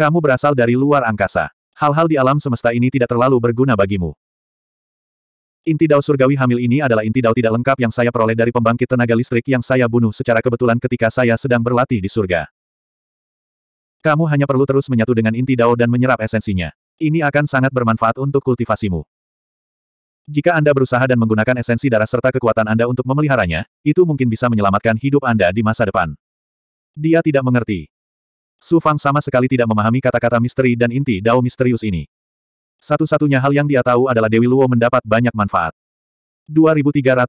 Kamu berasal dari luar angkasa. Hal-hal di alam semesta ini tidak terlalu berguna bagimu. Inti dao surgawi hamil ini adalah inti dao tidak lengkap yang saya peroleh dari pembangkit tenaga listrik yang saya bunuh secara kebetulan ketika saya sedang berlatih di surga. Kamu hanya perlu terus menyatu dengan inti dao dan menyerap esensinya. Ini akan sangat bermanfaat untuk kultivasimu. Jika Anda berusaha dan menggunakan esensi darah serta kekuatan Anda untuk memeliharanya, itu mungkin bisa menyelamatkan hidup Anda di masa depan. Dia tidak mengerti. Su Fang sama sekali tidak memahami kata-kata misteri dan inti dao misterius ini. Satu-satunya hal yang dia tahu adalah Dewi Luo mendapat banyak manfaat. 2330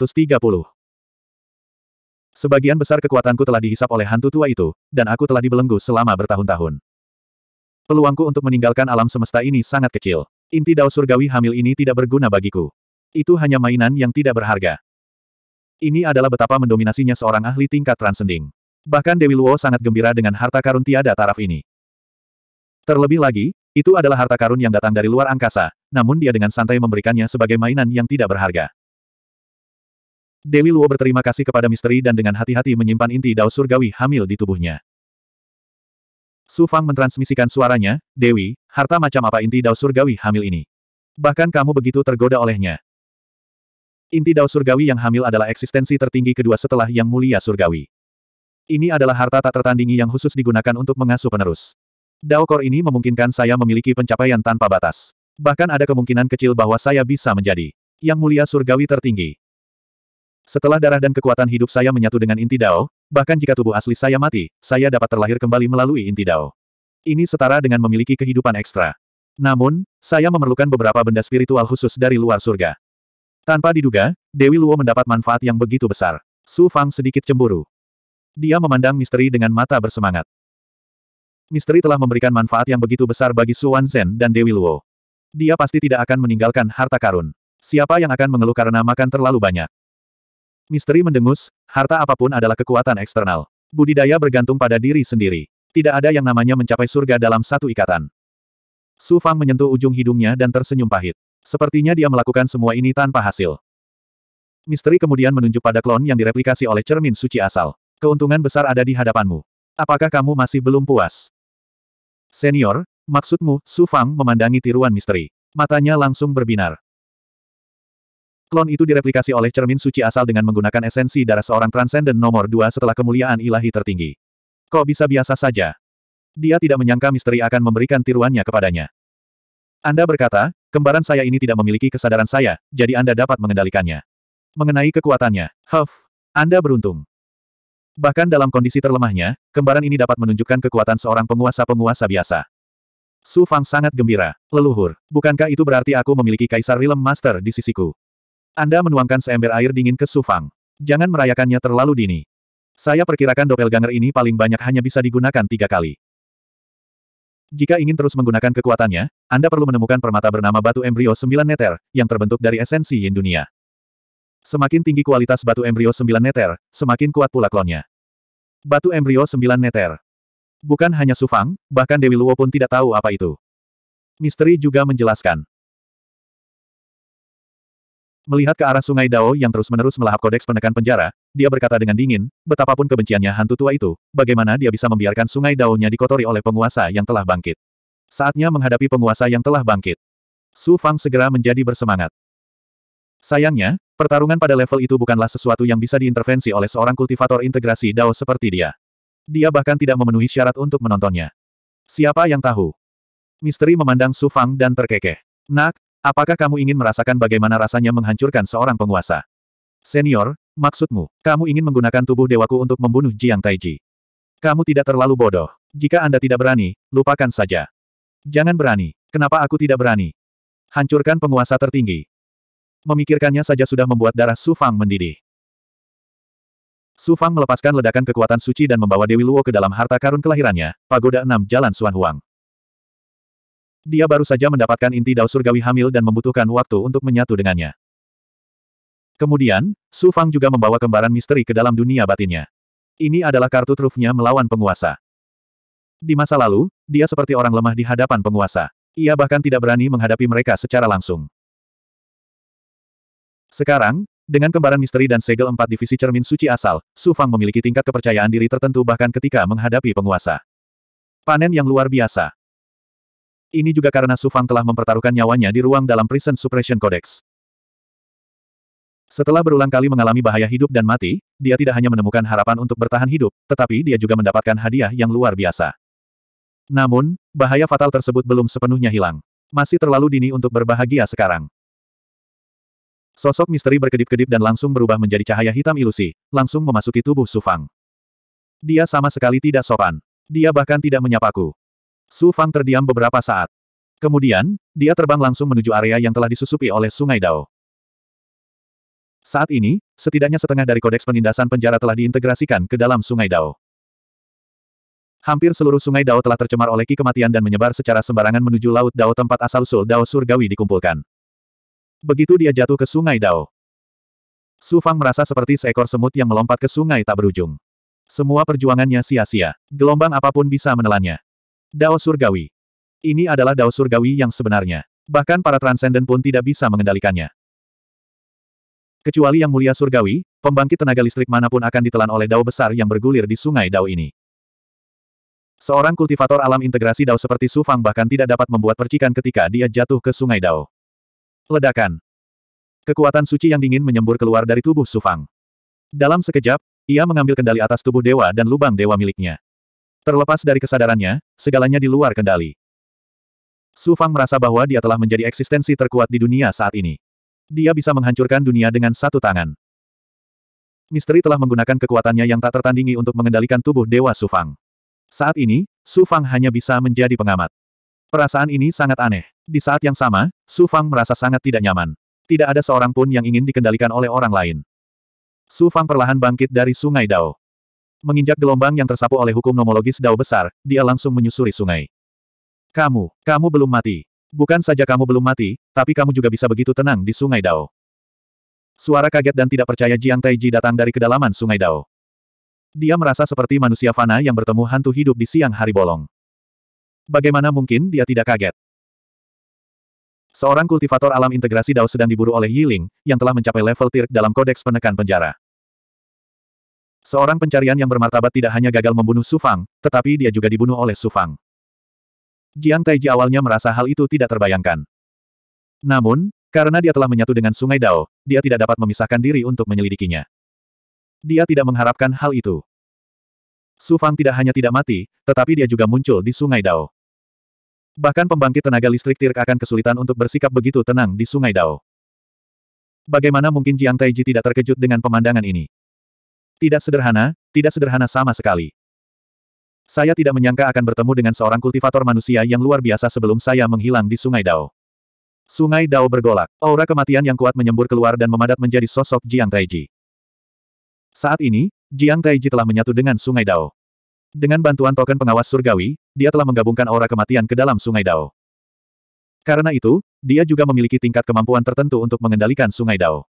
Sebagian besar kekuatanku telah dihisap oleh hantu tua itu, dan aku telah dibelenggu selama bertahun-tahun. Peluangku untuk meninggalkan alam semesta ini sangat kecil. Inti dao surgawi hamil ini tidak berguna bagiku. Itu hanya mainan yang tidak berharga. Ini adalah betapa mendominasinya seorang ahli tingkat transcending. Bahkan Dewi Luo sangat gembira dengan harta karun tiada taraf ini. Terlebih lagi, itu adalah harta karun yang datang dari luar angkasa, namun dia dengan santai memberikannya sebagai mainan yang tidak berharga. Dewi Luo berterima kasih kepada misteri dan dengan hati-hati menyimpan inti dao surgawi hamil di tubuhnya. Su Fang mentransmisikan suaranya, Dewi, harta macam apa inti dao surgawi hamil ini? Bahkan kamu begitu tergoda olehnya. Inti dao surgawi yang hamil adalah eksistensi tertinggi kedua setelah yang mulia surgawi. Ini adalah harta tak tertandingi yang khusus digunakan untuk mengasuh penerus. Dao Kor ini memungkinkan saya memiliki pencapaian tanpa batas. Bahkan ada kemungkinan kecil bahwa saya bisa menjadi yang mulia surgawi tertinggi. Setelah darah dan kekuatan hidup saya menyatu dengan inti Dao, bahkan jika tubuh asli saya mati, saya dapat terlahir kembali melalui inti Dao. Ini setara dengan memiliki kehidupan ekstra. Namun, saya memerlukan beberapa benda spiritual khusus dari luar surga. Tanpa diduga, Dewi Luo mendapat manfaat yang begitu besar. Su Fang sedikit cemburu. Dia memandang misteri dengan mata bersemangat. Misteri telah memberikan manfaat yang begitu besar bagi Suan Zen dan Dewi Luo. Dia pasti tidak akan meninggalkan harta karun. Siapa yang akan mengeluh karena makan terlalu banyak? Misteri mendengus, harta apapun adalah kekuatan eksternal. Budidaya bergantung pada diri sendiri. Tidak ada yang namanya mencapai surga dalam satu ikatan. Su Fang menyentuh ujung hidungnya dan tersenyum pahit. Sepertinya dia melakukan semua ini tanpa hasil. Misteri kemudian menunjuk pada klon yang direplikasi oleh cermin suci asal. Keuntungan besar ada di hadapanmu. Apakah kamu masih belum puas? Senior, maksudmu, Su Fang memandangi tiruan misteri. Matanya langsung berbinar. Klon itu direplikasi oleh cermin suci asal dengan menggunakan esensi darah seorang transenden nomor dua setelah kemuliaan ilahi tertinggi. Kok bisa biasa saja? Dia tidak menyangka misteri akan memberikan tiruannya kepadanya. Anda berkata, kembaran saya ini tidak memiliki kesadaran saya, jadi Anda dapat mengendalikannya. Mengenai kekuatannya, Huff, Anda beruntung. Bahkan dalam kondisi terlemahnya, kembaran ini dapat menunjukkan kekuatan seorang penguasa-penguasa biasa. Su Fang sangat gembira. Leluhur, bukankah itu berarti aku memiliki Kaisar Rilem Master di sisiku? Anda menuangkan seember air dingin ke Su Fang. Jangan merayakannya terlalu dini. Saya perkirakan doppelganger ini paling banyak hanya bisa digunakan tiga kali. Jika ingin terus menggunakan kekuatannya, Anda perlu menemukan permata bernama batu embrio 9 neter, yang terbentuk dari esensi yin dunia. Semakin tinggi kualitas batu embrio 9 neter, semakin kuat pula klonnya. Batu embrio 9 neter. Bukan hanya Sufang, bahkan Dewi Luo pun tidak tahu apa itu. Misteri juga menjelaskan. Melihat ke arah sungai Dao yang terus-menerus melahap kodeks penekan penjara, dia berkata dengan dingin, betapapun kebenciannya hantu tua itu, bagaimana dia bisa membiarkan sungai Dao-nya dikotori oleh penguasa yang telah bangkit. Saatnya menghadapi penguasa yang telah bangkit. Su Fang segera menjadi bersemangat. Sayangnya, Pertarungan pada level itu bukanlah sesuatu yang bisa diintervensi oleh seorang kultivator integrasi Dao seperti dia. Dia bahkan tidak memenuhi syarat untuk menontonnya. Siapa yang tahu? Misteri memandang Su Fang dan terkekeh. Nak, apakah kamu ingin merasakan bagaimana rasanya menghancurkan seorang penguasa? Senior, maksudmu, kamu ingin menggunakan tubuh dewaku untuk membunuh Jiang Taiji. Kamu tidak terlalu bodoh. Jika Anda tidak berani, lupakan saja. Jangan berani. Kenapa aku tidak berani? Hancurkan penguasa tertinggi. Memikirkannya saja sudah membuat darah Su Fang mendidih. Su Fang melepaskan ledakan kekuatan suci dan membawa Dewi Luo ke dalam harta karun kelahirannya, Pagoda 6 Jalan Suan Huang. Dia baru saja mendapatkan inti dao surgawi hamil dan membutuhkan waktu untuk menyatu dengannya. Kemudian, Su Fang juga membawa kembaran misteri ke dalam dunia batinnya. Ini adalah kartu trufnya melawan penguasa. Di masa lalu, dia seperti orang lemah di hadapan penguasa. Ia bahkan tidak berani menghadapi mereka secara langsung. Sekarang, dengan kembaran misteri dan segel empat divisi cermin suci asal, Su Fang memiliki tingkat kepercayaan diri tertentu bahkan ketika menghadapi penguasa. Panen yang luar biasa. Ini juga karena Su Fang telah mempertaruhkan nyawanya di ruang dalam Prison Suppression Codex. Setelah berulang kali mengalami bahaya hidup dan mati, dia tidak hanya menemukan harapan untuk bertahan hidup, tetapi dia juga mendapatkan hadiah yang luar biasa. Namun, bahaya fatal tersebut belum sepenuhnya hilang. Masih terlalu dini untuk berbahagia sekarang. Sosok misteri berkedip-kedip dan langsung berubah menjadi cahaya hitam ilusi, langsung memasuki tubuh Su Fang. Dia sama sekali tidak sopan. Dia bahkan tidak menyapaku. Su Fang terdiam beberapa saat. Kemudian, dia terbang langsung menuju area yang telah disusupi oleh Sungai Dao. Saat ini, setidaknya setengah dari kodeks penindasan penjara telah diintegrasikan ke dalam Sungai Dao. Hampir seluruh sungai Dao telah tercemar oleh ki kematian dan menyebar secara sembarangan menuju Laut Dao tempat asal-usul Dao Surgawi dikumpulkan. Begitu dia jatuh ke sungai Dao. Su Fang merasa seperti seekor semut yang melompat ke sungai tak berujung. Semua perjuangannya sia-sia. Gelombang apapun bisa menelannya. Dao Surgawi. Ini adalah Dao Surgawi yang sebenarnya. Bahkan para Transcendent pun tidak bisa mengendalikannya. Kecuali yang mulia Surgawi, pembangkit tenaga listrik manapun akan ditelan oleh Dao besar yang bergulir di sungai Dao ini. Seorang kultivator alam integrasi Dao seperti sufang bahkan tidak dapat membuat percikan ketika dia jatuh ke sungai Dao. Ledakan. Kekuatan suci yang dingin menyembur keluar dari tubuh Sufang. Dalam sekejap, ia mengambil kendali atas tubuh dewa dan lubang dewa miliknya. Terlepas dari kesadarannya, segalanya di luar kendali. Sufang merasa bahwa dia telah menjadi eksistensi terkuat di dunia saat ini. Dia bisa menghancurkan dunia dengan satu tangan. Misteri telah menggunakan kekuatannya yang tak tertandingi untuk mengendalikan tubuh Dewa Sufang. Saat ini, Sufang hanya bisa menjadi pengamat. Perasaan ini sangat aneh. Di saat yang sama, Su Fang merasa sangat tidak nyaman. Tidak ada seorang pun yang ingin dikendalikan oleh orang lain. Su Fang perlahan bangkit dari sungai Dao. Menginjak gelombang yang tersapu oleh hukum nomologis Dao besar, dia langsung menyusuri sungai. Kamu, kamu belum mati. Bukan saja kamu belum mati, tapi kamu juga bisa begitu tenang di sungai Dao. Suara kaget dan tidak percaya Jiang Taiji datang dari kedalaman sungai Dao. Dia merasa seperti manusia fana yang bertemu hantu hidup di siang hari bolong. Bagaimana mungkin dia tidak kaget? Seorang kultivator alam integrasi Dao sedang diburu oleh Yiling, yang telah mencapai level tier dalam kodeks penekan penjara. Seorang pencarian yang bermartabat tidak hanya gagal membunuh Sufang, tetapi dia juga dibunuh oleh Sufang. Jiang Taiji awalnya merasa hal itu tidak terbayangkan. Namun, karena dia telah menyatu dengan Sungai Dao, dia tidak dapat memisahkan diri untuk menyelidikinya. Dia tidak mengharapkan hal itu. Su Fang tidak hanya tidak mati, tetapi dia juga muncul di Sungai Dao. Bahkan pembangkit tenaga listrik Tirk akan kesulitan untuk bersikap begitu tenang di Sungai Dao. Bagaimana mungkin Jiang Taiji tidak terkejut dengan pemandangan ini? Tidak sederhana, tidak sederhana sama sekali. Saya tidak menyangka akan bertemu dengan seorang kultivator manusia yang luar biasa sebelum saya menghilang di Sungai Dao. Sungai Dao bergolak, aura kematian yang kuat menyembur keluar dan memadat menjadi sosok Jiang Taiji. Saat ini, Jiang Taiji telah menyatu dengan Sungai Dao. Dengan bantuan token pengawas surgawi, dia telah menggabungkan aura kematian ke dalam Sungai Dao. Karena itu, dia juga memiliki tingkat kemampuan tertentu untuk mengendalikan Sungai Dao.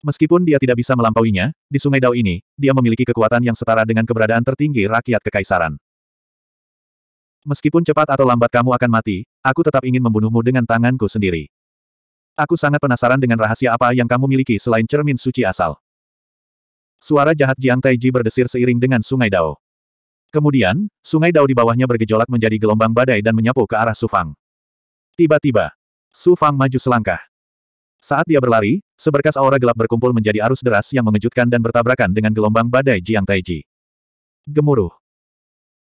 Meskipun dia tidak bisa melampauinya, di Sungai Dao ini, dia memiliki kekuatan yang setara dengan keberadaan tertinggi rakyat kekaisaran. Meskipun cepat atau lambat kamu akan mati, aku tetap ingin membunuhmu dengan tanganku sendiri. Aku sangat penasaran dengan rahasia apa yang kamu miliki selain cermin suci asal. Suara jahat Jiang Taiji berdesir seiring dengan Sungai Dao. Kemudian, Sungai Dao di bawahnya bergejolak menjadi gelombang badai dan menyapu ke arah Sufang. Tiba-tiba, Sufang maju selangkah. Saat dia berlari, seberkas aura gelap berkumpul menjadi arus deras yang mengejutkan dan bertabrakan dengan gelombang badai Jiang Taiji. Gemuruh.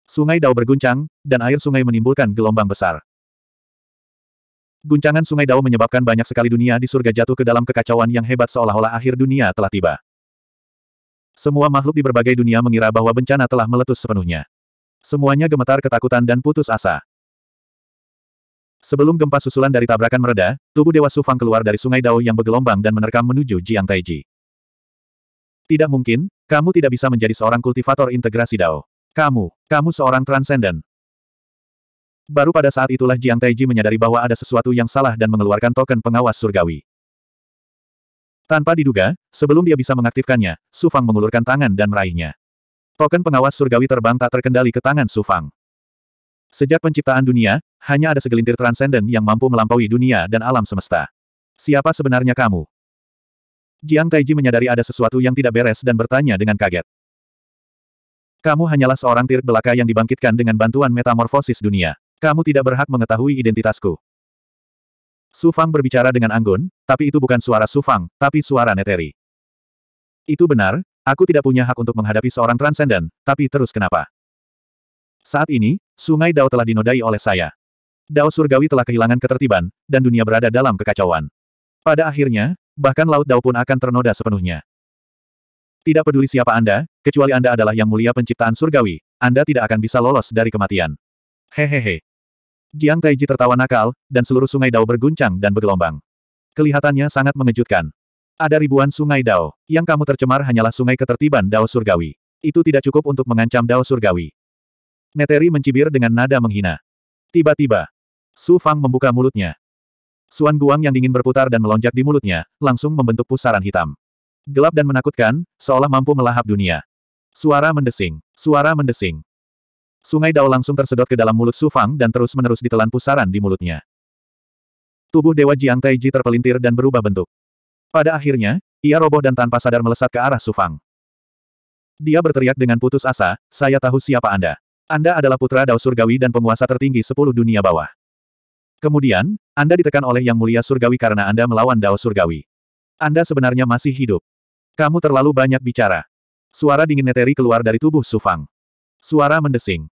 Sungai Dao berguncang, dan air sungai menimbulkan gelombang besar. Guncangan Sungai Dao menyebabkan banyak sekali dunia di surga jatuh ke dalam kekacauan yang hebat seolah-olah akhir dunia telah tiba. Semua makhluk di berbagai dunia mengira bahwa bencana telah meletus sepenuhnya. Semuanya gemetar ketakutan dan putus asa. Sebelum gempa susulan dari tabrakan mereda, tubuh Dewa Sufang keluar dari sungai Dao yang bergelombang dan menerkam menuju Jiang Taiji. Tidak mungkin, kamu tidak bisa menjadi seorang kultivator integrasi Dao. Kamu, kamu seorang transenden. Baru pada saat itulah Jiang Taiji menyadari bahwa ada sesuatu yang salah dan mengeluarkan token pengawas surgawi. Tanpa diduga, sebelum dia bisa mengaktifkannya, Sufang mengulurkan tangan dan meraihnya. Token pengawas surgawi terbang tak terkendali ke tangan Sufang. Sejak penciptaan dunia, hanya ada segelintir transenden yang mampu melampaui dunia dan alam semesta. Siapa sebenarnya kamu? Jiang Taiji menyadari ada sesuatu yang tidak beres dan bertanya dengan kaget. Kamu hanyalah seorang tir belaka yang dibangkitkan dengan bantuan metamorfosis dunia. Kamu tidak berhak mengetahui identitasku. Su Fang berbicara dengan anggun, tapi itu bukan suara Su Fang, tapi suara Neteri. Itu benar, aku tidak punya hak untuk menghadapi seorang transenden, tapi terus kenapa? Saat ini, sungai Dao telah dinodai oleh saya. Dao surgawi telah kehilangan ketertiban, dan dunia berada dalam kekacauan. Pada akhirnya, bahkan laut Dao pun akan ternoda sepenuhnya. Tidak peduli siapa Anda, kecuali Anda adalah yang mulia penciptaan surgawi, Anda tidak akan bisa lolos dari kematian. Hehehe. Jiang Taiji tertawa nakal, dan seluruh sungai Dao berguncang dan bergelombang. Kelihatannya sangat mengejutkan. Ada ribuan sungai Dao. Yang kamu tercemar hanyalah sungai ketertiban Dao Surgawi. Itu tidak cukup untuk mengancam Dao Surgawi. Neteri mencibir dengan nada menghina. Tiba-tiba, Su Fang membuka mulutnya. Suan Guang yang dingin berputar dan melonjak di mulutnya, langsung membentuk pusaran hitam. Gelap dan menakutkan, seolah mampu melahap dunia. Suara mendesing, suara mendesing. Sungai Dao langsung tersedot ke dalam mulut Su Fang dan terus-menerus ditelan pusaran di mulutnya. Tubuh Dewa Jiang Taiji terpelintir dan berubah bentuk. Pada akhirnya, ia roboh dan tanpa sadar melesat ke arah Su Fang. Dia berteriak dengan putus asa, saya tahu siapa Anda. Anda adalah putra Dao Surgawi dan penguasa tertinggi sepuluh dunia bawah. Kemudian, Anda ditekan oleh Yang Mulia Surgawi karena Anda melawan Dao Surgawi. Anda sebenarnya masih hidup. Kamu terlalu banyak bicara. Suara dingin neteri keluar dari tubuh Sufang. Suara mendesing.